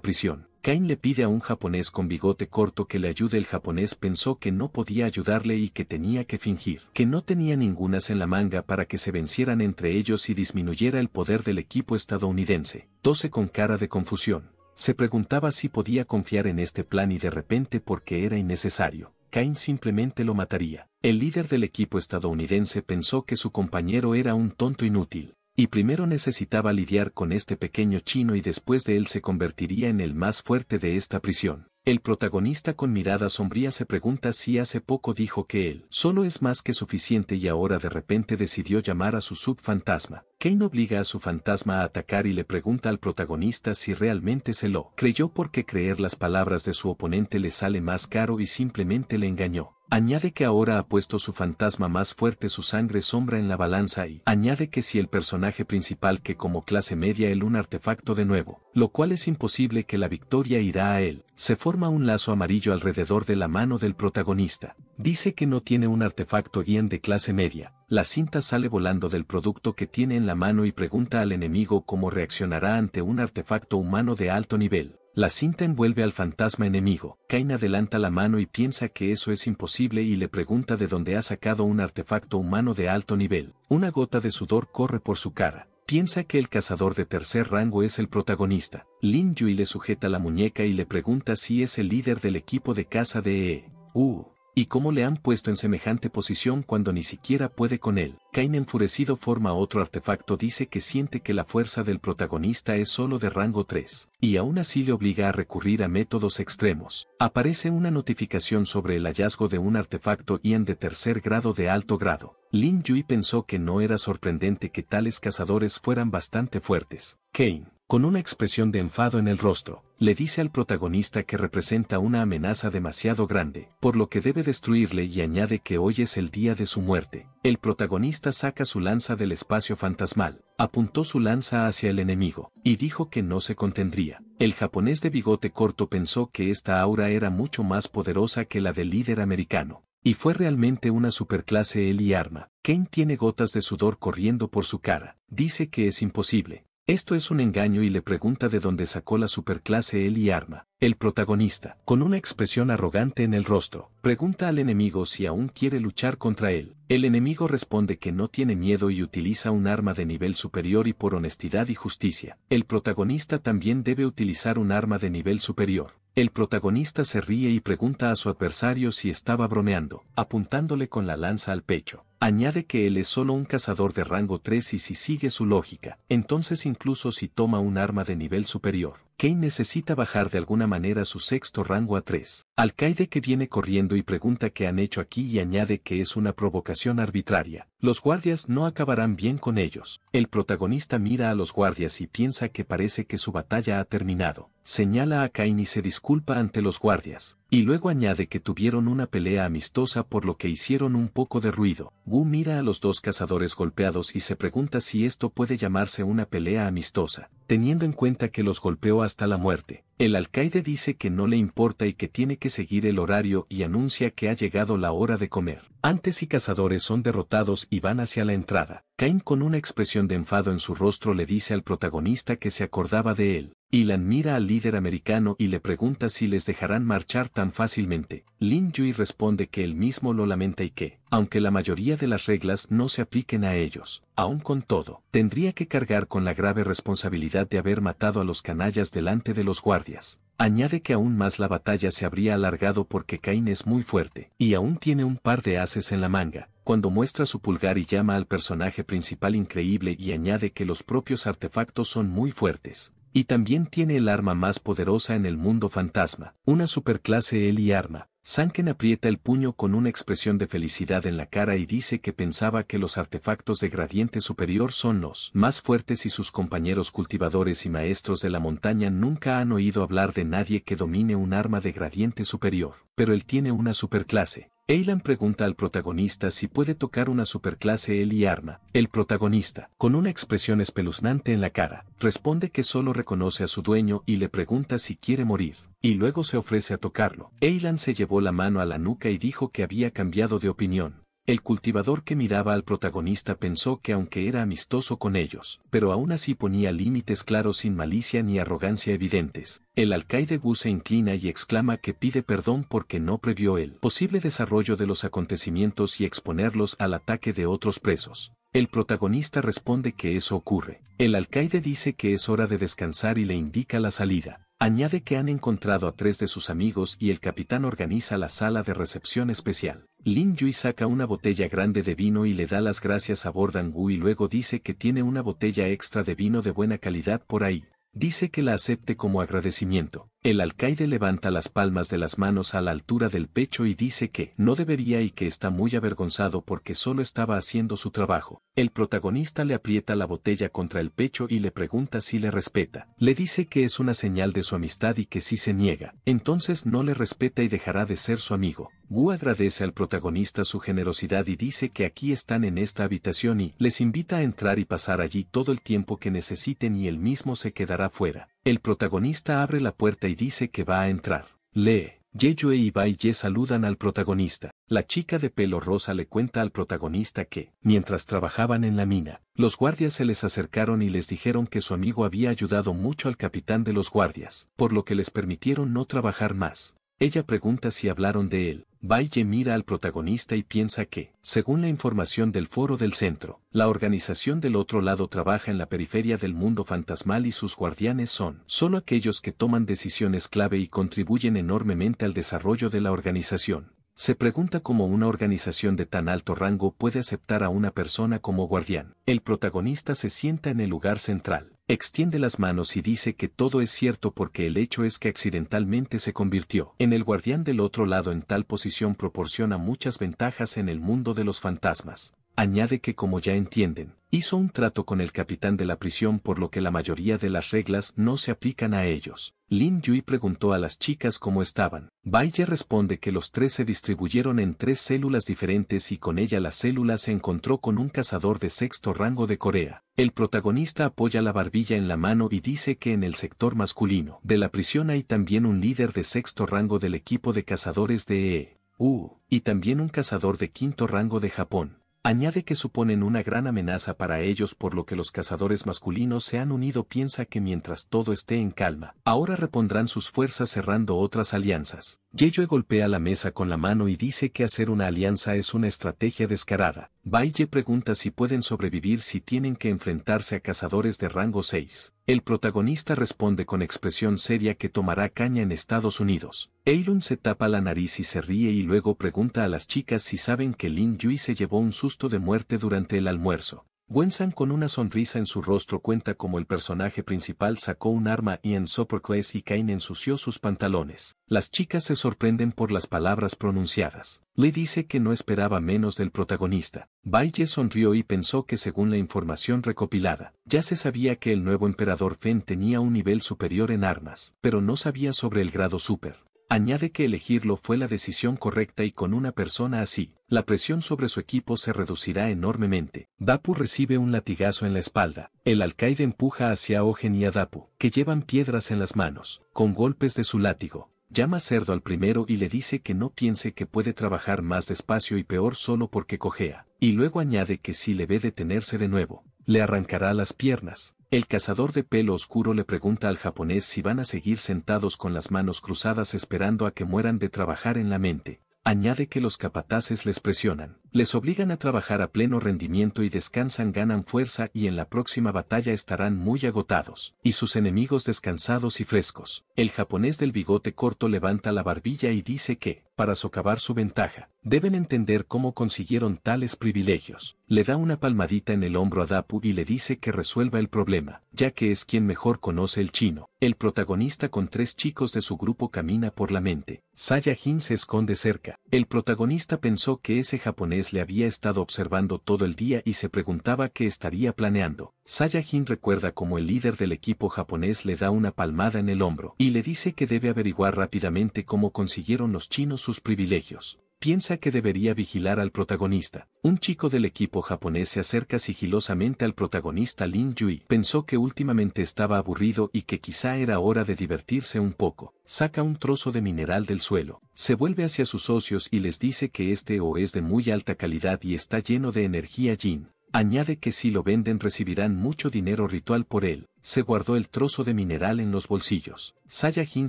prisión. Kane le pide a un japonés con bigote corto que le ayude. El japonés pensó que no podía ayudarle y que tenía que fingir, que no tenía ningunas en la manga para que se vencieran entre ellos y disminuyera el poder del equipo estadounidense. 12 con cara de confusión. Se preguntaba si podía confiar en este plan y de repente porque era innecesario, Cain simplemente lo mataría. El líder del equipo estadounidense pensó que su compañero era un tonto inútil, y primero necesitaba lidiar con este pequeño chino y después de él se convertiría en el más fuerte de esta prisión. El protagonista con mirada sombría se pregunta si hace poco dijo que él solo es más que suficiente y ahora de repente decidió llamar a su subfantasma. Kane obliga a su fantasma a atacar y le pregunta al protagonista si realmente se lo creyó porque creer las palabras de su oponente le sale más caro y simplemente le engañó. Añade que ahora ha puesto su fantasma más fuerte su sangre sombra en la balanza y añade que si el personaje principal que como clase media el un artefacto de nuevo, lo cual es imposible que la victoria irá a él, se forma un lazo amarillo alrededor de la mano del protagonista. Dice que no tiene un artefacto bien de clase media, la cinta sale volando del producto que tiene en la mano y pregunta al enemigo cómo reaccionará ante un artefacto humano de alto nivel. La cinta envuelve al fantasma enemigo. Kain adelanta la mano y piensa que eso es imposible y le pregunta de dónde ha sacado un artefacto humano de alto nivel. Una gota de sudor corre por su cara. Piensa que el cazador de tercer rango es el protagonista. Lin Yui le sujeta la muñeca y le pregunta si es el líder del equipo de caza de E. U. ¿Y cómo le han puesto en semejante posición cuando ni siquiera puede con él? Kane, enfurecido forma otro artefacto dice que siente que la fuerza del protagonista es solo de rango 3, y aún así le obliga a recurrir a métodos extremos. Aparece una notificación sobre el hallazgo de un artefacto Ian de tercer grado de alto grado. Lin Yui pensó que no era sorprendente que tales cazadores fueran bastante fuertes. Kane, con una expresión de enfado en el rostro, le dice al protagonista que representa una amenaza demasiado grande, por lo que debe destruirle y añade que hoy es el día de su muerte. El protagonista saca su lanza del espacio fantasmal, apuntó su lanza hacia el enemigo, y dijo que no se contendría. El japonés de bigote corto pensó que esta aura era mucho más poderosa que la del líder americano. Y fue realmente una superclase él y arma. Kane tiene gotas de sudor corriendo por su cara. Dice que es imposible, esto es un engaño y le pregunta de dónde sacó la superclase él y arma. El protagonista, con una expresión arrogante en el rostro, pregunta al enemigo si aún quiere luchar contra él. El enemigo responde que no tiene miedo y utiliza un arma de nivel superior y por honestidad y justicia. El protagonista también debe utilizar un arma de nivel superior. El protagonista se ríe y pregunta a su adversario si estaba bromeando, apuntándole con la lanza al pecho. Añade que él es solo un cazador de rango 3 y si sigue su lógica, entonces incluso si toma un arma de nivel superior, Kane necesita bajar de alguna manera su sexto rango a 3. Alcaide que viene corriendo y pregunta qué han hecho aquí y añade que es una provocación arbitraria. Los guardias no acabarán bien con ellos. El protagonista mira a los guardias y piensa que parece que su batalla ha terminado señala a Cain y se disculpa ante los guardias, y luego añade que tuvieron una pelea amistosa por lo que hicieron un poco de ruido. Wu mira a los dos cazadores golpeados y se pregunta si esto puede llamarse una pelea amistosa, teniendo en cuenta que los golpeó hasta la muerte. El alcaide dice que no le importa y que tiene que seguir el horario y anuncia que ha llegado la hora de comer. Antes y cazadores son derrotados y van hacia la entrada. Cain con una expresión de enfado en su rostro le dice al protagonista que se acordaba de él. Ilan mira al líder americano y le pregunta si les dejarán marchar tan fácilmente. Lin Yui responde que él mismo lo lamenta y que, aunque la mayoría de las reglas no se apliquen a ellos, aún con todo, tendría que cargar con la grave responsabilidad de haber matado a los canallas delante de los guardias. Añade que aún más la batalla se habría alargado porque Cain es muy fuerte, y aún tiene un par de haces en la manga, cuando muestra su pulgar y llama al personaje principal increíble y añade que los propios artefactos son muy fuertes. Y también tiene el arma más poderosa en el mundo fantasma, una superclase Eli arma. Sanken aprieta el puño con una expresión de felicidad en la cara y dice que pensaba que los artefactos de gradiente superior son los más fuertes y sus compañeros cultivadores y maestros de la montaña nunca han oído hablar de nadie que domine un arma de gradiente superior. Pero él tiene una superclase, Eilan pregunta al protagonista si puede tocar una superclase él Arma. El protagonista, con una expresión espeluznante en la cara, responde que solo reconoce a su dueño y le pregunta si quiere morir, y luego se ofrece a tocarlo. Eilan se llevó la mano a la nuca y dijo que había cambiado de opinión. El cultivador que miraba al protagonista pensó que aunque era amistoso con ellos, pero aún así ponía límites claros sin malicia ni arrogancia evidentes. El alcaide Gu se inclina y exclama que pide perdón porque no previó el posible desarrollo de los acontecimientos y exponerlos al ataque de otros presos. El protagonista responde que eso ocurre. El alcaide dice que es hora de descansar y le indica la salida. Añade que han encontrado a tres de sus amigos y el capitán organiza la sala de recepción especial. Lin Yui saca una botella grande de vino y le da las gracias a Bordan Wu y luego dice que tiene una botella extra de vino de buena calidad por ahí. Dice que la acepte como agradecimiento. El alcaide levanta las palmas de las manos a la altura del pecho y dice que no debería y que está muy avergonzado porque solo estaba haciendo su trabajo. El protagonista le aprieta la botella contra el pecho y le pregunta si le respeta. Le dice que es una señal de su amistad y que si se niega, entonces no le respeta y dejará de ser su amigo. Wu agradece al protagonista su generosidad y dice que aquí están en esta habitación y les invita a entrar y pasar allí todo el tiempo que necesiten y él mismo se quedará fuera. El protagonista abre la puerta y dice que va a entrar. Lee. Yeyue y Baiye saludan al protagonista. La chica de pelo rosa le cuenta al protagonista que, mientras trabajaban en la mina, los guardias se les acercaron y les dijeron que su amigo había ayudado mucho al capitán de los guardias, por lo que les permitieron no trabajar más. Ella pregunta si hablaron de él. Valle mira al protagonista y piensa que, según la información del foro del centro, la organización del otro lado trabaja en la periferia del mundo fantasmal y sus guardianes son solo aquellos que toman decisiones clave y contribuyen enormemente al desarrollo de la organización. Se pregunta cómo una organización de tan alto rango puede aceptar a una persona como guardián. El protagonista se sienta en el lugar central. Extiende las manos y dice que todo es cierto porque el hecho es que accidentalmente se convirtió en el guardián del otro lado en tal posición proporciona muchas ventajas en el mundo de los fantasmas añade que como ya entienden, hizo un trato con el capitán de la prisión por lo que la mayoría de las reglas no se aplican a ellos. Lin Yui preguntó a las chicas cómo estaban. Ye responde que los tres se distribuyeron en tres células diferentes y con ella la célula se encontró con un cazador de sexto rango de Corea. El protagonista apoya la barbilla en la mano y dice que en el sector masculino de la prisión hay también un líder de sexto rango del equipo de cazadores de EE. U, y también un cazador de quinto rango de Japón. Añade que suponen una gran amenaza para ellos por lo que los cazadores masculinos se han unido piensa que mientras todo esté en calma, ahora repondrán sus fuerzas cerrando otras alianzas. Yeyue golpea la mesa con la mano y dice que hacer una alianza es una estrategia descarada. Baille pregunta si pueden sobrevivir si tienen que enfrentarse a cazadores de rango 6. El protagonista responde con expresión seria que tomará caña en Estados Unidos. Eilun se tapa la nariz y se ríe y luego pregunta a las chicas si saben que Lin Yui se llevó un susto de muerte durante el almuerzo. Wensan con una sonrisa en su rostro cuenta como el personaje principal sacó un arma y en Sopercles y Kane ensució sus pantalones. Las chicas se sorprenden por las palabras pronunciadas. Le dice que no esperaba menos del protagonista. Bailey sonrió y pensó que según la información recopilada, ya se sabía que el nuevo emperador Fen tenía un nivel superior en armas, pero no sabía sobre el grado super. Añade que elegirlo fue la decisión correcta y con una persona así, la presión sobre su equipo se reducirá enormemente. Dapu recibe un latigazo en la espalda. El alcaide empuja hacia Ogen y a Dapu, que llevan piedras en las manos, con golpes de su látigo. Llama cerdo al primero y le dice que no piense que puede trabajar más despacio y peor solo porque cojea, y luego añade que si le ve detenerse de nuevo, le arrancará las piernas. El cazador de pelo oscuro le pregunta al japonés si van a seguir sentados con las manos cruzadas esperando a que mueran de trabajar en la mente. Añade que los capataces les presionan les obligan a trabajar a pleno rendimiento y descansan ganan fuerza y en la próxima batalla estarán muy agotados, y sus enemigos descansados y frescos. El japonés del bigote corto levanta la barbilla y dice que, para socavar su ventaja, deben entender cómo consiguieron tales privilegios. Le da una palmadita en el hombro a Dapu y le dice que resuelva el problema, ya que es quien mejor conoce el chino. El protagonista con tres chicos de su grupo camina por la mente. Saya se esconde cerca. El protagonista pensó que ese japonés le había estado observando todo el día y se preguntaba qué estaría planeando. Sayajin recuerda cómo el líder del equipo japonés le da una palmada en el hombro y le dice que debe averiguar rápidamente cómo consiguieron los chinos sus privilegios piensa que debería vigilar al protagonista. Un chico del equipo japonés se acerca sigilosamente al protagonista Lin Yui. Pensó que últimamente estaba aburrido y que quizá era hora de divertirse un poco. Saca un trozo de mineral del suelo, se vuelve hacia sus socios y les dice que este o es de muy alta calidad y está lleno de energía yin. Añade que si lo venden recibirán mucho dinero ritual por él. Se guardó el trozo de mineral en los bolsillos. Jin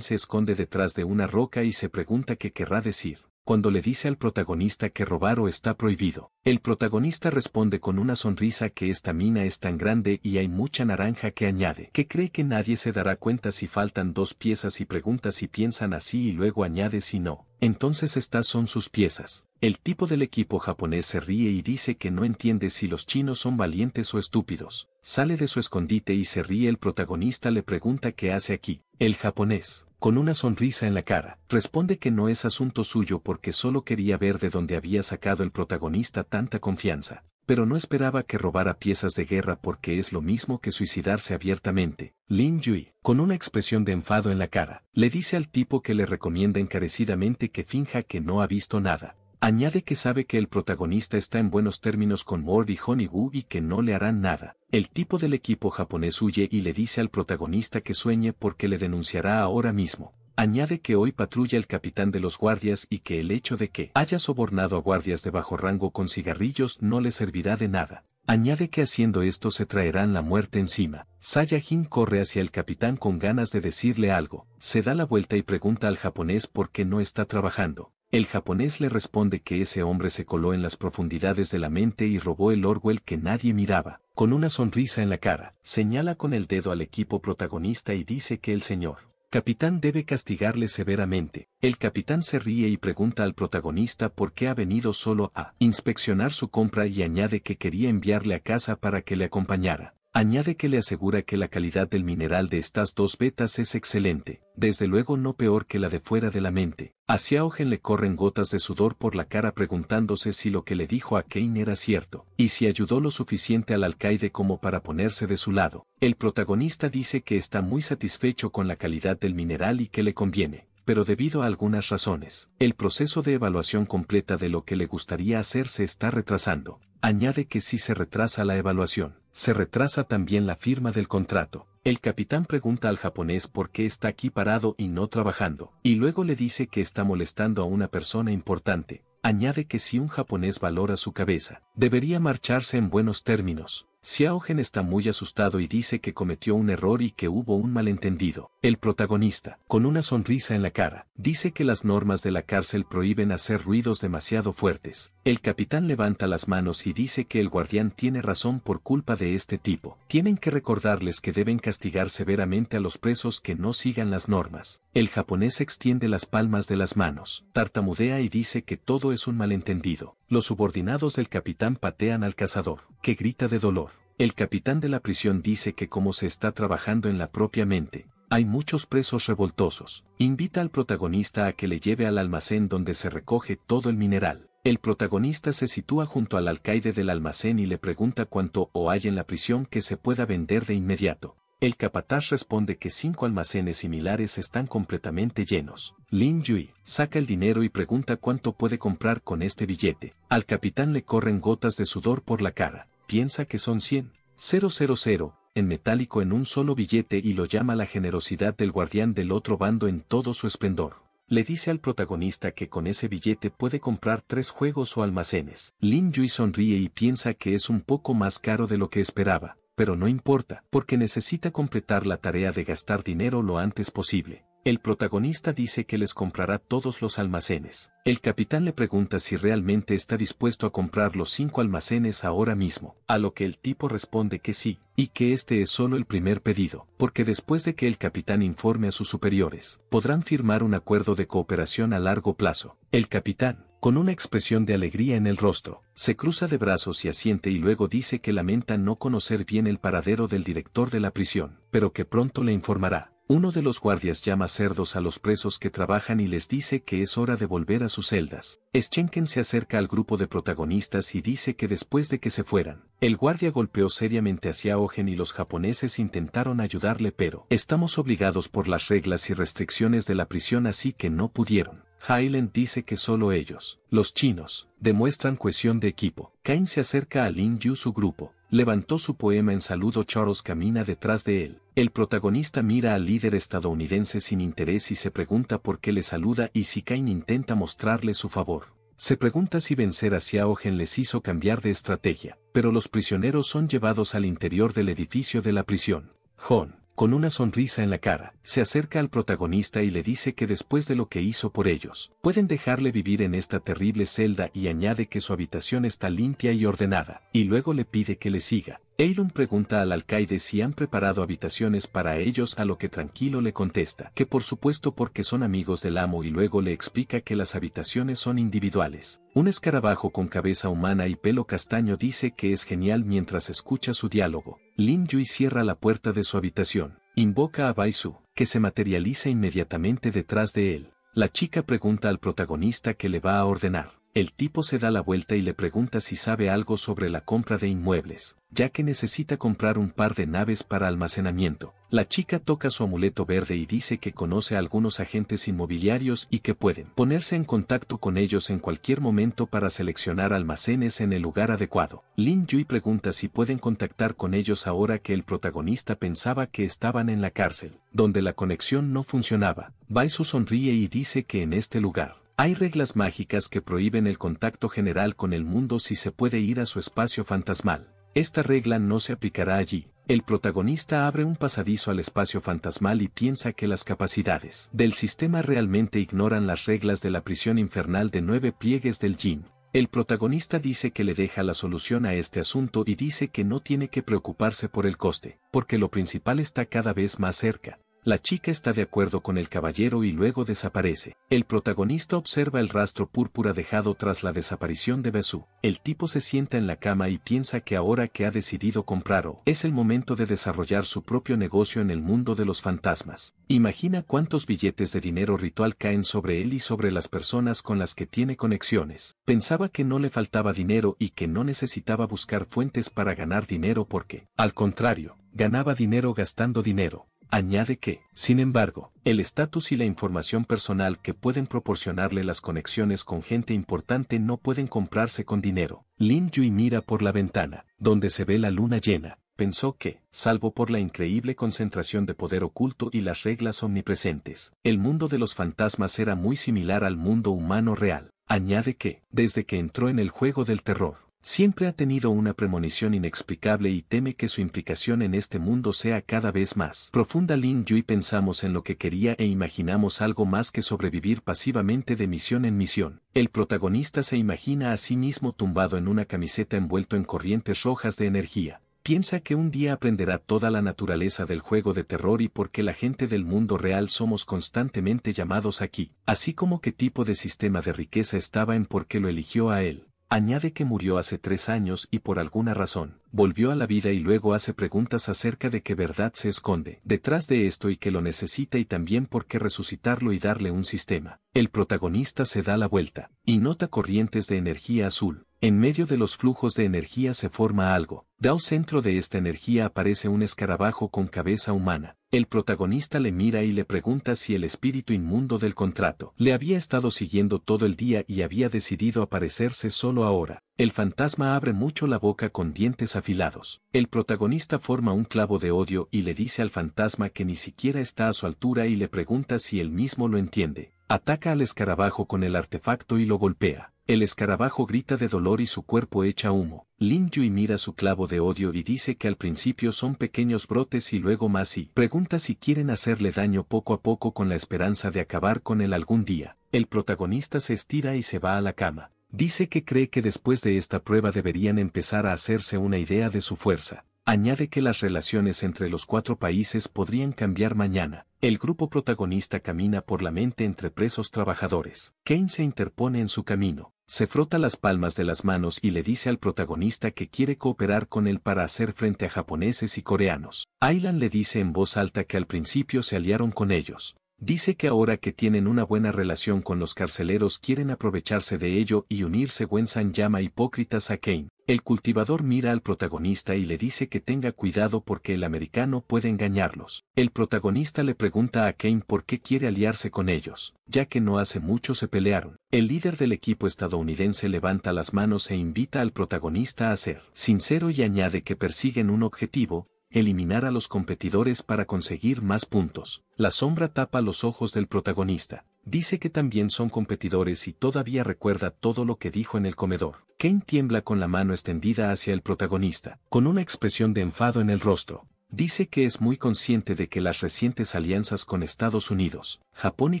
se esconde detrás de una roca y se pregunta qué querrá decir cuando le dice al protagonista que robar o está prohibido. El protagonista responde con una sonrisa que esta mina es tan grande y hay mucha naranja que añade, que cree que nadie se dará cuenta si faltan dos piezas y pregunta si piensan así y luego añade si no. Entonces estas son sus piezas. El tipo del equipo japonés se ríe y dice que no entiende si los chinos son valientes o estúpidos. Sale de su escondite y se ríe el protagonista le pregunta qué hace aquí. El japonés, con una sonrisa en la cara, responde que no es asunto suyo porque solo quería ver de dónde había sacado el protagonista tanta confianza, pero no esperaba que robara piezas de guerra porque es lo mismo que suicidarse abiertamente. Lin Yui, con una expresión de enfado en la cara, le dice al tipo que le recomienda encarecidamente que finja que no ha visto nada. Añade que sabe que el protagonista está en buenos términos con Ward y Wu y que no le harán nada. El tipo del equipo japonés huye y le dice al protagonista que sueñe porque le denunciará ahora mismo. Añade que hoy patrulla el capitán de los guardias y que el hecho de que haya sobornado a guardias de bajo rango con cigarrillos no le servirá de nada. Añade que haciendo esto se traerán la muerte encima. Sayajin corre hacia el capitán con ganas de decirle algo. Se da la vuelta y pregunta al japonés por qué no está trabajando. El japonés le responde que ese hombre se coló en las profundidades de la mente y robó el Orwell que nadie miraba. Con una sonrisa en la cara, señala con el dedo al equipo protagonista y dice que el señor Capitán debe castigarle severamente. El capitán se ríe y pregunta al protagonista por qué ha venido solo a inspeccionar su compra y añade que quería enviarle a casa para que le acompañara. Añade que le asegura que la calidad del mineral de estas dos betas es excelente, desde luego no peor que la de fuera de la mente. A Ogen le corren gotas de sudor por la cara preguntándose si lo que le dijo a Kane era cierto, y si ayudó lo suficiente al alcaide como para ponerse de su lado. El protagonista dice que está muy satisfecho con la calidad del mineral y que le conviene pero debido a algunas razones, el proceso de evaluación completa de lo que le gustaría hacer se está retrasando. Añade que si se retrasa la evaluación, se retrasa también la firma del contrato. El capitán pregunta al japonés por qué está aquí parado y no trabajando, y luego le dice que está molestando a una persona importante. Añade que si un japonés valora su cabeza, debería marcharse en buenos términos. Xiaogen está muy asustado y dice que cometió un error y que hubo un malentendido. El protagonista, con una sonrisa en la cara, dice que las normas de la cárcel prohíben hacer ruidos demasiado fuertes. El capitán levanta las manos y dice que el guardián tiene razón por culpa de este tipo. Tienen que recordarles que deben castigar severamente a los presos que no sigan las normas. El japonés extiende las palmas de las manos, tartamudea y dice que todo es un malentendido. Los subordinados del capitán patean al cazador, que grita de dolor. El capitán de la prisión dice que como se está trabajando en la propia mente, hay muchos presos revoltosos. Invita al protagonista a que le lleve al almacén donde se recoge todo el mineral. El protagonista se sitúa junto al alcaide del almacén y le pregunta cuánto o hay en la prisión que se pueda vender de inmediato. El capataz responde que cinco almacenes similares están completamente llenos. Lin Yui saca el dinero y pregunta cuánto puede comprar con este billete. Al capitán le corren gotas de sudor por la cara. Piensa que son 100. 000, en metálico en un solo billete y lo llama la generosidad del guardián del otro bando en todo su esplendor. Le dice al protagonista que con ese billete puede comprar tres juegos o almacenes. Lin Yui sonríe y piensa que es un poco más caro de lo que esperaba, pero no importa, porque necesita completar la tarea de gastar dinero lo antes posible. El protagonista dice que les comprará todos los almacenes. El capitán le pregunta si realmente está dispuesto a comprar los cinco almacenes ahora mismo, a lo que el tipo responde que sí, y que este es solo el primer pedido, porque después de que el capitán informe a sus superiores, podrán firmar un acuerdo de cooperación a largo plazo. El capitán, con una expresión de alegría en el rostro, se cruza de brazos y asiente y luego dice que lamenta no conocer bien el paradero del director de la prisión, pero que pronto le informará. Uno de los guardias llama cerdos a los presos que trabajan y les dice que es hora de volver a sus celdas. Schenken se acerca al grupo de protagonistas y dice que después de que se fueran, el guardia golpeó seriamente hacia Ogen y los japoneses intentaron ayudarle pero estamos obligados por las reglas y restricciones de la prisión así que no pudieron. Hailen dice que solo ellos, los chinos, demuestran cohesión de equipo. Cain se acerca a Lin Yu su grupo. Levantó su poema en saludo Charles camina detrás de él. El protagonista mira al líder estadounidense sin interés y se pregunta por qué le saluda y si Cain intenta mostrarle su favor. Se pregunta si vencer a Xiao les hizo cambiar de estrategia, pero los prisioneros son llevados al interior del edificio de la prisión. Hon, con una sonrisa en la cara, se acerca al protagonista y le dice que después de lo que hizo por ellos, pueden dejarle vivir en esta terrible celda y añade que su habitación está limpia y ordenada, y luego le pide que le siga, Elon pregunta al alcaide si han preparado habitaciones para ellos a lo que Tranquilo le contesta, que por supuesto porque son amigos del amo y luego le explica que las habitaciones son individuales. Un escarabajo con cabeza humana y pelo castaño dice que es genial mientras escucha su diálogo. Lin Yui cierra la puerta de su habitación, invoca a Bai que se materializa inmediatamente detrás de él. La chica pregunta al protagonista que le va a ordenar. El tipo se da la vuelta y le pregunta si sabe algo sobre la compra de inmuebles, ya que necesita comprar un par de naves para almacenamiento. La chica toca su amuleto verde y dice que conoce a algunos agentes inmobiliarios y que pueden ponerse en contacto con ellos en cualquier momento para seleccionar almacenes en el lugar adecuado. Lin Yui pregunta si pueden contactar con ellos ahora que el protagonista pensaba que estaban en la cárcel, donde la conexión no funcionaba. Baisu sonríe y dice que en este lugar hay reglas mágicas que prohíben el contacto general con el mundo si se puede ir a su espacio fantasmal. Esta regla no se aplicará allí. El protagonista abre un pasadizo al espacio fantasmal y piensa que las capacidades del sistema realmente ignoran las reglas de la prisión infernal de nueve pliegues del Jin. El protagonista dice que le deja la solución a este asunto y dice que no tiene que preocuparse por el coste, porque lo principal está cada vez más cerca. La chica está de acuerdo con el caballero y luego desaparece. El protagonista observa el rastro púrpura dejado tras la desaparición de Besú. El tipo se sienta en la cama y piensa que ahora que ha decidido comprarlo es el momento de desarrollar su propio negocio en el mundo de los fantasmas. Imagina cuántos billetes de dinero ritual caen sobre él y sobre las personas con las que tiene conexiones. Pensaba que no le faltaba dinero y que no necesitaba buscar fuentes para ganar dinero porque, al contrario, ganaba dinero gastando dinero. Añade que, sin embargo, el estatus y la información personal que pueden proporcionarle las conexiones con gente importante no pueden comprarse con dinero. Lin Yui mira por la ventana, donde se ve la luna llena. Pensó que, salvo por la increíble concentración de poder oculto y las reglas omnipresentes, el mundo de los fantasmas era muy similar al mundo humano real. Añade que, desde que entró en el juego del terror, Siempre ha tenido una premonición inexplicable y teme que su implicación en este mundo sea cada vez más profunda. Lin y pensamos en lo que quería e imaginamos algo más que sobrevivir pasivamente de misión en misión. El protagonista se imagina a sí mismo tumbado en una camiseta envuelto en corrientes rojas de energía. Piensa que un día aprenderá toda la naturaleza del juego de terror y por qué la gente del mundo real somos constantemente llamados aquí, así como qué tipo de sistema de riqueza estaba en por qué lo eligió a él. Añade que murió hace tres años y por alguna razón, volvió a la vida y luego hace preguntas acerca de qué verdad se esconde detrás de esto y que lo necesita y también por qué resucitarlo y darle un sistema. El protagonista se da la vuelta, y nota corrientes de energía azul, en medio de los flujos de energía se forma algo. Dao centro de esta energía aparece un escarabajo con cabeza humana. El protagonista le mira y le pregunta si el espíritu inmundo del contrato le había estado siguiendo todo el día y había decidido aparecerse solo ahora. El fantasma abre mucho la boca con dientes afilados. El protagonista forma un clavo de odio y le dice al fantasma que ni siquiera está a su altura y le pregunta si él mismo lo entiende. Ataca al escarabajo con el artefacto y lo golpea. El escarabajo grita de dolor y su cuerpo echa humo. Lin Yui mira su clavo de odio y dice que al principio son pequeños brotes y luego más y pregunta si quieren hacerle daño poco a poco con la esperanza de acabar con él algún día. El protagonista se estira y se va a la cama. Dice que cree que después de esta prueba deberían empezar a hacerse una idea de su fuerza. Añade que las relaciones entre los cuatro países podrían cambiar mañana. El grupo protagonista camina por la mente entre presos trabajadores. Kane se interpone en su camino se frota las palmas de las manos y le dice al protagonista que quiere cooperar con él para hacer frente a japoneses y coreanos. Aylan le dice en voz alta que al principio se aliaron con ellos, Dice que ahora que tienen una buena relación con los carceleros quieren aprovecharse de ello y unirse San llama hipócritas a Kane. El cultivador mira al protagonista y le dice que tenga cuidado porque el americano puede engañarlos. El protagonista le pregunta a Kane por qué quiere aliarse con ellos, ya que no hace mucho se pelearon. El líder del equipo estadounidense levanta las manos e invita al protagonista a ser sincero y añade que persiguen un objetivo, eliminar a los competidores para conseguir más puntos. La sombra tapa los ojos del protagonista. Dice que también son competidores y todavía recuerda todo lo que dijo en el comedor. Kane tiembla con la mano extendida hacia el protagonista, con una expresión de enfado en el rostro dice que es muy consciente de que las recientes alianzas con Estados Unidos, Japón y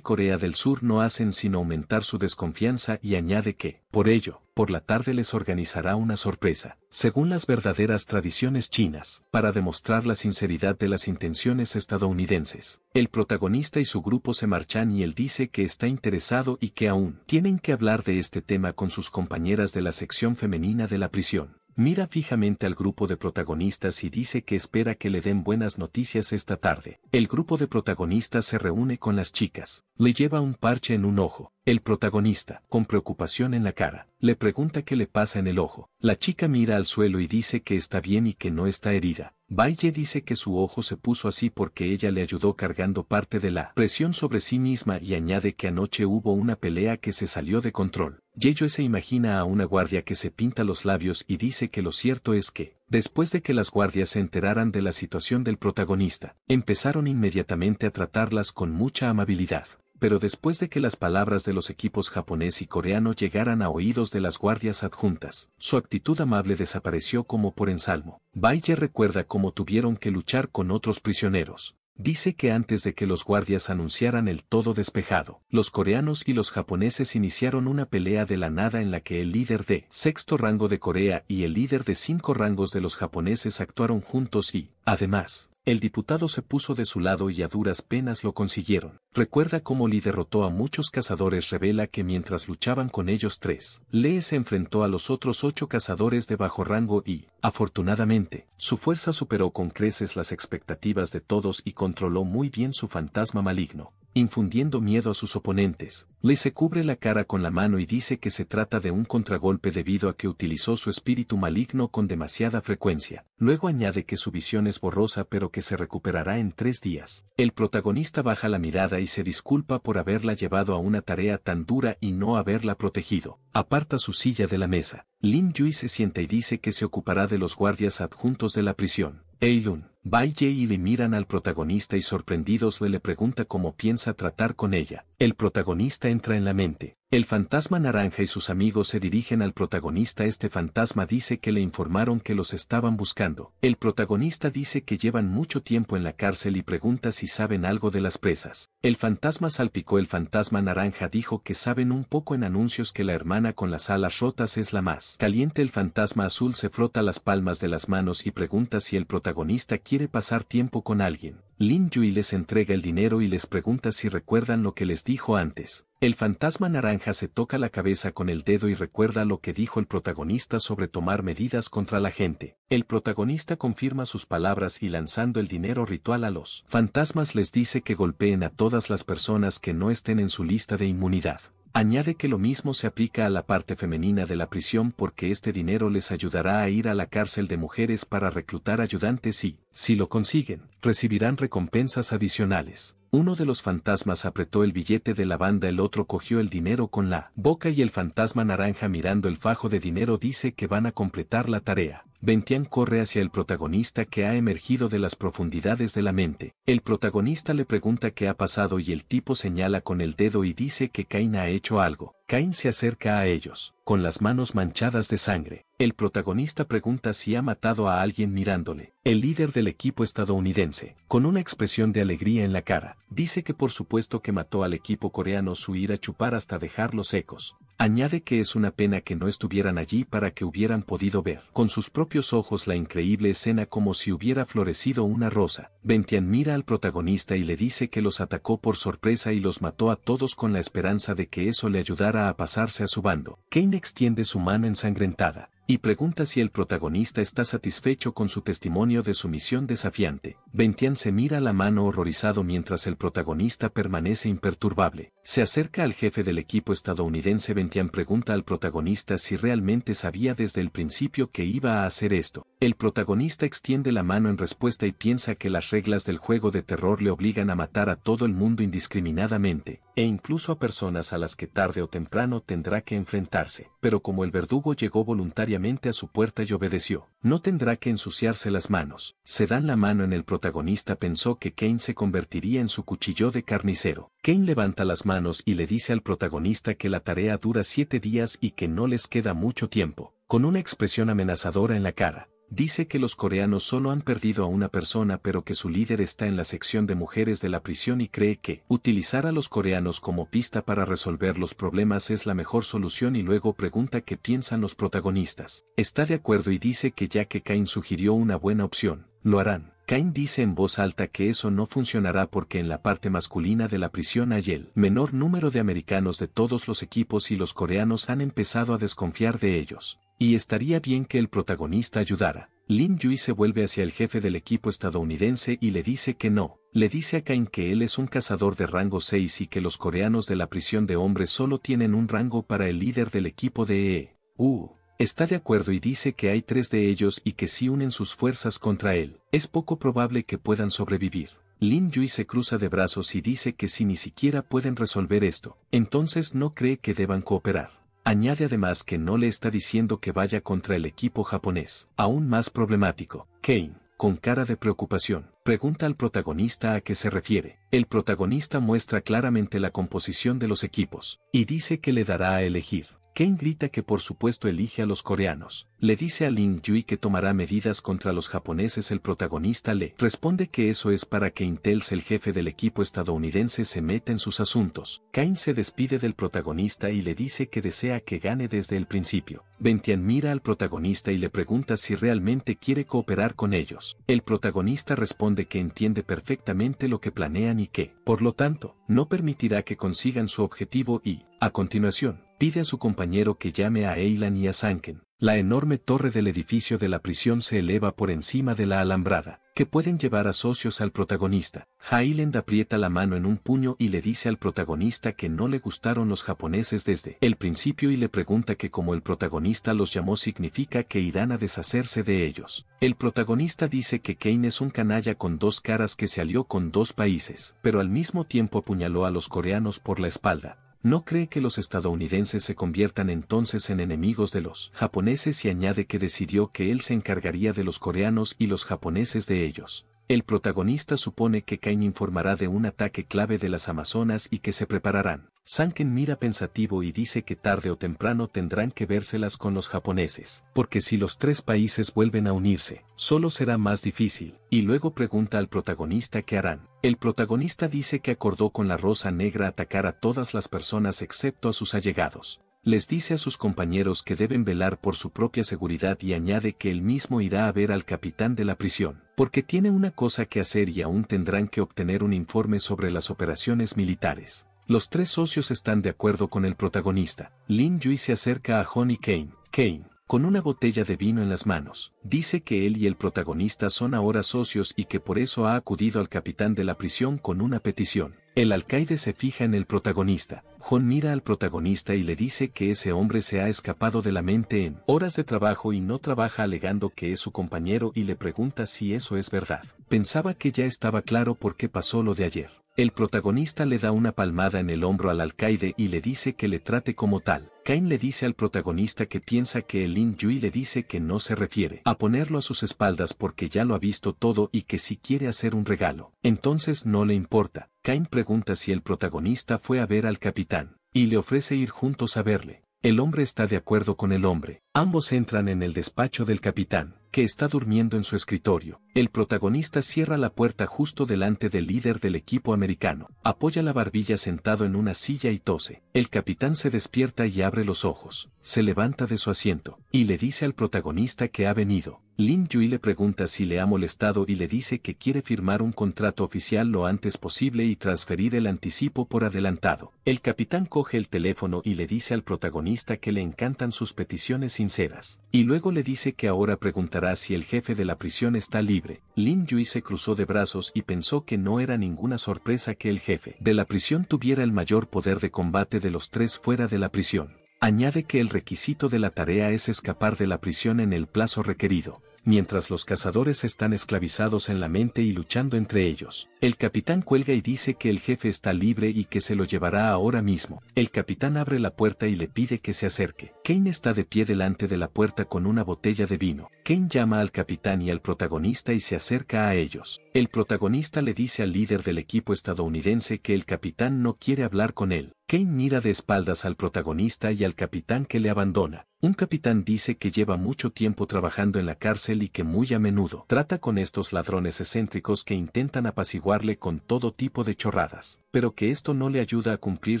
Corea del Sur no hacen sino aumentar su desconfianza y añade que, por ello, por la tarde les organizará una sorpresa, según las verdaderas tradiciones chinas, para demostrar la sinceridad de las intenciones estadounidenses. El protagonista y su grupo se marchan y él dice que está interesado y que aún tienen que hablar de este tema con sus compañeras de la sección femenina de la prisión. Mira fijamente al grupo de protagonistas y dice que espera que le den buenas noticias esta tarde. El grupo de protagonistas se reúne con las chicas. Le lleva un parche en un ojo. El protagonista, con preocupación en la cara, le pregunta qué le pasa en el ojo. La chica mira al suelo y dice que está bien y que no está herida. Valle dice que su ojo se puso así porque ella le ayudó cargando parte de la presión sobre sí misma y añade que anoche hubo una pelea que se salió de control. Yello se imagina a una guardia que se pinta los labios y dice que lo cierto es que, después de que las guardias se enteraran de la situación del protagonista, empezaron inmediatamente a tratarlas con mucha amabilidad pero después de que las palabras de los equipos japonés y coreano llegaran a oídos de las guardias adjuntas, su actitud amable desapareció como por ensalmo. Baille recuerda cómo tuvieron que luchar con otros prisioneros. Dice que antes de que los guardias anunciaran el todo despejado, los coreanos y los japoneses iniciaron una pelea de la nada en la que el líder de sexto rango de Corea y el líder de cinco rangos de los japoneses actuaron juntos y, además, el diputado se puso de su lado y a duras penas lo consiguieron. Recuerda cómo Lee derrotó a muchos cazadores revela que mientras luchaban con ellos tres, Lee se enfrentó a los otros ocho cazadores de bajo rango y, afortunadamente, su fuerza superó con creces las expectativas de todos y controló muy bien su fantasma maligno infundiendo miedo a sus oponentes. Le se cubre la cara con la mano y dice que se trata de un contragolpe debido a que utilizó su espíritu maligno con demasiada frecuencia. Luego añade que su visión es borrosa pero que se recuperará en tres días. El protagonista baja la mirada y se disculpa por haberla llevado a una tarea tan dura y no haberla protegido. Aparta su silla de la mesa. Lin Yui se sienta y dice que se ocupará de los guardias adjuntos de la prisión. Eilun. Bai y le miran al protagonista y sorprendidos le pregunta cómo piensa tratar con ella. El protagonista entra en la mente. El fantasma naranja y sus amigos se dirigen al protagonista. Este fantasma dice que le informaron que los estaban buscando. El protagonista dice que llevan mucho tiempo en la cárcel y pregunta si saben algo de las presas. El fantasma salpicó. El fantasma naranja dijo que saben un poco en anuncios que la hermana con las alas rotas es la más. Caliente el fantasma azul se frota las palmas de las manos y pregunta si el protagonista quiere quiere pasar tiempo con alguien. Lin Yui les entrega el dinero y les pregunta si recuerdan lo que les dijo antes. El fantasma naranja se toca la cabeza con el dedo y recuerda lo que dijo el protagonista sobre tomar medidas contra la gente. El protagonista confirma sus palabras y lanzando el dinero ritual a los fantasmas les dice que golpeen a todas las personas que no estén en su lista de inmunidad. Añade que lo mismo se aplica a la parte femenina de la prisión porque este dinero les ayudará a ir a la cárcel de mujeres para reclutar ayudantes y, si lo consiguen, recibirán recompensas adicionales. Uno de los fantasmas apretó el billete de la banda, el otro cogió el dinero con la boca y el fantasma naranja mirando el fajo de dinero dice que van a completar la tarea. Bentian corre hacia el protagonista que ha emergido de las profundidades de la mente. El protagonista le pregunta qué ha pasado y el tipo señala con el dedo y dice que Cain ha hecho algo. Cain se acerca a ellos, con las manos manchadas de sangre. El protagonista pregunta si ha matado a alguien mirándole. El líder del equipo estadounidense, con una expresión de alegría en la cara, dice que por supuesto que mató al equipo coreano su ira chupar hasta dejarlos secos. Añade que es una pena que no estuvieran allí para que hubieran podido ver con sus propios ojos la increíble escena como si hubiera florecido una rosa. Bentian mira al protagonista y le dice que los atacó por sorpresa y los mató a todos con la esperanza de que eso le ayudara a pasarse a su bando. Kane extiende su mano ensangrentada y pregunta si el protagonista está satisfecho con su testimonio de su misión desafiante. Ventian se mira la mano horrorizado mientras el protagonista permanece imperturbable. Se acerca al jefe del equipo estadounidense Ventian pregunta al protagonista si realmente sabía desde el principio que iba a hacer esto. El protagonista extiende la mano en respuesta y piensa que las reglas del juego de terror le obligan a matar a todo el mundo indiscriminadamente e incluso a personas a las que tarde o temprano tendrá que enfrentarse, pero como el verdugo llegó voluntariamente a su puerta y obedeció, no tendrá que ensuciarse las manos. Se dan la mano en el protagonista pensó que Kane se convertiría en su cuchillo de carnicero. Kane levanta las manos y le dice al protagonista que la tarea dura siete días y que no les queda mucho tiempo, con una expresión amenazadora en la cara dice que los coreanos solo han perdido a una persona pero que su líder está en la sección de mujeres de la prisión y cree que utilizar a los coreanos como pista para resolver los problemas es la mejor solución y luego pregunta qué piensan los protagonistas. Está de acuerdo y dice que ya que Kain sugirió una buena opción, lo harán. Kain dice en voz alta que eso no funcionará porque en la parte masculina de la prisión hay el menor número de americanos de todos los equipos y los coreanos han empezado a desconfiar de ellos. Y estaría bien que el protagonista ayudara. Lin Yui se vuelve hacia el jefe del equipo estadounidense y le dice que no. Le dice a Kain que él es un cazador de rango 6 y que los coreanos de la prisión de hombres solo tienen un rango para el líder del equipo de EE. U. está de acuerdo y dice que hay tres de ellos y que si unen sus fuerzas contra él, es poco probable que puedan sobrevivir. Lin Yui se cruza de brazos y dice que si ni siquiera pueden resolver esto, entonces no cree que deban cooperar. Añade además que no le está diciendo que vaya contra el equipo japonés. Aún más problemático, Kane, con cara de preocupación, pregunta al protagonista a qué se refiere. El protagonista muestra claramente la composición de los equipos, y dice que le dará a elegir. Kane grita que por supuesto elige a los coreanos. Le dice a Lin Yui que tomará medidas contra los japoneses. El protagonista le responde que eso es para que Intels, el jefe del equipo estadounidense, se meta en sus asuntos. Kane se despide del protagonista y le dice que desea que gane desde el principio. Bentian mira al protagonista y le pregunta si realmente quiere cooperar con ellos. El protagonista responde que entiende perfectamente lo que planean y que, por lo tanto, no permitirá que consigan su objetivo y, a continuación, pide a su compañero que llame a Eilan y a Sanken. La enorme torre del edificio de la prisión se eleva por encima de la alambrada, que pueden llevar a socios al protagonista. Hailand aprieta la mano en un puño y le dice al protagonista que no le gustaron los japoneses desde el principio y le pregunta que como el protagonista los llamó significa que irán a deshacerse de ellos. El protagonista dice que Kane es un canalla con dos caras que se alió con dos países, pero al mismo tiempo apuñaló a los coreanos por la espalda no cree que los estadounidenses se conviertan entonces en enemigos de los japoneses y añade que decidió que él se encargaría de los coreanos y los japoneses de ellos. El protagonista supone que Cain informará de un ataque clave de las Amazonas y que se prepararán. Sanken mira pensativo y dice que tarde o temprano tendrán que vérselas con los japoneses, porque si los tres países vuelven a unirse, solo será más difícil, y luego pregunta al protagonista qué harán. El protagonista dice que acordó con la Rosa Negra atacar a todas las personas excepto a sus allegados les dice a sus compañeros que deben velar por su propia seguridad y añade que él mismo irá a ver al capitán de la prisión porque tiene una cosa que hacer y aún tendrán que obtener un informe sobre las operaciones militares. Los tres socios están de acuerdo con el protagonista. Lin Yui se acerca a Honey Kane. Kane, con una botella de vino en las manos, dice que él y el protagonista son ahora socios y que por eso ha acudido al capitán de la prisión con una petición. El alcaide se fija en el protagonista. John mira al protagonista y le dice que ese hombre se ha escapado de la mente en horas de trabajo y no trabaja alegando que es su compañero y le pregunta si eso es verdad. Pensaba que ya estaba claro por qué pasó lo de ayer. El protagonista le da una palmada en el hombro al alcaide y le dice que le trate como tal. Cain le dice al protagonista que piensa que el Lin Yui le dice que no se refiere a ponerlo a sus espaldas porque ya lo ha visto todo y que si quiere hacer un regalo, entonces no le importa. Cain pregunta si el protagonista fue a ver al capitán y le ofrece ir juntos a verle. El hombre está de acuerdo con el hombre. Ambos entran en el despacho del capitán que está durmiendo en su escritorio. El protagonista cierra la puerta justo delante del líder del equipo americano, apoya la barbilla sentado en una silla y tose. El capitán se despierta y abre los ojos, se levanta de su asiento, y le dice al protagonista que ha venido. Lin Yui le pregunta si le ha molestado y le dice que quiere firmar un contrato oficial lo antes posible y transferir el anticipo por adelantado. El capitán coge el teléfono y le dice al protagonista que le encantan sus peticiones sinceras. Y luego le dice que ahora preguntará si el jefe de la prisión está libre. Lin Yui se cruzó de brazos y pensó que no era ninguna sorpresa que el jefe de la prisión tuviera el mayor poder de combate de los tres fuera de la prisión. Añade que el requisito de la tarea es escapar de la prisión en el plazo requerido mientras los cazadores están esclavizados en la mente y luchando entre ellos. El capitán cuelga y dice que el jefe está libre y que se lo llevará ahora mismo. El capitán abre la puerta y le pide que se acerque. Kane está de pie delante de la puerta con una botella de vino. Kane llama al capitán y al protagonista y se acerca a ellos. El protagonista le dice al líder del equipo estadounidense que el capitán no quiere hablar con él. Kane mira de espaldas al protagonista y al capitán que le abandona. Un capitán dice que lleva mucho tiempo trabajando en la cárcel y que muy a menudo trata con estos ladrones excéntricos que intentan apaciguarle con todo tipo de chorradas, pero que esto no le ayuda a cumplir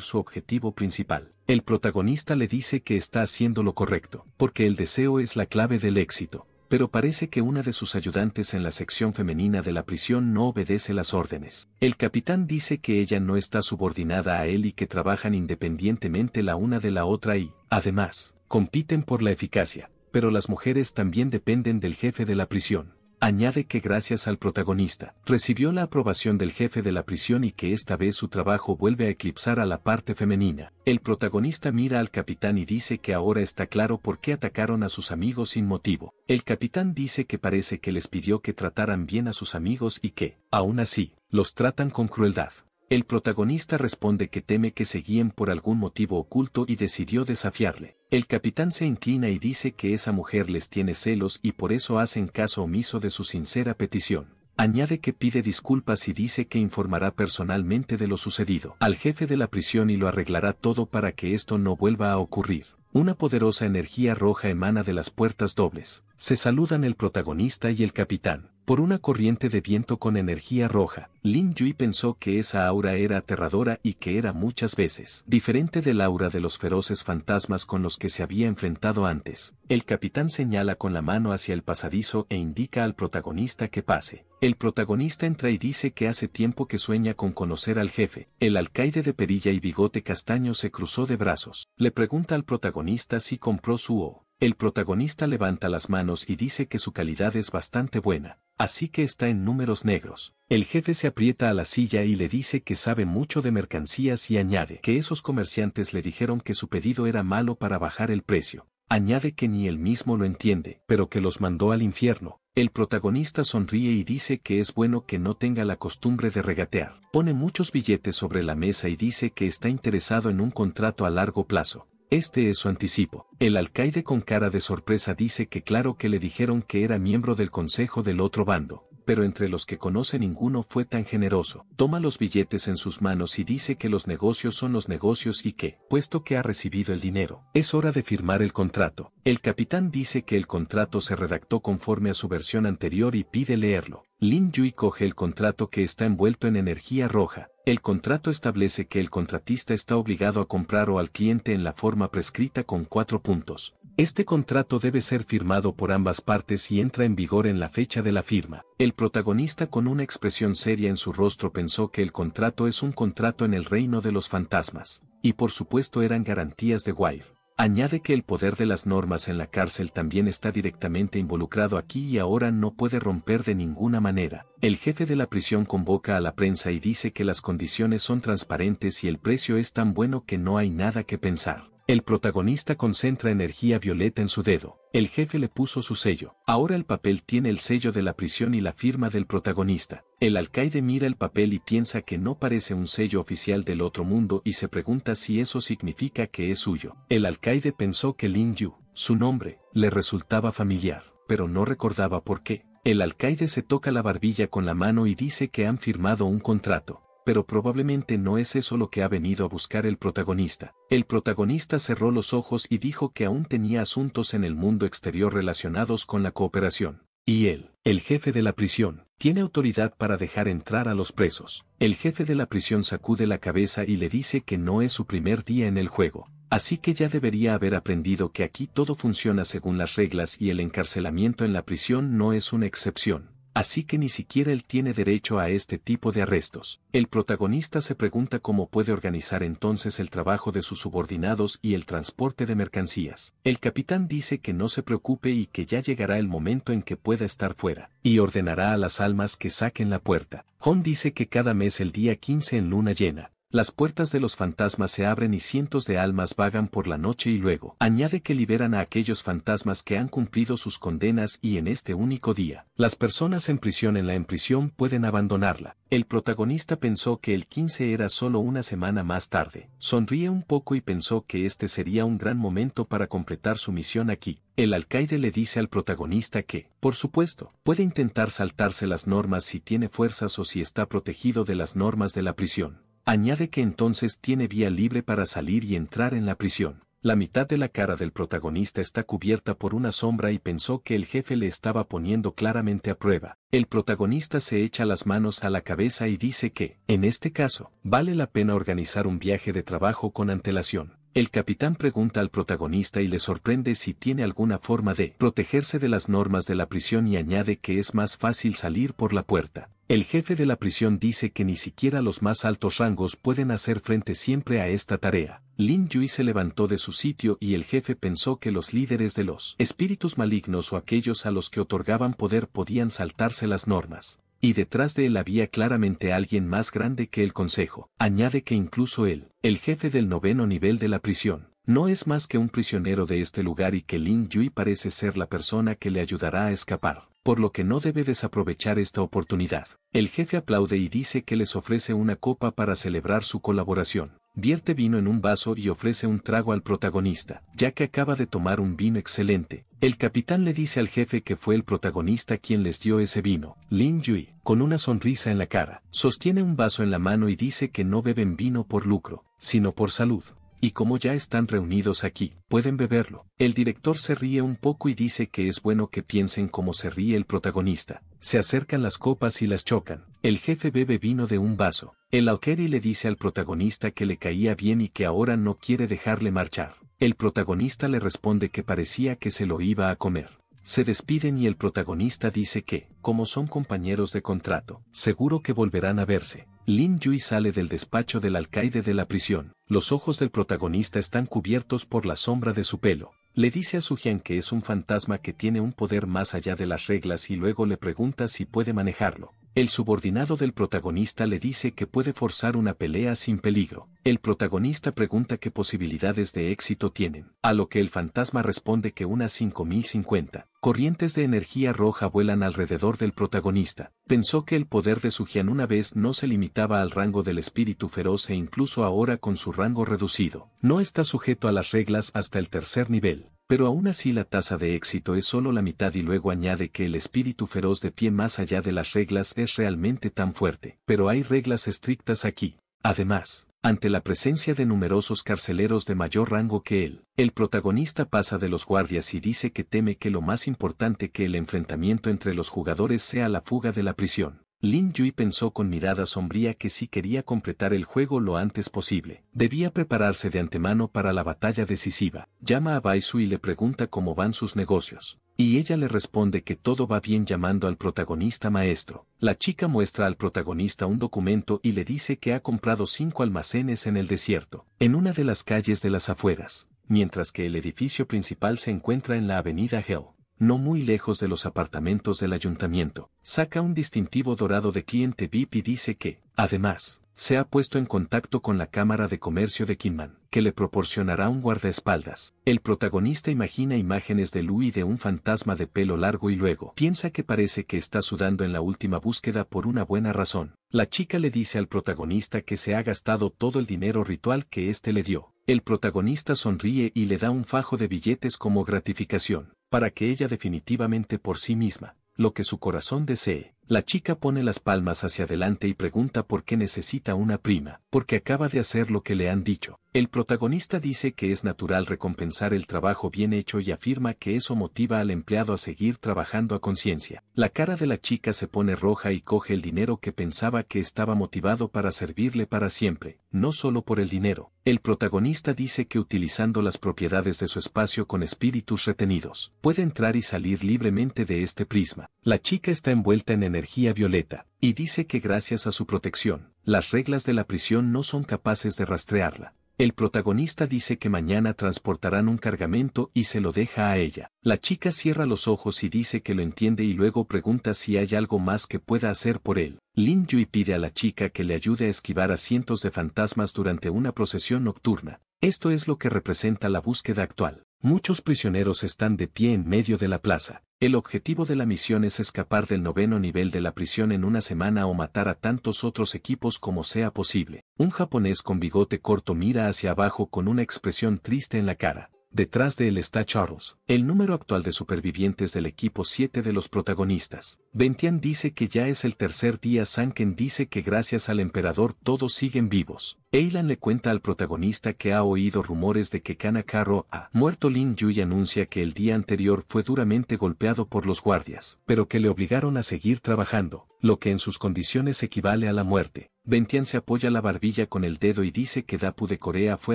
su objetivo principal. El protagonista le dice que está haciendo lo correcto, porque el deseo es la clave del éxito pero parece que una de sus ayudantes en la sección femenina de la prisión no obedece las órdenes. El capitán dice que ella no está subordinada a él y que trabajan independientemente la una de la otra y, además, compiten por la eficacia, pero las mujeres también dependen del jefe de la prisión. Añade que gracias al protagonista, recibió la aprobación del jefe de la prisión y que esta vez su trabajo vuelve a eclipsar a la parte femenina. El protagonista mira al capitán y dice que ahora está claro por qué atacaron a sus amigos sin motivo. El capitán dice que parece que les pidió que trataran bien a sus amigos y que, aún así, los tratan con crueldad. El protagonista responde que teme que se por algún motivo oculto y decidió desafiarle. El capitán se inclina y dice que esa mujer les tiene celos y por eso hacen caso omiso de su sincera petición. Añade que pide disculpas y dice que informará personalmente de lo sucedido al jefe de la prisión y lo arreglará todo para que esto no vuelva a ocurrir. Una poderosa energía roja emana de las puertas dobles. Se saludan el protagonista y el capitán. Por una corriente de viento con energía roja, Lin Yui pensó que esa aura era aterradora y que era muchas veces diferente del aura de los feroces fantasmas con los que se había enfrentado antes. El capitán señala con la mano hacia el pasadizo e indica al protagonista que pase. El protagonista entra y dice que hace tiempo que sueña con conocer al jefe. El alcaide de perilla y bigote castaño se cruzó de brazos. Le pregunta al protagonista si compró su O. El protagonista levanta las manos y dice que su calidad es bastante buena, así que está en números negros. El jefe se aprieta a la silla y le dice que sabe mucho de mercancías y añade que esos comerciantes le dijeron que su pedido era malo para bajar el precio. Añade que ni él mismo lo entiende, pero que los mandó al infierno. El protagonista sonríe y dice que es bueno que no tenga la costumbre de regatear. Pone muchos billetes sobre la mesa y dice que está interesado en un contrato a largo plazo. Este es su anticipo. El alcaide con cara de sorpresa dice que claro que le dijeron que era miembro del consejo del otro bando, pero entre los que conoce ninguno fue tan generoso. Toma los billetes en sus manos y dice que los negocios son los negocios y que, puesto que ha recibido el dinero, es hora de firmar el contrato. El capitán dice que el contrato se redactó conforme a su versión anterior y pide leerlo. Lin Yui coge el contrato que está envuelto en energía roja, el contrato establece que el contratista está obligado a comprar o al cliente en la forma prescrita con cuatro puntos. Este contrato debe ser firmado por ambas partes y entra en vigor en la fecha de la firma. El protagonista con una expresión seria en su rostro pensó que el contrato es un contrato en el reino de los fantasmas, y por supuesto eran garantías de Wire. Añade que el poder de las normas en la cárcel también está directamente involucrado aquí y ahora no puede romper de ninguna manera. El jefe de la prisión convoca a la prensa y dice que las condiciones son transparentes y el precio es tan bueno que no hay nada que pensar. El protagonista concentra energía violeta en su dedo. El jefe le puso su sello. Ahora el papel tiene el sello de la prisión y la firma del protagonista. El alcaide mira el papel y piensa que no parece un sello oficial del otro mundo y se pregunta si eso significa que es suyo. El alcaide pensó que Lin Yu, su nombre, le resultaba familiar, pero no recordaba por qué. El alcaide se toca la barbilla con la mano y dice que han firmado un contrato pero probablemente no es eso lo que ha venido a buscar el protagonista. El protagonista cerró los ojos y dijo que aún tenía asuntos en el mundo exterior relacionados con la cooperación. Y él, el jefe de la prisión, tiene autoridad para dejar entrar a los presos. El jefe de la prisión sacude la cabeza y le dice que no es su primer día en el juego. Así que ya debería haber aprendido que aquí todo funciona según las reglas y el encarcelamiento en la prisión no es una excepción. Así que ni siquiera él tiene derecho a este tipo de arrestos. El protagonista se pregunta cómo puede organizar entonces el trabajo de sus subordinados y el transporte de mercancías. El capitán dice que no se preocupe y que ya llegará el momento en que pueda estar fuera, y ordenará a las almas que saquen la puerta. Hon dice que cada mes el día 15 en luna llena, las puertas de los fantasmas se abren y cientos de almas vagan por la noche y luego añade que liberan a aquellos fantasmas que han cumplido sus condenas y en este único día. Las personas en prisión en la prisión pueden abandonarla. El protagonista pensó que el 15 era solo una semana más tarde. Sonríe un poco y pensó que este sería un gran momento para completar su misión aquí. El alcaide le dice al protagonista que, por supuesto, puede intentar saltarse las normas si tiene fuerzas o si está protegido de las normas de la prisión. Añade que entonces tiene vía libre para salir y entrar en la prisión. La mitad de la cara del protagonista está cubierta por una sombra y pensó que el jefe le estaba poniendo claramente a prueba. El protagonista se echa las manos a la cabeza y dice que, en este caso, vale la pena organizar un viaje de trabajo con antelación. El capitán pregunta al protagonista y le sorprende si tiene alguna forma de protegerse de las normas de la prisión y añade que es más fácil salir por la puerta. El jefe de la prisión dice que ni siquiera los más altos rangos pueden hacer frente siempre a esta tarea. Lin Yui se levantó de su sitio y el jefe pensó que los líderes de los espíritus malignos o aquellos a los que otorgaban poder podían saltarse las normas. Y detrás de él había claramente alguien más grande que el consejo. Añade que incluso él, el jefe del noveno nivel de la prisión, no es más que un prisionero de este lugar y que Lin Yui parece ser la persona que le ayudará a escapar, por lo que no debe desaprovechar esta oportunidad. El jefe aplaude y dice que les ofrece una copa para celebrar su colaboración. Vierte vino en un vaso y ofrece un trago al protagonista, ya que acaba de tomar un vino excelente. El capitán le dice al jefe que fue el protagonista quien les dio ese vino. Lin Yui, con una sonrisa en la cara, sostiene un vaso en la mano y dice que no beben vino por lucro, sino por salud y como ya están reunidos aquí, pueden beberlo. El director se ríe un poco y dice que es bueno que piensen como se ríe el protagonista. Se acercan las copas y las chocan. El jefe bebe vino de un vaso. El alqueri le dice al protagonista que le caía bien y que ahora no quiere dejarle marchar. El protagonista le responde que parecía que se lo iba a comer. Se despiden y el protagonista dice que, como son compañeros de contrato, seguro que volverán a verse. Lin Yui sale del despacho del alcaide de la prisión. Los ojos del protagonista están cubiertos por la sombra de su pelo. Le dice a Su Sujian que es un fantasma que tiene un poder más allá de las reglas y luego le pregunta si puede manejarlo. El subordinado del protagonista le dice que puede forzar una pelea sin peligro. El protagonista pregunta qué posibilidades de éxito tienen, a lo que el fantasma responde que unas 5050 corrientes de energía roja vuelan alrededor del protagonista. Pensó que el poder de Sujian una vez no se limitaba al rango del espíritu feroz e incluso ahora con su rango reducido. No está sujeto a las reglas hasta el tercer nivel. Pero aún así la tasa de éxito es solo la mitad y luego añade que el espíritu feroz de pie más allá de las reglas es realmente tan fuerte. Pero hay reglas estrictas aquí. Además, ante la presencia de numerosos carceleros de mayor rango que él, el protagonista pasa de los guardias y dice que teme que lo más importante que el enfrentamiento entre los jugadores sea la fuga de la prisión. Lin Yui pensó con mirada sombría que si quería completar el juego lo antes posible, debía prepararse de antemano para la batalla decisiva. Llama a Su y le pregunta cómo van sus negocios y ella le responde que todo va bien llamando al protagonista maestro. La chica muestra al protagonista un documento y le dice que ha comprado cinco almacenes en el desierto, en una de las calles de las afueras, mientras que el edificio principal se encuentra en la avenida Hell, no muy lejos de los apartamentos del ayuntamiento. Saca un distintivo dorado de cliente VIP y dice que, además, se ha puesto en contacto con la Cámara de Comercio de Kinman, que le proporcionará un guardaespaldas. El protagonista imagina imágenes de y de un fantasma de pelo largo y luego piensa que parece que está sudando en la última búsqueda por una buena razón. La chica le dice al protagonista que se ha gastado todo el dinero ritual que éste le dio. El protagonista sonríe y le da un fajo de billetes como gratificación, para que ella definitivamente por sí misma, lo que su corazón desee, la chica pone las palmas hacia adelante y pregunta por qué necesita una prima, porque acaba de hacer lo que le han dicho. El protagonista dice que es natural recompensar el trabajo bien hecho y afirma que eso motiva al empleado a seguir trabajando a conciencia. La cara de la chica se pone roja y coge el dinero que pensaba que estaba motivado para servirle para siempre, no solo por el dinero. El protagonista dice que utilizando las propiedades de su espacio con espíritus retenidos, puede entrar y salir libremente de este prisma. La chica está envuelta en energía energía violeta, y dice que gracias a su protección, las reglas de la prisión no son capaces de rastrearla. El protagonista dice que mañana transportarán un cargamento y se lo deja a ella. La chica cierra los ojos y dice que lo entiende y luego pregunta si hay algo más que pueda hacer por él. Lin Yui pide a la chica que le ayude a esquivar a cientos de fantasmas durante una procesión nocturna. Esto es lo que representa la búsqueda actual. Muchos prisioneros están de pie en medio de la plaza. El objetivo de la misión es escapar del noveno nivel de la prisión en una semana o matar a tantos otros equipos como sea posible. Un japonés con bigote corto mira hacia abajo con una expresión triste en la cara. Detrás de él está Charles, el número actual de supervivientes del equipo 7 de los protagonistas. Ventian dice que ya es el tercer día Sanken dice que gracias al emperador todos siguen vivos. Eilan le cuenta al protagonista que ha oído rumores de que Kanakaro ha muerto Lin Yu anuncia que el día anterior fue duramente golpeado por los guardias, pero que le obligaron a seguir trabajando, lo que en sus condiciones equivale a la muerte. Bentian se apoya la barbilla con el dedo y dice que Dapu de Corea fue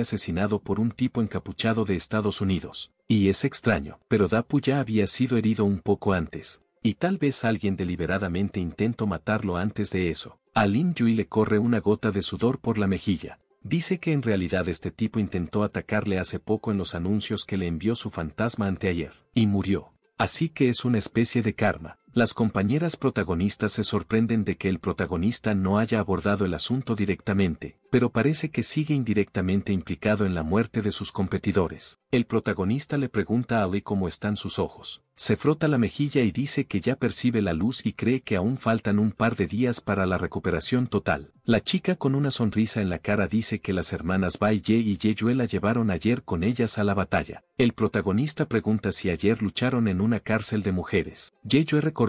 asesinado por un tipo encapuchado de Estados Unidos. Y es extraño, pero Dapu ya había sido herido un poco antes, y tal vez alguien deliberadamente intentó matarlo antes de eso. A Lin Yui le corre una gota de sudor por la mejilla. Dice que en realidad este tipo intentó atacarle hace poco en los anuncios que le envió su fantasma anteayer, y murió. Así que es una especie de karma, las compañeras protagonistas se sorprenden de que el protagonista no haya abordado el asunto directamente, pero parece que sigue indirectamente implicado en la muerte de sus competidores. El protagonista le pregunta a Lee cómo están sus ojos. Se frota la mejilla y dice que ya percibe la luz y cree que aún faltan un par de días para la recuperación total. La chica con una sonrisa en la cara dice que las hermanas Bai Ye y Yue la llevaron ayer con ellas a la batalla. El protagonista pregunta si ayer lucharon en una cárcel de mujeres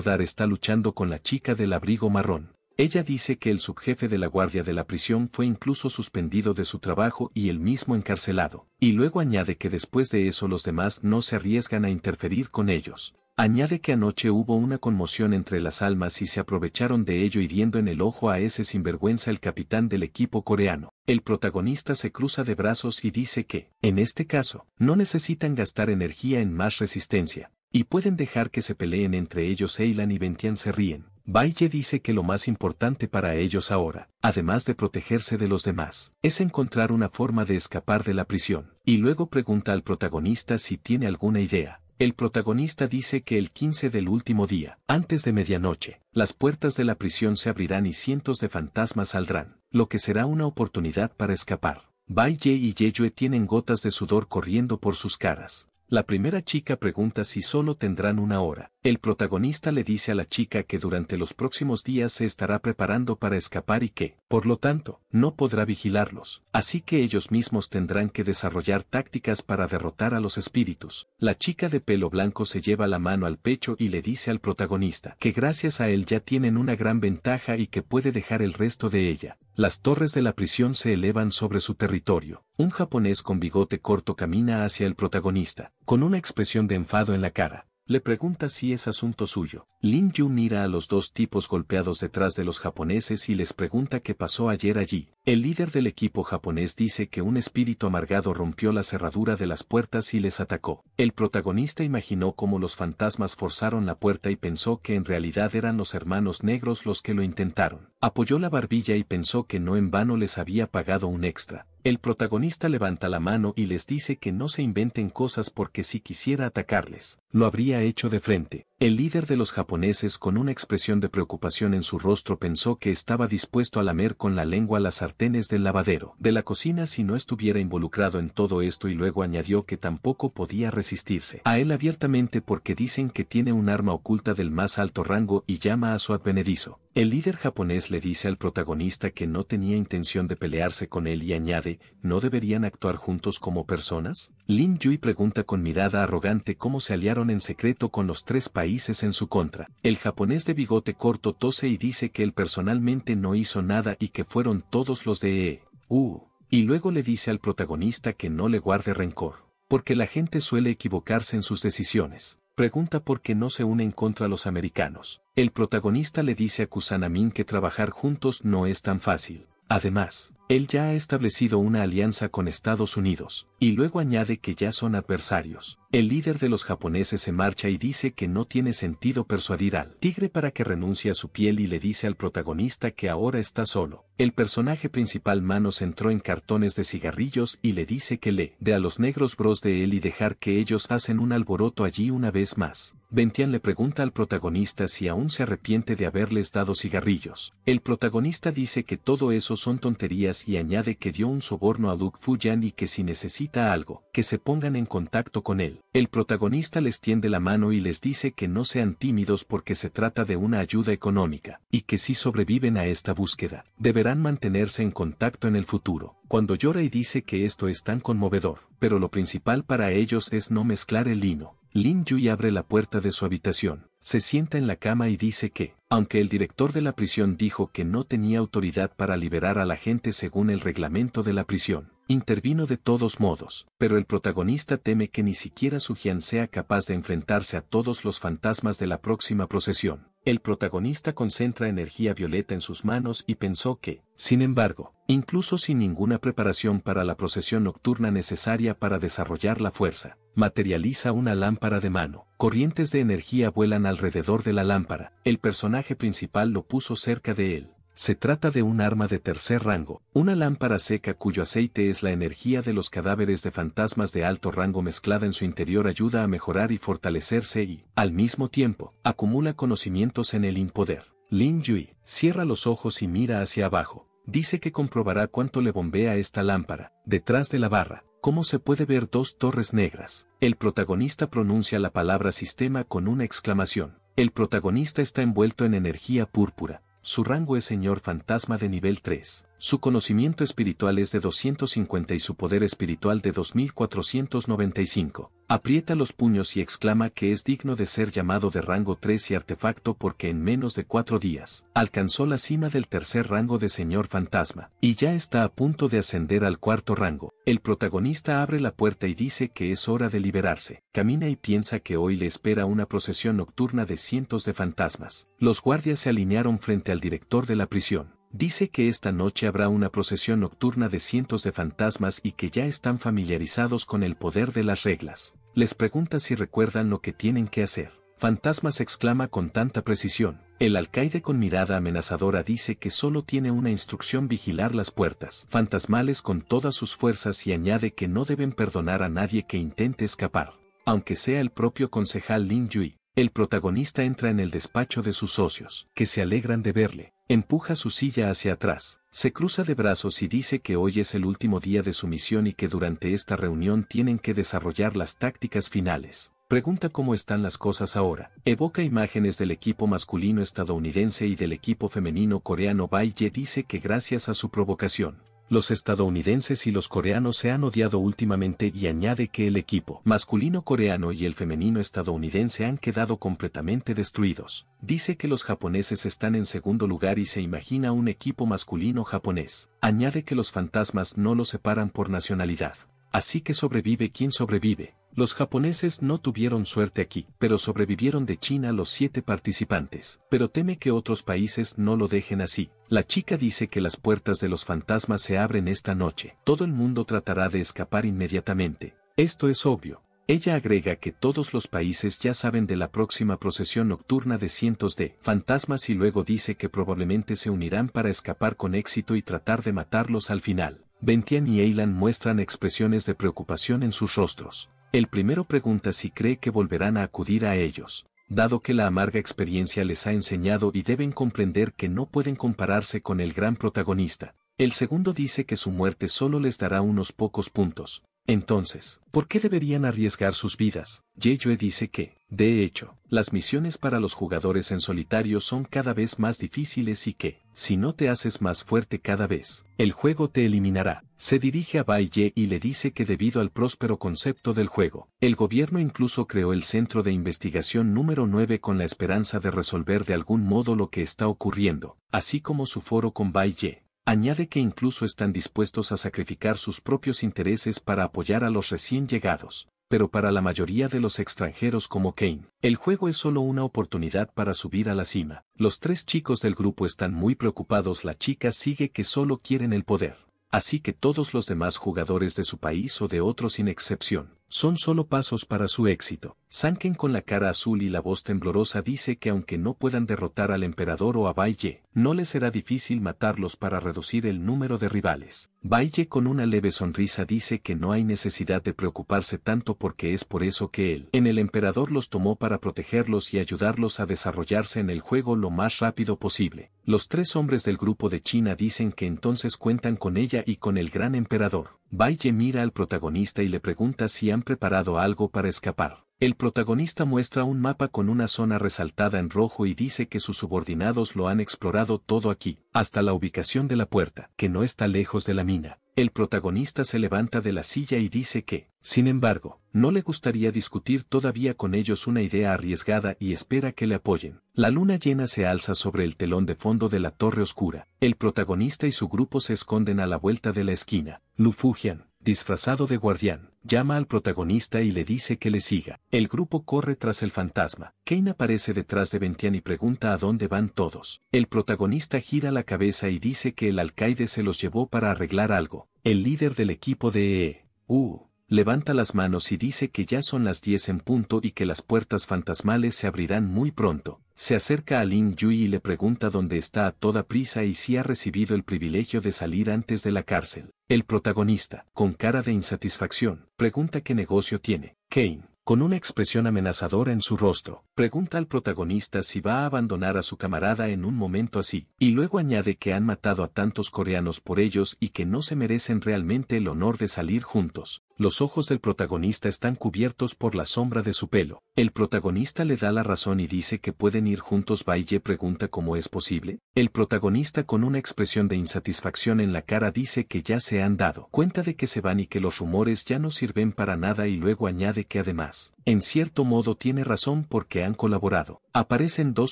dar está luchando con la chica del abrigo marrón. Ella dice que el subjefe de la guardia de la prisión fue incluso suspendido de su trabajo y el mismo encarcelado, y luego añade que después de eso los demás no se arriesgan a interferir con ellos. Añade que anoche hubo una conmoción entre las almas y se aprovecharon de ello hiriendo en el ojo a ese sinvergüenza el capitán del equipo coreano. El protagonista se cruza de brazos y dice que, en este caso, no necesitan gastar energía en más resistencia, y pueden dejar que se peleen entre ellos Eilan y Ventian se ríen. Baille dice que lo más importante para ellos ahora, además de protegerse de los demás, es encontrar una forma de escapar de la prisión, y luego pregunta al protagonista si tiene alguna idea. El protagonista dice que el 15 del último día, antes de medianoche, las puertas de la prisión se abrirán y cientos de fantasmas saldrán, lo que será una oportunidad para escapar. Bai y Yeyue tienen gotas de sudor corriendo por sus caras, la primera chica pregunta si solo tendrán una hora. El protagonista le dice a la chica que durante los próximos días se estará preparando para escapar y que, por lo tanto, no podrá vigilarlos, así que ellos mismos tendrán que desarrollar tácticas para derrotar a los espíritus. La chica de pelo blanco se lleva la mano al pecho y le dice al protagonista que gracias a él ya tienen una gran ventaja y que puede dejar el resto de ella. Las torres de la prisión se elevan sobre su territorio. Un japonés con bigote corto camina hacia el protagonista, con una expresión de enfado en la cara le pregunta si es asunto suyo. Lin Yu mira a los dos tipos golpeados detrás de los japoneses y les pregunta qué pasó ayer allí. El líder del equipo japonés dice que un espíritu amargado rompió la cerradura de las puertas y les atacó. El protagonista imaginó cómo los fantasmas forzaron la puerta y pensó que en realidad eran los hermanos negros los que lo intentaron. Apoyó la barbilla y pensó que no en vano les había pagado un extra. El protagonista levanta la mano y les dice que no se inventen cosas porque si quisiera atacarles, lo habría hecho de frente. El líder de los japoneses con una expresión de preocupación en su rostro pensó que estaba dispuesto a lamer con la lengua las sartenes del lavadero de la cocina si no estuviera involucrado en todo esto y luego añadió que tampoco podía resistirse a él abiertamente porque dicen que tiene un arma oculta del más alto rango y llama a su advenedizo. El líder japonés le dice al protagonista que no tenía intención de pelearse con él y añade, ¿no deberían actuar juntos como personas? Lin Yui pregunta con mirada arrogante cómo se aliaron en secreto con los tres países en su contra. El japonés de bigote corto tose y dice que él personalmente no hizo nada y que fueron todos los de E. U. Y luego le dice al protagonista que no le guarde rencor, porque la gente suele equivocarse en sus decisiones pregunta por qué no se unen contra los americanos. El protagonista le dice a Kusanamin que trabajar juntos no es tan fácil. Además, él ya ha establecido una alianza con Estados Unidos, y luego añade que ya son adversarios. El líder de los japoneses se marcha y dice que no tiene sentido persuadir al tigre para que renuncie a su piel y le dice al protagonista que ahora está solo. El personaje principal Manos entró en cartones de cigarrillos y le dice que le dé a los negros bros de él y dejar que ellos hacen un alboroto allí una vez más. Bentian le pregunta al protagonista si aún se arrepiente de haberles dado cigarrillos. El protagonista dice que todo eso son tonterías y añade que dio un soborno a Luke Fuyan y que si necesita algo, que se pongan en contacto con él. El protagonista les tiende la mano y les dice que no sean tímidos porque se trata de una ayuda económica, y que si sobreviven a esta búsqueda, deberán mantenerse en contacto en el futuro. Cuando llora y dice que esto es tan conmovedor, pero lo principal para ellos es no mezclar el lino, Lin Yui abre la puerta de su habitación, se sienta en la cama y dice que, aunque el director de la prisión dijo que no tenía autoridad para liberar a la gente según el reglamento de la prisión, intervino de todos modos, pero el protagonista teme que ni siquiera su Jian sea capaz de enfrentarse a todos los fantasmas de la próxima procesión, el protagonista concentra energía violeta en sus manos y pensó que, sin embargo, incluso sin ninguna preparación para la procesión nocturna necesaria para desarrollar la fuerza, materializa una lámpara de mano. Corrientes de energía vuelan alrededor de la lámpara. El personaje principal lo puso cerca de él, se trata de un arma de tercer rango, una lámpara seca cuyo aceite es la energía de los cadáveres de fantasmas de alto rango mezclada en su interior ayuda a mejorar y fortalecerse y, al mismo tiempo, acumula conocimientos en el impoder. Lin Yui cierra los ojos y mira hacia abajo. Dice que comprobará cuánto le bombea esta lámpara, detrás de la barra, ¿cómo se puede ver dos torres negras. El protagonista pronuncia la palabra sistema con una exclamación. El protagonista está envuelto en energía púrpura, su rango es Señor Fantasma de nivel 3. Su conocimiento espiritual es de 250 y su poder espiritual de 2495. Aprieta los puños y exclama que es digno de ser llamado de rango 3 y artefacto porque en menos de cuatro días alcanzó la cima del tercer rango de Señor Fantasma y ya está a punto de ascender al cuarto rango. El protagonista abre la puerta y dice que es hora de liberarse. Camina y piensa que hoy le espera una procesión nocturna de cientos de fantasmas. Los guardias se alinearon frente al director de la prisión. Dice que esta noche habrá una procesión nocturna de cientos de fantasmas y que ya están familiarizados con el poder de las reglas. Les pregunta si recuerdan lo que tienen que hacer. Fantasmas exclama con tanta precisión. El alcaide con mirada amenazadora dice que solo tiene una instrucción vigilar las puertas fantasmales con todas sus fuerzas y añade que no deben perdonar a nadie que intente escapar. Aunque sea el propio concejal Lin Yui, el protagonista entra en el despacho de sus socios, que se alegran de verle, empuja su silla hacia atrás, se cruza de brazos y dice que hoy es el último día de su misión y que durante esta reunión tienen que desarrollar las tácticas finales. Pregunta cómo están las cosas ahora. Evoca imágenes del equipo masculino estadounidense y del equipo femenino coreano. Ye dice que gracias a su provocación, los estadounidenses y los coreanos se han odiado últimamente y añade que el equipo masculino coreano y el femenino estadounidense han quedado completamente destruidos. Dice que los japoneses están en segundo lugar y se imagina un equipo masculino japonés. Añade que los fantasmas no los separan por nacionalidad. Así que sobrevive quien sobrevive. Los japoneses no tuvieron suerte aquí, pero sobrevivieron de China los siete participantes, pero teme que otros países no lo dejen así. La chica dice que las puertas de los fantasmas se abren esta noche. Todo el mundo tratará de escapar inmediatamente. Esto es obvio. Ella agrega que todos los países ya saben de la próxima procesión nocturna de cientos de fantasmas y luego dice que probablemente se unirán para escapar con éxito y tratar de matarlos al final. Bentian y Eilan muestran expresiones de preocupación en sus rostros. El primero pregunta si cree que volverán a acudir a ellos, dado que la amarga experiencia les ha enseñado y deben comprender que no pueden compararse con el gran protagonista. El segundo dice que su muerte solo les dará unos pocos puntos. Entonces, ¿por qué deberían arriesgar sus vidas? Yeyue dice que, de hecho, las misiones para los jugadores en solitario son cada vez más difíciles y que, si no te haces más fuerte cada vez, el juego te eliminará. Se dirige a Bai Ye y le dice que debido al próspero concepto del juego, el gobierno incluso creó el Centro de Investigación número 9 con la esperanza de resolver de algún modo lo que está ocurriendo, así como su foro con Bai Ye. Añade que incluso están dispuestos a sacrificar sus propios intereses para apoyar a los recién llegados pero para la mayoría de los extranjeros como Kane, el juego es solo una oportunidad para subir a la cima. Los tres chicos del grupo están muy preocupados, la chica sigue que solo quieren el poder. Así que todos los demás jugadores de su país o de otro sin excepción, son solo pasos para su éxito. Sanken con la cara azul y la voz temblorosa dice que aunque no puedan derrotar al emperador o a Bai no les será difícil matarlos para reducir el número de rivales. Bai con una leve sonrisa dice que no hay necesidad de preocuparse tanto porque es por eso que él en el emperador los tomó para protegerlos y ayudarlos a desarrollarse en el juego lo más rápido posible. Los tres hombres del grupo de China dicen que entonces cuentan con ella y con el gran emperador. Bai mira al protagonista y le pregunta si ha preparado algo para escapar. El protagonista muestra un mapa con una zona resaltada en rojo y dice que sus subordinados lo han explorado todo aquí, hasta la ubicación de la puerta, que no está lejos de la mina. El protagonista se levanta de la silla y dice que, sin embargo, no le gustaría discutir todavía con ellos una idea arriesgada y espera que le apoyen. La luna llena se alza sobre el telón de fondo de la torre oscura. El protagonista y su grupo se esconden a la vuelta de la esquina. Lufugian, disfrazado de guardián, llama al protagonista y le dice que le siga. El grupo corre tras el fantasma. Kane aparece detrás de Bentian y pregunta a dónde van todos. El protagonista gira la cabeza y dice que el alcaide se los llevó para arreglar algo. El líder del equipo de EE, U, levanta las manos y dice que ya son las 10 en punto y que las puertas fantasmales se abrirán muy pronto. Se acerca a Lin Yui y le pregunta dónde está a toda prisa y si ha recibido el privilegio de salir antes de la cárcel. El protagonista, con cara de insatisfacción, pregunta qué negocio tiene. Kane, con una expresión amenazadora en su rostro, pregunta al protagonista si va a abandonar a su camarada en un momento así, y luego añade que han matado a tantos coreanos por ellos y que no se merecen realmente el honor de salir juntos los ojos del protagonista están cubiertos por la sombra de su pelo. El protagonista le da la razón y dice que pueden ir juntos. Baye pregunta cómo es posible. El protagonista con una expresión de insatisfacción en la cara dice que ya se han dado cuenta de que se van y que los rumores ya no sirven para nada y luego añade que además, en cierto modo tiene razón porque han colaborado. Aparecen dos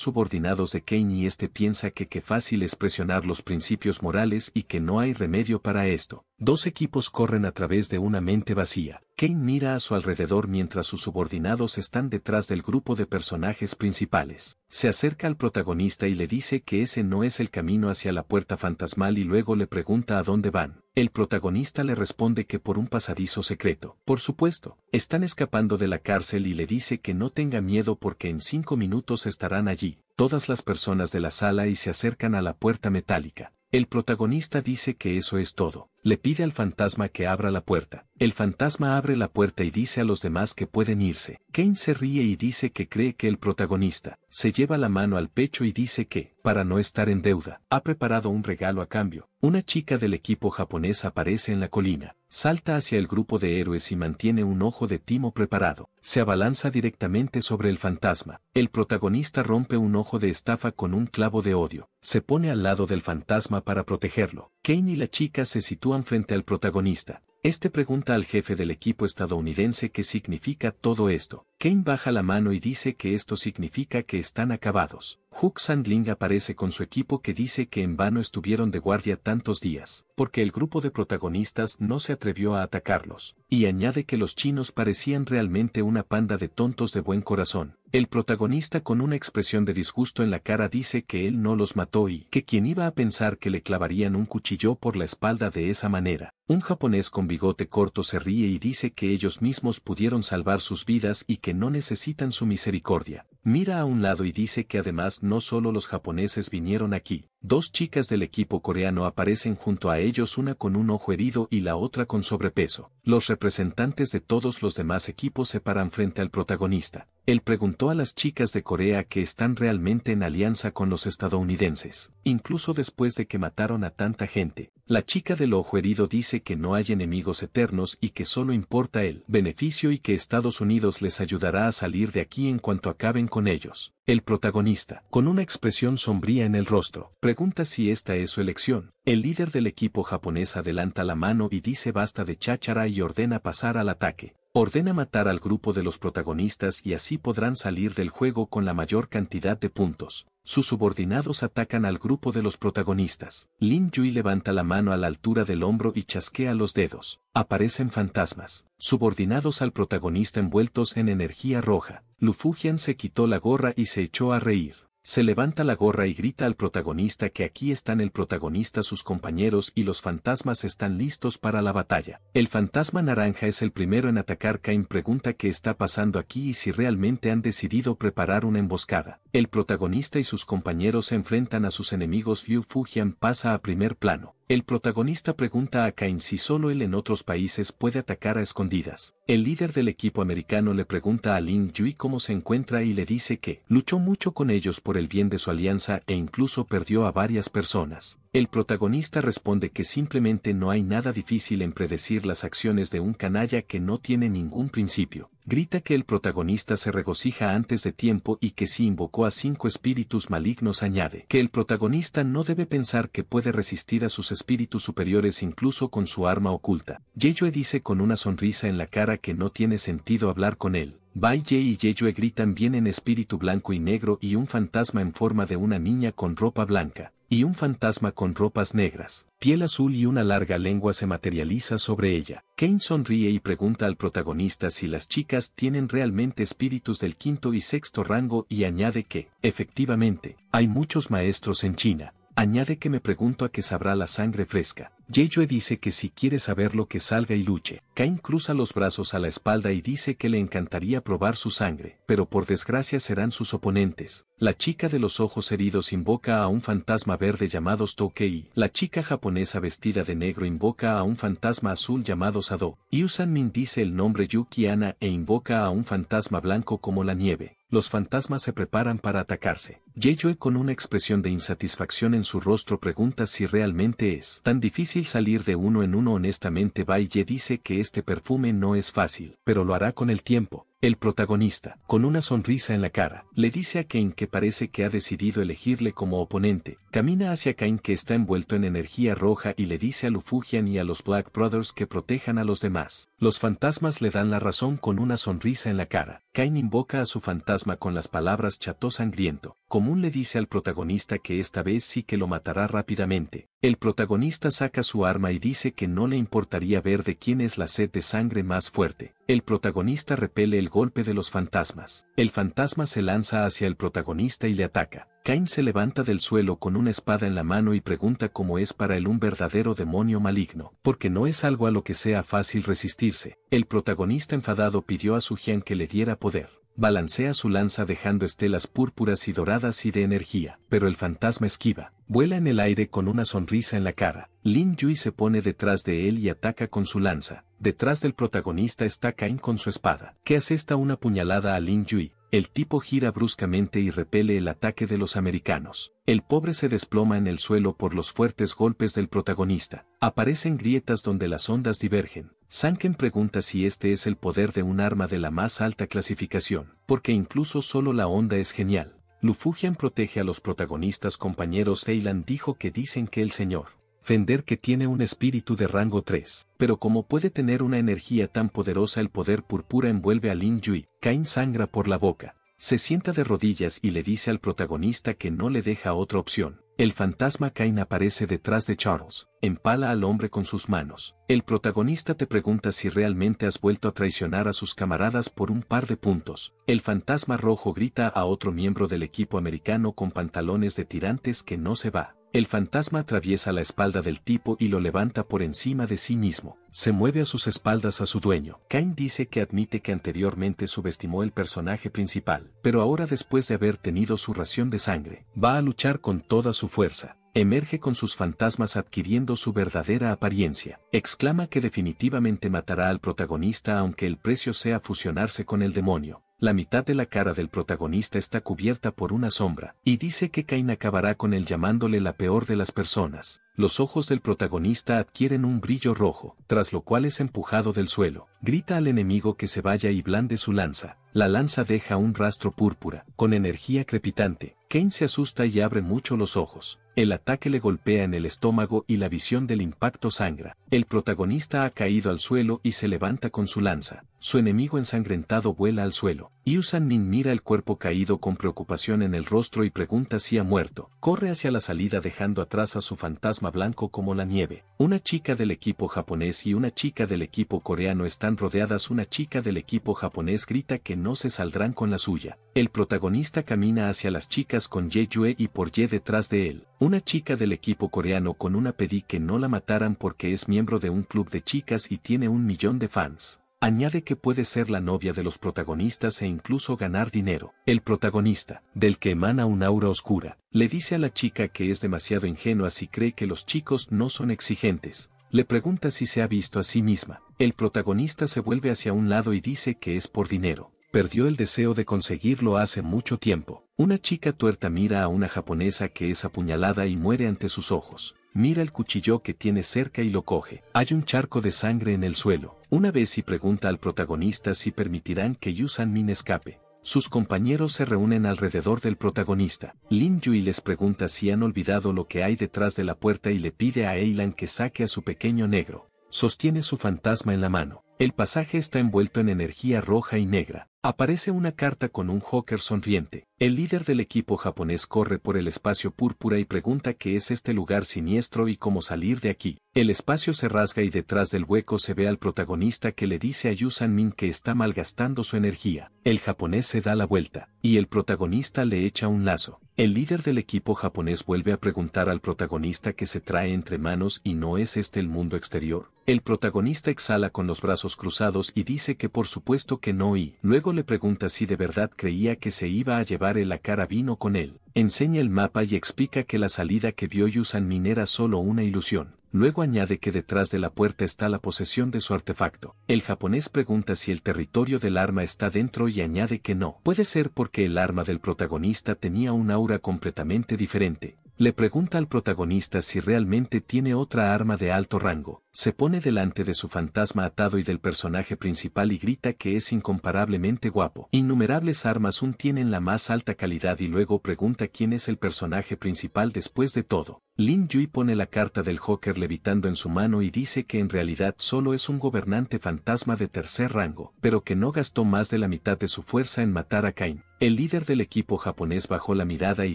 subordinados de Kane y este piensa que qué fácil es presionar los principios morales y que no hay remedio para esto. Dos equipos corren a través de una mente vacía. Kane mira a su alrededor mientras sus subordinados están detrás del grupo de personajes principales. Se acerca al protagonista y le dice que ese no es el camino hacia la puerta fantasmal y luego le pregunta a dónde van. El protagonista le responde que por un pasadizo secreto. Por supuesto, están escapando de la cárcel y le dice que no tenga miedo porque en cinco minutos estarán allí. Todas las personas de la sala y se acercan a la puerta metálica. El protagonista dice que eso es todo le pide al fantasma que abra la puerta. El fantasma abre la puerta y dice a los demás que pueden irse. Kane se ríe y dice que cree que el protagonista se lleva la mano al pecho y dice que, para no estar en deuda, ha preparado un regalo a cambio. Una chica del equipo japonés aparece en la colina, salta hacia el grupo de héroes y mantiene un ojo de timo preparado. Se abalanza directamente sobre el fantasma. El protagonista rompe un ojo de estafa con un clavo de odio. Se pone al lado del fantasma para protegerlo. Kane y la chica se sitúan frente al protagonista. Este pregunta al jefe del equipo estadounidense qué significa todo esto. Kane baja la mano y dice que esto significa que están acabados. Hook Sandling aparece con su equipo que dice que en vano estuvieron de guardia tantos días, porque el grupo de protagonistas no se atrevió a atacarlos, y añade que los chinos parecían realmente una panda de tontos de buen corazón. El protagonista con una expresión de disgusto en la cara dice que él no los mató y que quien iba a pensar que le clavarían un cuchillo por la espalda de esa manera. Un japonés con bigote corto se ríe y dice que ellos mismos pudieron salvar sus vidas y que no necesitan su misericordia. Mira a un lado y dice que además no solo los japoneses vinieron aquí, dos chicas del equipo coreano aparecen junto a ellos una con un ojo herido y la otra con sobrepeso. Los representantes de todos los demás equipos se paran frente al protagonista. Él preguntó a las chicas de Corea que están realmente en alianza con los estadounidenses, incluso después de que mataron a tanta gente, la chica del ojo herido dice que no hay enemigos eternos y que solo importa el beneficio y que Estados Unidos les ayudará a salir de aquí en cuanto acaben con ellos. El protagonista, con una expresión sombría en el rostro, pregunta si esta es su elección. El líder del equipo japonés adelanta la mano y dice basta de cháchara y ordena pasar al ataque. Ordena matar al grupo de los protagonistas y así podrán salir del juego con la mayor cantidad de puntos sus subordinados atacan al grupo de los protagonistas. Lin Yui levanta la mano a la altura del hombro y chasquea los dedos. Aparecen fantasmas, subordinados al protagonista envueltos en energía roja. Lu Fujian se quitó la gorra y se echó a reír. Se levanta la gorra y grita al protagonista que aquí están el protagonista, sus compañeros y los fantasmas están listos para la batalla. El fantasma naranja es el primero en atacar. Cain pregunta qué está pasando aquí y si realmente han decidido preparar una emboscada. El protagonista y sus compañeros se enfrentan a sus enemigos. Liu Fujian pasa a primer plano. El protagonista pregunta a Cain si solo él en otros países puede atacar a escondidas. El líder del equipo americano le pregunta a Lin Yui cómo se encuentra y le dice que luchó mucho con ellos por el bien de su alianza e incluso perdió a varias personas. El protagonista responde que simplemente no hay nada difícil en predecir las acciones de un canalla que no tiene ningún principio grita que el protagonista se regocija antes de tiempo y que si invocó a cinco espíritus malignos añade que el protagonista no debe pensar que puede resistir a sus espíritus superiores incluso con su arma oculta. Yeyue dice con una sonrisa en la cara que no tiene sentido hablar con él, Bai y Yeyue gritan en espíritu blanco y negro y un fantasma en forma de una niña con ropa blanca, y un fantasma con ropas negras, piel azul y una larga lengua se materializa sobre ella. Kane sonríe y pregunta al protagonista si las chicas tienen realmente espíritus del quinto y sexto rango y añade que, efectivamente, hay muchos maestros en China. Añade que me pregunto a qué sabrá la sangre fresca. Yeyue dice que si quiere saberlo que salga y luche. Cain cruza los brazos a la espalda y dice que le encantaría probar su sangre, pero por desgracia serán sus oponentes. La chica de los ojos heridos invoca a un fantasma verde llamado Stokei. La chica japonesa vestida de negro invoca a un fantasma azul llamado Sado. Yusan Min dice el nombre Yukiana e invoca a un fantasma blanco como la nieve los fantasmas se preparan para atacarse. Yeyue con una expresión de insatisfacción en su rostro pregunta si realmente es tan difícil salir de uno en uno honestamente Bailey dice que este perfume no es fácil, pero lo hará con el tiempo, el protagonista, con una sonrisa en la cara, le dice a Kane que parece que ha decidido elegirle como oponente, camina hacia Kane que está envuelto en energía roja y le dice a Lufugian y a los Black Brothers que protejan a los demás. Los fantasmas le dan la razón con una sonrisa en la cara. Kane invoca a su fantasma con las palabras chato sangriento. Común le dice al protagonista que esta vez sí que lo matará rápidamente. El protagonista saca su arma y dice que no le importaría ver de quién es la sed de sangre más fuerte. El protagonista repele el golpe de los fantasmas. El fantasma se lanza hacia el protagonista y le ataca. Cain se levanta del suelo con una espada en la mano y pregunta cómo es para él un verdadero demonio maligno, porque no es algo a lo que sea fácil resistirse. El protagonista enfadado pidió a Su Sujian que le diera poder balancea su lanza dejando estelas púrpuras y doradas y de energía, pero el fantasma esquiva, vuela en el aire con una sonrisa en la cara, Lin Yui se pone detrás de él y ataca con su lanza, detrás del protagonista está Kain con su espada, que asesta una puñalada a Lin Yui, el tipo gira bruscamente y repele el ataque de los americanos. El pobre se desploma en el suelo por los fuertes golpes del protagonista. Aparecen grietas donde las ondas divergen. Sanken pregunta si este es el poder de un arma de la más alta clasificación, porque incluso solo la onda es genial. Lufugian protege a los protagonistas compañeros Eilan dijo que dicen que el señor Fender que tiene un espíritu de rango 3, pero como puede tener una energía tan poderosa el poder púrpura envuelve a Lin Yui, Kain sangra por la boca, se sienta de rodillas y le dice al protagonista que no le deja otra opción, el fantasma Cain aparece detrás de Charles, empala al hombre con sus manos. El protagonista te pregunta si realmente has vuelto a traicionar a sus camaradas por un par de puntos. El fantasma rojo grita a otro miembro del equipo americano con pantalones de tirantes que no se va. El fantasma atraviesa la espalda del tipo y lo levanta por encima de sí mismo. Se mueve a sus espaldas a su dueño. Cain dice que admite que anteriormente subestimó el personaje principal, pero ahora después de haber tenido su ración de sangre, va a luchar con toda su fuerza. Emerge con sus fantasmas adquiriendo su verdadera apariencia. Exclama que definitivamente matará al protagonista aunque el precio sea fusionarse con el demonio la mitad de la cara del protagonista está cubierta por una sombra, y dice que Cain acabará con él llamándole la peor de las personas. Los ojos del protagonista adquieren un brillo rojo, tras lo cual es empujado del suelo. Grita al enemigo que se vaya y blande su lanza. La lanza deja un rastro púrpura, con energía crepitante. Kane se asusta y abre mucho los ojos. El ataque le golpea en el estómago y la visión del impacto sangra. El protagonista ha caído al suelo y se levanta con su lanza. Su enemigo ensangrentado vuela al suelo. Yusan Min mira el cuerpo caído con preocupación en el rostro y pregunta si ha muerto. Corre hacia la salida dejando atrás a su fantasma blanco como la nieve. Una chica del equipo japonés y una chica del equipo coreano están rodeadas. Una chica del equipo japonés grita que no se saldrán con la suya. El protagonista camina hacia las chicas con Ye Yue y por Ye detrás de él. Una chica del equipo coreano con una pedí que no la mataran porque es miembro de un club de chicas y tiene un millón de fans. Añade que puede ser la novia de los protagonistas e incluso ganar dinero. El protagonista, del que emana un aura oscura, le dice a la chica que es demasiado ingenua si cree que los chicos no son exigentes. Le pregunta si se ha visto a sí misma. El protagonista se vuelve hacia un lado y dice que es por dinero. Perdió el deseo de conseguirlo hace mucho tiempo. Una chica tuerta mira a una japonesa que es apuñalada y muere ante sus ojos mira el cuchillo que tiene cerca y lo coge. Hay un charco de sangre en el suelo. Una vez y pregunta al protagonista si permitirán que Yusan Min escape. Sus compañeros se reúnen alrededor del protagonista. Lin Yui les pregunta si han olvidado lo que hay detrás de la puerta y le pide a Eilan que saque a su pequeño negro. Sostiene su fantasma en la mano. El pasaje está envuelto en energía roja y negra. Aparece una carta con un Joker sonriente. El líder del equipo japonés corre por el espacio púrpura y pregunta qué es este lugar siniestro y cómo salir de aquí. El espacio se rasga y detrás del hueco se ve al protagonista que le dice a Yusan Min que está malgastando su energía. El japonés se da la vuelta, y el protagonista le echa un lazo. El líder del equipo japonés vuelve a preguntar al protagonista que se trae entre manos y no es este el mundo exterior. El protagonista exhala con los brazos cruzados y dice que por supuesto que no y luego le pregunta si de verdad creía que se iba a llevar la el vino con él. Enseña el mapa y explica que la salida que vio Yusanmin era solo una ilusión. Luego añade que detrás de la puerta está la posesión de su artefacto. El japonés pregunta si el territorio del arma está dentro y añade que no. Puede ser porque el arma del protagonista tenía un aura completamente diferente. Le pregunta al protagonista si realmente tiene otra arma de alto rango se pone delante de su fantasma atado y del personaje principal y grita que es incomparablemente guapo. Innumerables armas un tienen la más alta calidad y luego pregunta quién es el personaje principal después de todo. Lin Yui pone la carta del Joker levitando en su mano y dice que en realidad solo es un gobernante fantasma de tercer rango, pero que no gastó más de la mitad de su fuerza en matar a Kain. El líder del equipo japonés bajó la mirada y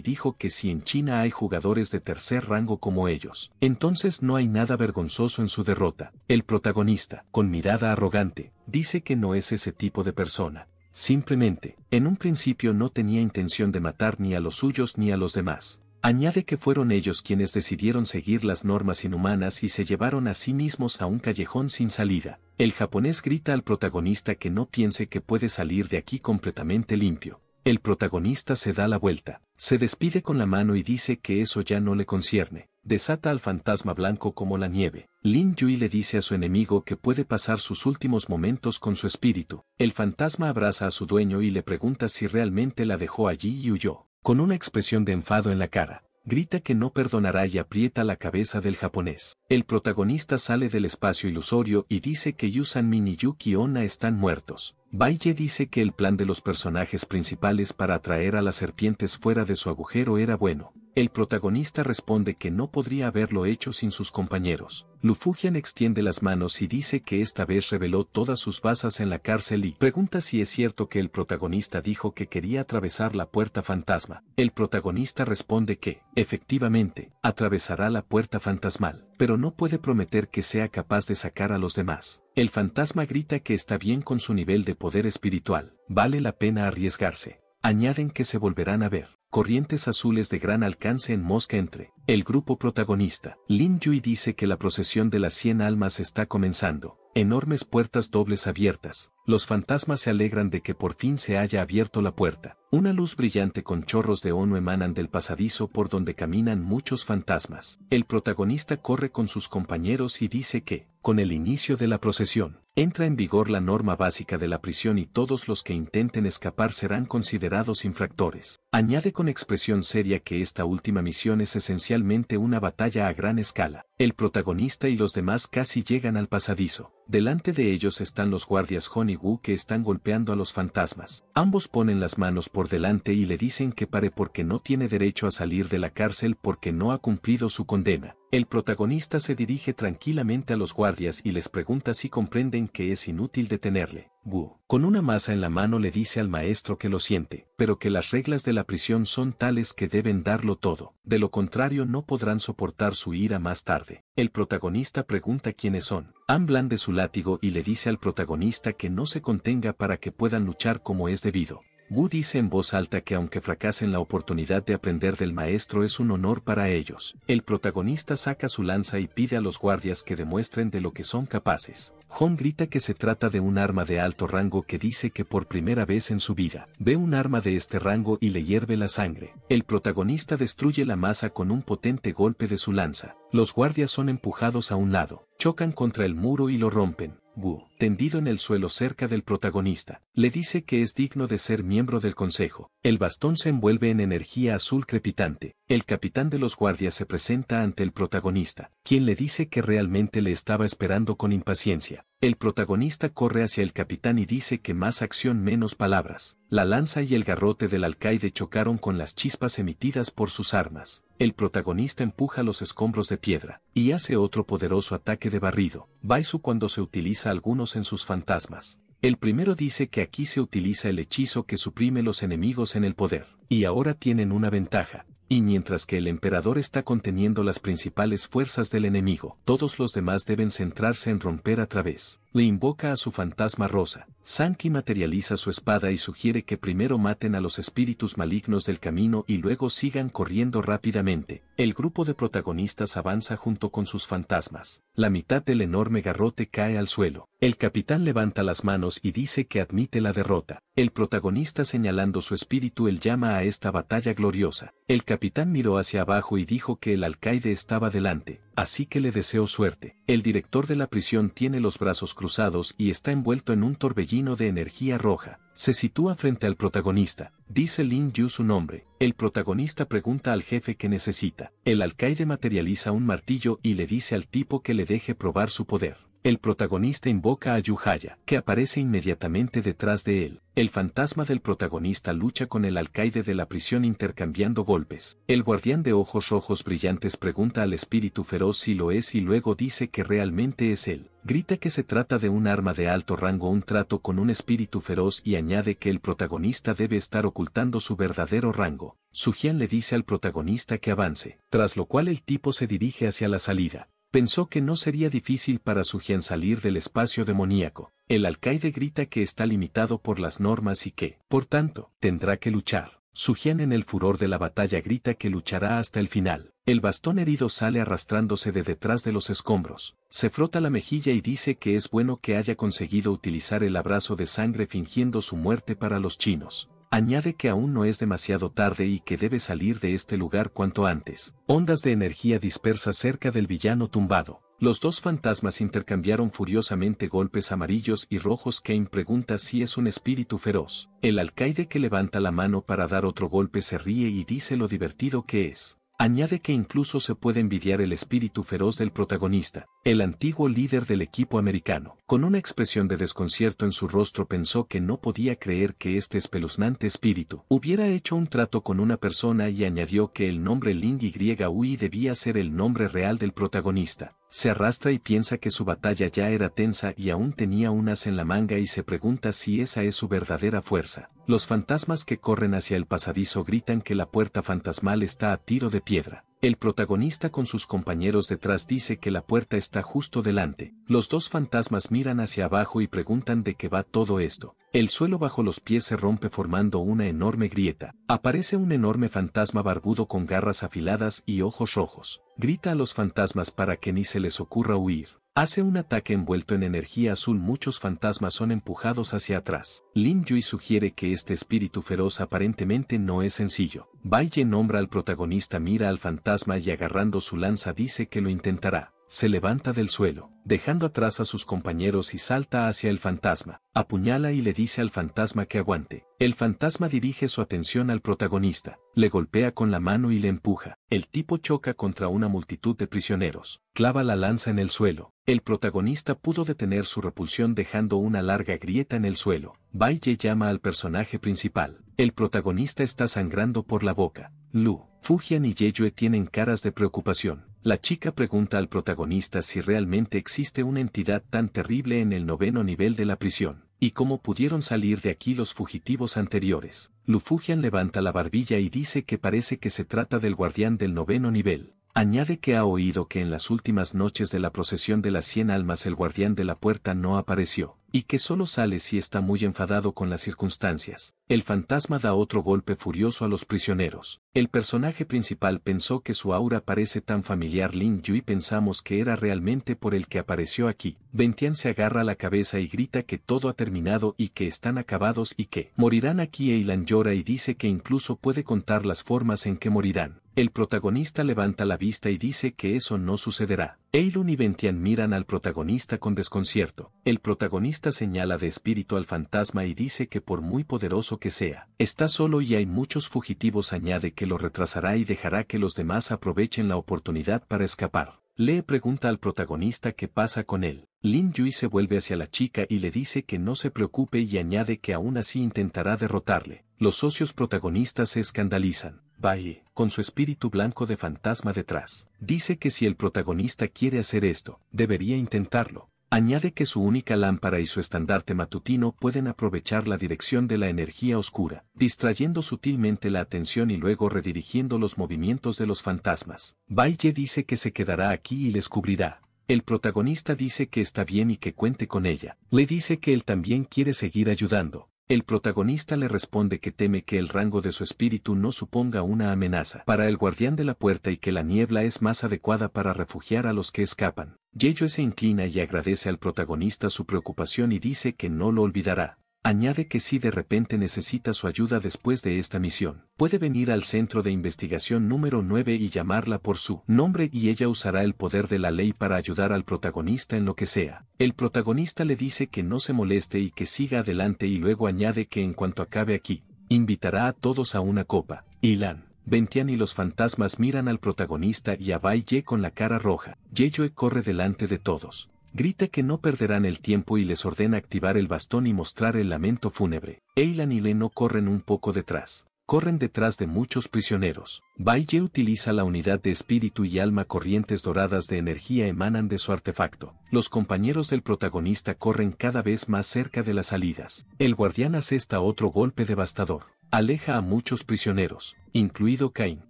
dijo que si en China hay jugadores de tercer rango como ellos, entonces no hay nada vergonzoso en su derrota. El protagonista, con mirada arrogante, dice que no es ese tipo de persona. Simplemente, en un principio no tenía intención de matar ni a los suyos ni a los demás. Añade que fueron ellos quienes decidieron seguir las normas inhumanas y se llevaron a sí mismos a un callejón sin salida. El japonés grita al protagonista que no piense que puede salir de aquí completamente limpio. El protagonista se da la vuelta, se despide con la mano y dice que eso ya no le concierne, desata al fantasma blanco como la nieve. Lin Yui le dice a su enemigo que puede pasar sus últimos momentos con su espíritu. El fantasma abraza a su dueño y le pregunta si realmente la dejó allí y huyó, con una expresión de enfado en la cara grita que no perdonará y aprieta la cabeza del japonés. El protagonista sale del espacio ilusorio y dice que Yusanmin y Yuki Ona están muertos. Baije dice que el plan de los personajes principales para atraer a las serpientes fuera de su agujero era bueno, el protagonista responde que no podría haberlo hecho sin sus compañeros. Lufugian extiende las manos y dice que esta vez reveló todas sus basas en la cárcel y pregunta si es cierto que el protagonista dijo que quería atravesar la puerta fantasma. El protagonista responde que, efectivamente, atravesará la puerta fantasmal, pero no puede prometer que sea capaz de sacar a los demás. El fantasma grita que está bien con su nivel de poder espiritual, vale la pena arriesgarse. Añaden que se volverán a ver corrientes azules de gran alcance en Mosca entre el grupo protagonista. Lin Yui dice que la procesión de las 100 almas está comenzando. Enormes puertas dobles abiertas. Los fantasmas se alegran de que por fin se haya abierto la puerta. Una luz brillante con chorros de ono emanan del pasadizo por donde caminan muchos fantasmas. El protagonista corre con sus compañeros y dice que, con el inicio de la procesión, Entra en vigor la norma básica de la prisión y todos los que intenten escapar serán considerados infractores. Añade con expresión seria que esta última misión es esencialmente una batalla a gran escala. El protagonista y los demás casi llegan al pasadizo. Delante de ellos están los guardias Hon Wu que están golpeando a los fantasmas. Ambos ponen las manos por delante y le dicen que pare porque no tiene derecho a salir de la cárcel porque no ha cumplido su condena. El protagonista se dirige tranquilamente a los guardias y les pregunta si comprenden que es inútil detenerle. Wu, con una masa en la mano le dice al maestro que lo siente, pero que las reglas de la prisión son tales que deben darlo todo, de lo contrario no podrán soportar su ira más tarde. El protagonista pregunta quiénes son. Han blande su látigo y le dice al protagonista que no se contenga para que puedan luchar como es debido. Wu dice en voz alta que aunque fracasen la oportunidad de aprender del maestro es un honor para ellos. El protagonista saca su lanza y pide a los guardias que demuestren de lo que son capaces. Hong grita que se trata de un arma de alto rango que dice que por primera vez en su vida ve un arma de este rango y le hierve la sangre. El protagonista destruye la masa con un potente golpe de su lanza. Los guardias son empujados a un lado, chocan contra el muro y lo rompen. Wu, tendido en el suelo cerca del protagonista, le dice que es digno de ser miembro del consejo. El bastón se envuelve en energía azul crepitante. El capitán de los guardias se presenta ante el protagonista, quien le dice que realmente le estaba esperando con impaciencia. El protagonista corre hacia el capitán y dice que más acción menos palabras. La lanza y el garrote del alcaide chocaron con las chispas emitidas por sus armas. El protagonista empuja los escombros de piedra y hace otro poderoso ataque de barrido. Baisu cuando se utiliza algunos en sus fantasmas. El primero dice que aquí se utiliza el hechizo que suprime los enemigos en el poder, y ahora tienen una ventaja, y mientras que el emperador está conteniendo las principales fuerzas del enemigo, todos los demás deben centrarse en romper a través. Le invoca a su fantasma rosa. Sanki materializa su espada y sugiere que primero maten a los espíritus malignos del camino y luego sigan corriendo rápidamente. El grupo de protagonistas avanza junto con sus fantasmas. La mitad del enorme garrote cae al suelo. El capitán levanta las manos y dice que admite la derrota. El protagonista señalando su espíritu el llama a esta batalla gloriosa. El capitán miró hacia abajo y dijo que el alcaide estaba delante, así que le deseó suerte. El director de la prisión tiene los brazos cruzados y está envuelto en un torbellino de energía roja. Se sitúa frente al protagonista. Dice Lin Yu su nombre. El protagonista pregunta al jefe qué necesita. El alcaide materializa un martillo y le dice al tipo que le deje probar su poder. El protagonista invoca a Yuhaya, que aparece inmediatamente detrás de él. El fantasma del protagonista lucha con el alcaide de la prisión intercambiando golpes. El guardián de ojos rojos brillantes pregunta al espíritu feroz si lo es y luego dice que realmente es él. Grita que se trata de un arma de alto rango, un trato con un espíritu feroz y añade que el protagonista debe estar ocultando su verdadero rango. Sujian le dice al protagonista que avance, tras lo cual el tipo se dirige hacia la salida pensó que no sería difícil para Sujian salir del espacio demoníaco. El alcaide grita que está limitado por las normas y que, por tanto, tendrá que luchar. Sujian en el furor de la batalla grita que luchará hasta el final. El bastón herido sale arrastrándose de detrás de los escombros. Se frota la mejilla y dice que es bueno que haya conseguido utilizar el abrazo de sangre fingiendo su muerte para los chinos. Añade que aún no es demasiado tarde y que debe salir de este lugar cuanto antes. Ondas de energía dispersas cerca del villano tumbado. Los dos fantasmas intercambiaron furiosamente golpes amarillos y rojos. Kane pregunta si es un espíritu feroz. El alcaide que levanta la mano para dar otro golpe se ríe y dice lo divertido que es. Añade que incluso se puede envidiar el espíritu feroz del protagonista, el antiguo líder del equipo americano. Con una expresión de desconcierto en su rostro pensó que no podía creer que este espeluznante espíritu hubiera hecho un trato con una persona y añadió que el nombre Griega Yui debía ser el nombre real del protagonista. Se arrastra y piensa que su batalla ya era tensa y aún tenía un en la manga y se pregunta si esa es su verdadera fuerza. Los fantasmas que corren hacia el pasadizo gritan que la puerta fantasmal está a tiro de piedra. El protagonista con sus compañeros detrás dice que la puerta está justo delante. Los dos fantasmas miran hacia abajo y preguntan de qué va todo esto. El suelo bajo los pies se rompe formando una enorme grieta. Aparece un enorme fantasma barbudo con garras afiladas y ojos rojos. Grita a los fantasmas para que ni se les ocurra huir. Hace un ataque envuelto en energía azul muchos fantasmas son empujados hacia atrás. Lin Yui sugiere que este espíritu feroz aparentemente no es sencillo. Bai Ye nombra al protagonista mira al fantasma y agarrando su lanza dice que lo intentará se levanta del suelo, dejando atrás a sus compañeros y salta hacia el fantasma, apuñala y le dice al fantasma que aguante. El fantasma dirige su atención al protagonista, le golpea con la mano y le empuja. El tipo choca contra una multitud de prisioneros, clava la lanza en el suelo. El protagonista pudo detener su repulsión dejando una larga grieta en el suelo. Baille llama al personaje principal. El protagonista está sangrando por la boca. Lu, Fujian y Yeyue tienen caras de preocupación. La chica pregunta al protagonista si realmente existe una entidad tan terrible en el noveno nivel de la prisión, y cómo pudieron salir de aquí los fugitivos anteriores. Lufugian levanta la barbilla y dice que parece que se trata del guardián del noveno nivel, Añade que ha oído que en las últimas noches de la procesión de las cien almas el guardián de la puerta no apareció, y que solo sale si está muy enfadado con las circunstancias. El fantasma da otro golpe furioso a los prisioneros. El personaje principal pensó que su aura parece tan familiar Lin y pensamos que era realmente por el que apareció aquí. Ventian se agarra la cabeza y grita que todo ha terminado y que están acabados y que morirán aquí Eilan llora y dice que incluso puede contar las formas en que morirán. El protagonista levanta la vista y dice que eso no sucederá. Eilun y Ventian miran al protagonista con desconcierto. El protagonista señala de espíritu al fantasma y dice que por muy poderoso que sea, está solo y hay muchos fugitivos añade que lo retrasará y dejará que los demás aprovechen la oportunidad para escapar. Lee pregunta al protagonista qué pasa con él. Lin Yui se vuelve hacia la chica y le dice que no se preocupe y añade que aún así intentará derrotarle. Los socios protagonistas se escandalizan. Valle, con su espíritu blanco de fantasma detrás, dice que si el protagonista quiere hacer esto, debería intentarlo. Añade que su única lámpara y su estandarte matutino pueden aprovechar la dirección de la energía oscura, distrayendo sutilmente la atención y luego redirigiendo los movimientos de los fantasmas. Valle dice que se quedará aquí y les cubrirá. El protagonista dice que está bien y que cuente con ella. Le dice que él también quiere seguir ayudando, el protagonista le responde que teme que el rango de su espíritu no suponga una amenaza para el guardián de la puerta y que la niebla es más adecuada para refugiar a los que escapan. Yeyo se inclina y agradece al protagonista su preocupación y dice que no lo olvidará. Añade que si de repente necesita su ayuda después de esta misión, puede venir al centro de investigación número 9 y llamarla por su nombre y ella usará el poder de la ley para ayudar al protagonista en lo que sea. El protagonista le dice que no se moleste y que siga adelante y luego añade que en cuanto acabe aquí, invitará a todos a una copa. Ilan. Ventian y los fantasmas miran al protagonista y a Bai Ye con la cara roja. Yeyue corre delante de todos grita que no perderán el tiempo y les ordena activar el bastón y mostrar el lamento fúnebre. Eilan y Leno corren un poco detrás. Corren detrás de muchos prisioneros. Baiye utiliza la unidad de espíritu y alma corrientes doradas de energía emanan de su artefacto. Los compañeros del protagonista corren cada vez más cerca de las salidas. El guardián asesta otro golpe devastador aleja a muchos prisioneros, incluido Cain.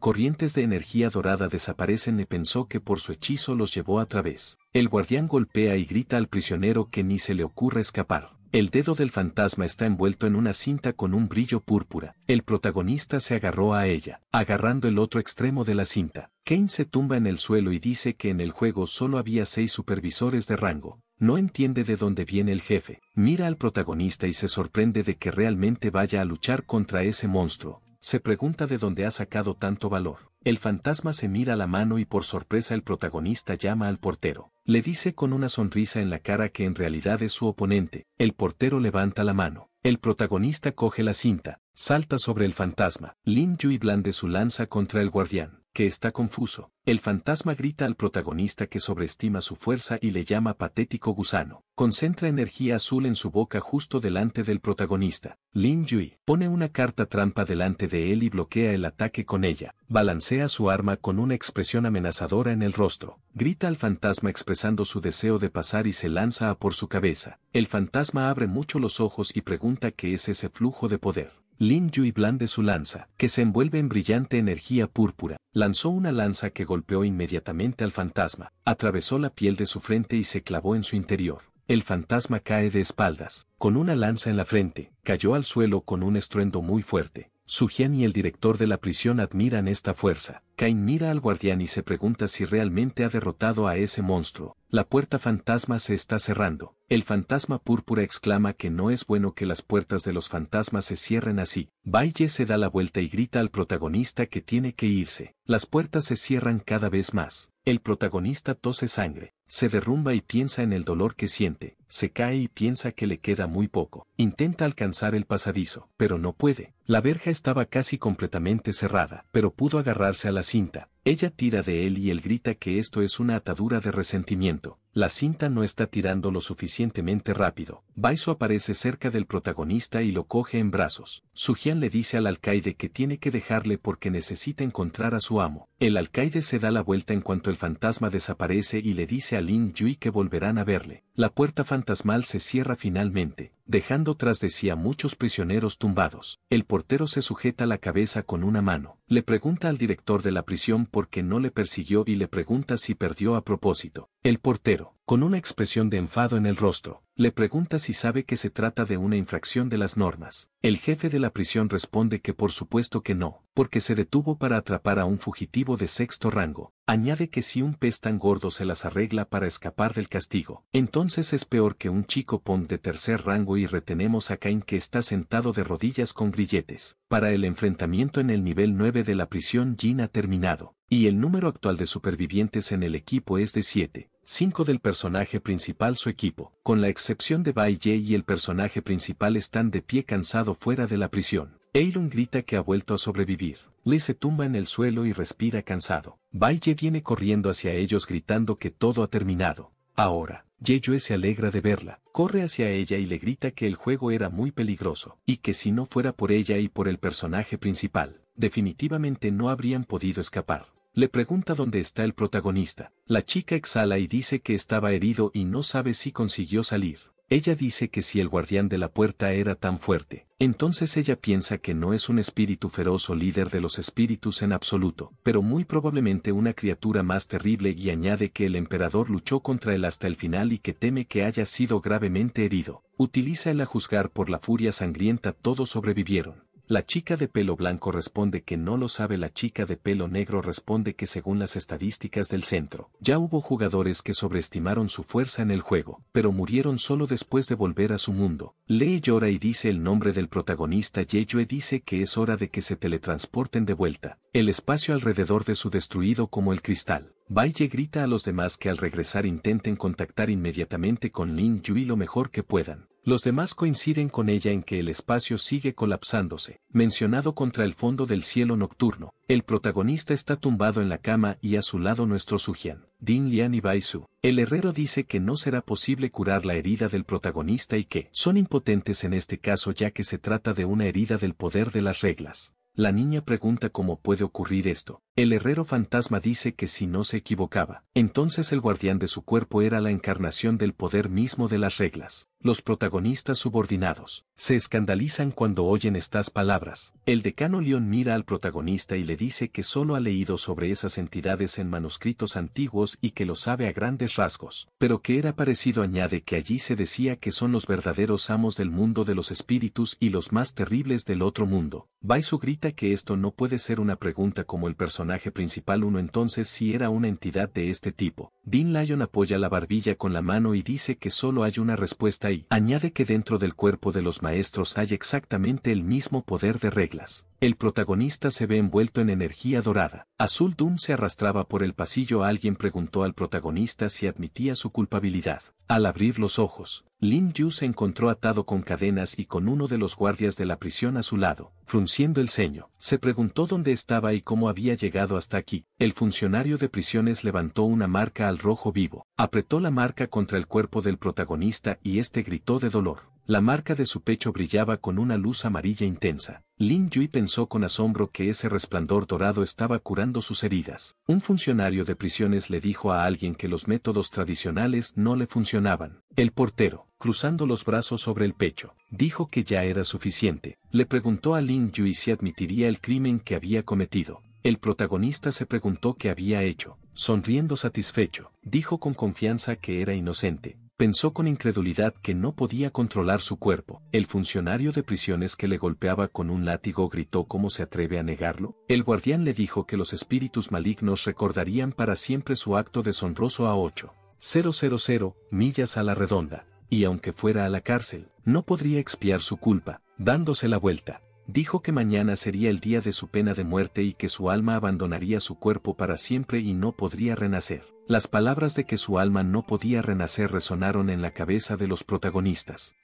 Corrientes de energía dorada desaparecen y pensó que por su hechizo los llevó a través. El guardián golpea y grita al prisionero que ni se le ocurre escapar. El dedo del fantasma está envuelto en una cinta con un brillo púrpura. El protagonista se agarró a ella, agarrando el otro extremo de la cinta. Kane se tumba en el suelo y dice que en el juego solo había seis supervisores de rango, no entiende de dónde viene el jefe, mira al protagonista y se sorprende de que realmente vaya a luchar contra ese monstruo, se pregunta de dónde ha sacado tanto valor. El fantasma se mira la mano y por sorpresa el protagonista llama al portero. Le dice con una sonrisa en la cara que en realidad es su oponente, el portero levanta la mano. El protagonista coge la cinta, salta sobre el fantasma. Lin y blande su lanza contra el guardián que está confuso. El fantasma grita al protagonista que sobreestima su fuerza y le llama patético gusano. Concentra energía azul en su boca justo delante del protagonista. Lin Yui pone una carta trampa delante de él y bloquea el ataque con ella. Balancea su arma con una expresión amenazadora en el rostro. Grita al fantasma expresando su deseo de pasar y se lanza a por su cabeza. El fantasma abre mucho los ojos y pregunta qué es ese flujo de poder. Lin Yui blande su lanza, que se envuelve en brillante energía púrpura, lanzó una lanza que golpeó inmediatamente al fantasma, atravesó la piel de su frente y se clavó en su interior. El fantasma cae de espaldas, con una lanza en la frente, cayó al suelo con un estruendo muy fuerte. Sujian y el director de la prisión admiran esta fuerza. Cain mira al guardián y se pregunta si realmente ha derrotado a ese monstruo. La puerta fantasma se está cerrando. El fantasma púrpura exclama que no es bueno que las puertas de los fantasmas se cierren así. Baye se da la vuelta y grita al protagonista que tiene que irse. Las puertas se cierran cada vez más. El protagonista tose sangre. Se derrumba y piensa en el dolor que siente, se cae y piensa que le queda muy poco. Intenta alcanzar el pasadizo, pero no puede. La verja estaba casi completamente cerrada, pero pudo agarrarse a la cinta. Ella tira de él y él grita que esto es una atadura de resentimiento. La cinta no está tirando lo suficientemente rápido. Baiso aparece cerca del protagonista y lo coge en brazos. Sujian le dice al alcaide que tiene que dejarle porque necesita encontrar a su amo. El alcaide se da la vuelta en cuanto el fantasma desaparece y le dice a Lin Yui que volverán a verle. La puerta fantasmal se cierra finalmente, dejando tras de sí a muchos prisioneros tumbados. El portero se sujeta la cabeza con una mano. Le pregunta al director de la prisión por qué no le persiguió y le pregunta si perdió a propósito. El portero, con una expresión de enfado en el rostro, le pregunta si sabe que se trata de una infracción de las normas. El jefe de la prisión responde que por supuesto que no, porque se detuvo para atrapar a un fugitivo de sexto rango. Añade que si un pez tan gordo se las arregla para escapar del castigo, entonces es peor que un chico pon de tercer rango y retenemos a Cain que está sentado de rodillas con grilletes. Para el enfrentamiento en el nivel 9 de la prisión Jin ha terminado, y el número actual de supervivientes en el equipo es de 7. 5 del personaje principal su equipo, con la excepción de Bai Ye y el personaje principal están de pie cansado fuera de la prisión. Eilun grita que ha vuelto a sobrevivir. Lee se tumba en el suelo y respira cansado. Bai Ye viene corriendo hacia ellos gritando que todo ha terminado. Ahora, Yue se alegra de verla, corre hacia ella y le grita que el juego era muy peligroso, y que si no fuera por ella y por el personaje principal, definitivamente no habrían podido escapar le pregunta dónde está el protagonista. La chica exhala y dice que estaba herido y no sabe si consiguió salir. Ella dice que si el guardián de la puerta era tan fuerte, entonces ella piensa que no es un espíritu feroz o líder de los espíritus en absoluto, pero muy probablemente una criatura más terrible y añade que el emperador luchó contra él hasta el final y que teme que haya sido gravemente herido. Utiliza el a juzgar por la furia sangrienta todos sobrevivieron. La chica de pelo blanco responde que no lo sabe la chica de pelo negro responde que según las estadísticas del centro, ya hubo jugadores que sobreestimaron su fuerza en el juego, pero murieron solo después de volver a su mundo. Lee llora y dice el nombre del protagonista Ye Yue dice que es hora de que se teletransporten de vuelta. El espacio alrededor de su destruido como el cristal. Ye grita a los demás que al regresar intenten contactar inmediatamente con Lin y lo mejor que puedan. Los demás coinciden con ella en que el espacio sigue colapsándose, mencionado contra el fondo del cielo nocturno. El protagonista está tumbado en la cama y a su lado nuestro Sujian, Din Lian y Bai Su. El herrero dice que no será posible curar la herida del protagonista y que son impotentes en este caso ya que se trata de una herida del poder de las reglas. La niña pregunta cómo puede ocurrir esto. El herrero fantasma dice que si no se equivocaba, entonces el guardián de su cuerpo era la encarnación del poder mismo de las reglas los protagonistas subordinados se escandalizan cuando oyen estas palabras. El decano León mira al protagonista y le dice que solo ha leído sobre esas entidades en manuscritos antiguos y que lo sabe a grandes rasgos, pero que era parecido añade que allí se decía que son los verdaderos amos del mundo de los espíritus y los más terribles del otro mundo. Baisu grita que esto no puede ser una pregunta como el personaje principal uno entonces si era una entidad de este tipo. Dean Lyon apoya la barbilla con la mano y dice que solo hay una respuesta añade que dentro del cuerpo de los maestros hay exactamente el mismo poder de reglas. El protagonista se ve envuelto en energía dorada. Azul Doom se arrastraba por el pasillo. Alguien preguntó al protagonista si admitía su culpabilidad. Al abrir los ojos, Lin Yu se encontró atado con cadenas y con uno de los guardias de la prisión a su lado, frunciendo el ceño. Se preguntó dónde estaba y cómo había llegado hasta aquí. El funcionario de prisiones levantó una marca al rojo vivo, apretó la marca contra el cuerpo del protagonista y este gritó de dolor. La marca de su pecho brillaba con una luz amarilla intensa. Lin Yui pensó con asombro que ese resplandor dorado estaba curando sus heridas. Un funcionario de prisiones le dijo a alguien que los métodos tradicionales no le funcionaban. El portero, cruzando los brazos sobre el pecho, dijo que ya era suficiente. Le preguntó a Lin Yui si admitiría el crimen que había cometido. El protagonista se preguntó qué había hecho. Sonriendo satisfecho, dijo con confianza que era inocente pensó con incredulidad que no podía controlar su cuerpo. El funcionario de prisiones que le golpeaba con un látigo gritó cómo se atreve a negarlo. El guardián le dijo que los espíritus malignos recordarían para siempre su acto deshonroso a 8.000 millas a la redonda, y aunque fuera a la cárcel, no podría expiar su culpa, dándose la vuelta dijo que mañana sería el día de su pena de muerte y que su alma abandonaría su cuerpo para siempre y no podría renacer. Las palabras de que su alma no podía renacer resonaron en la cabeza de los protagonistas.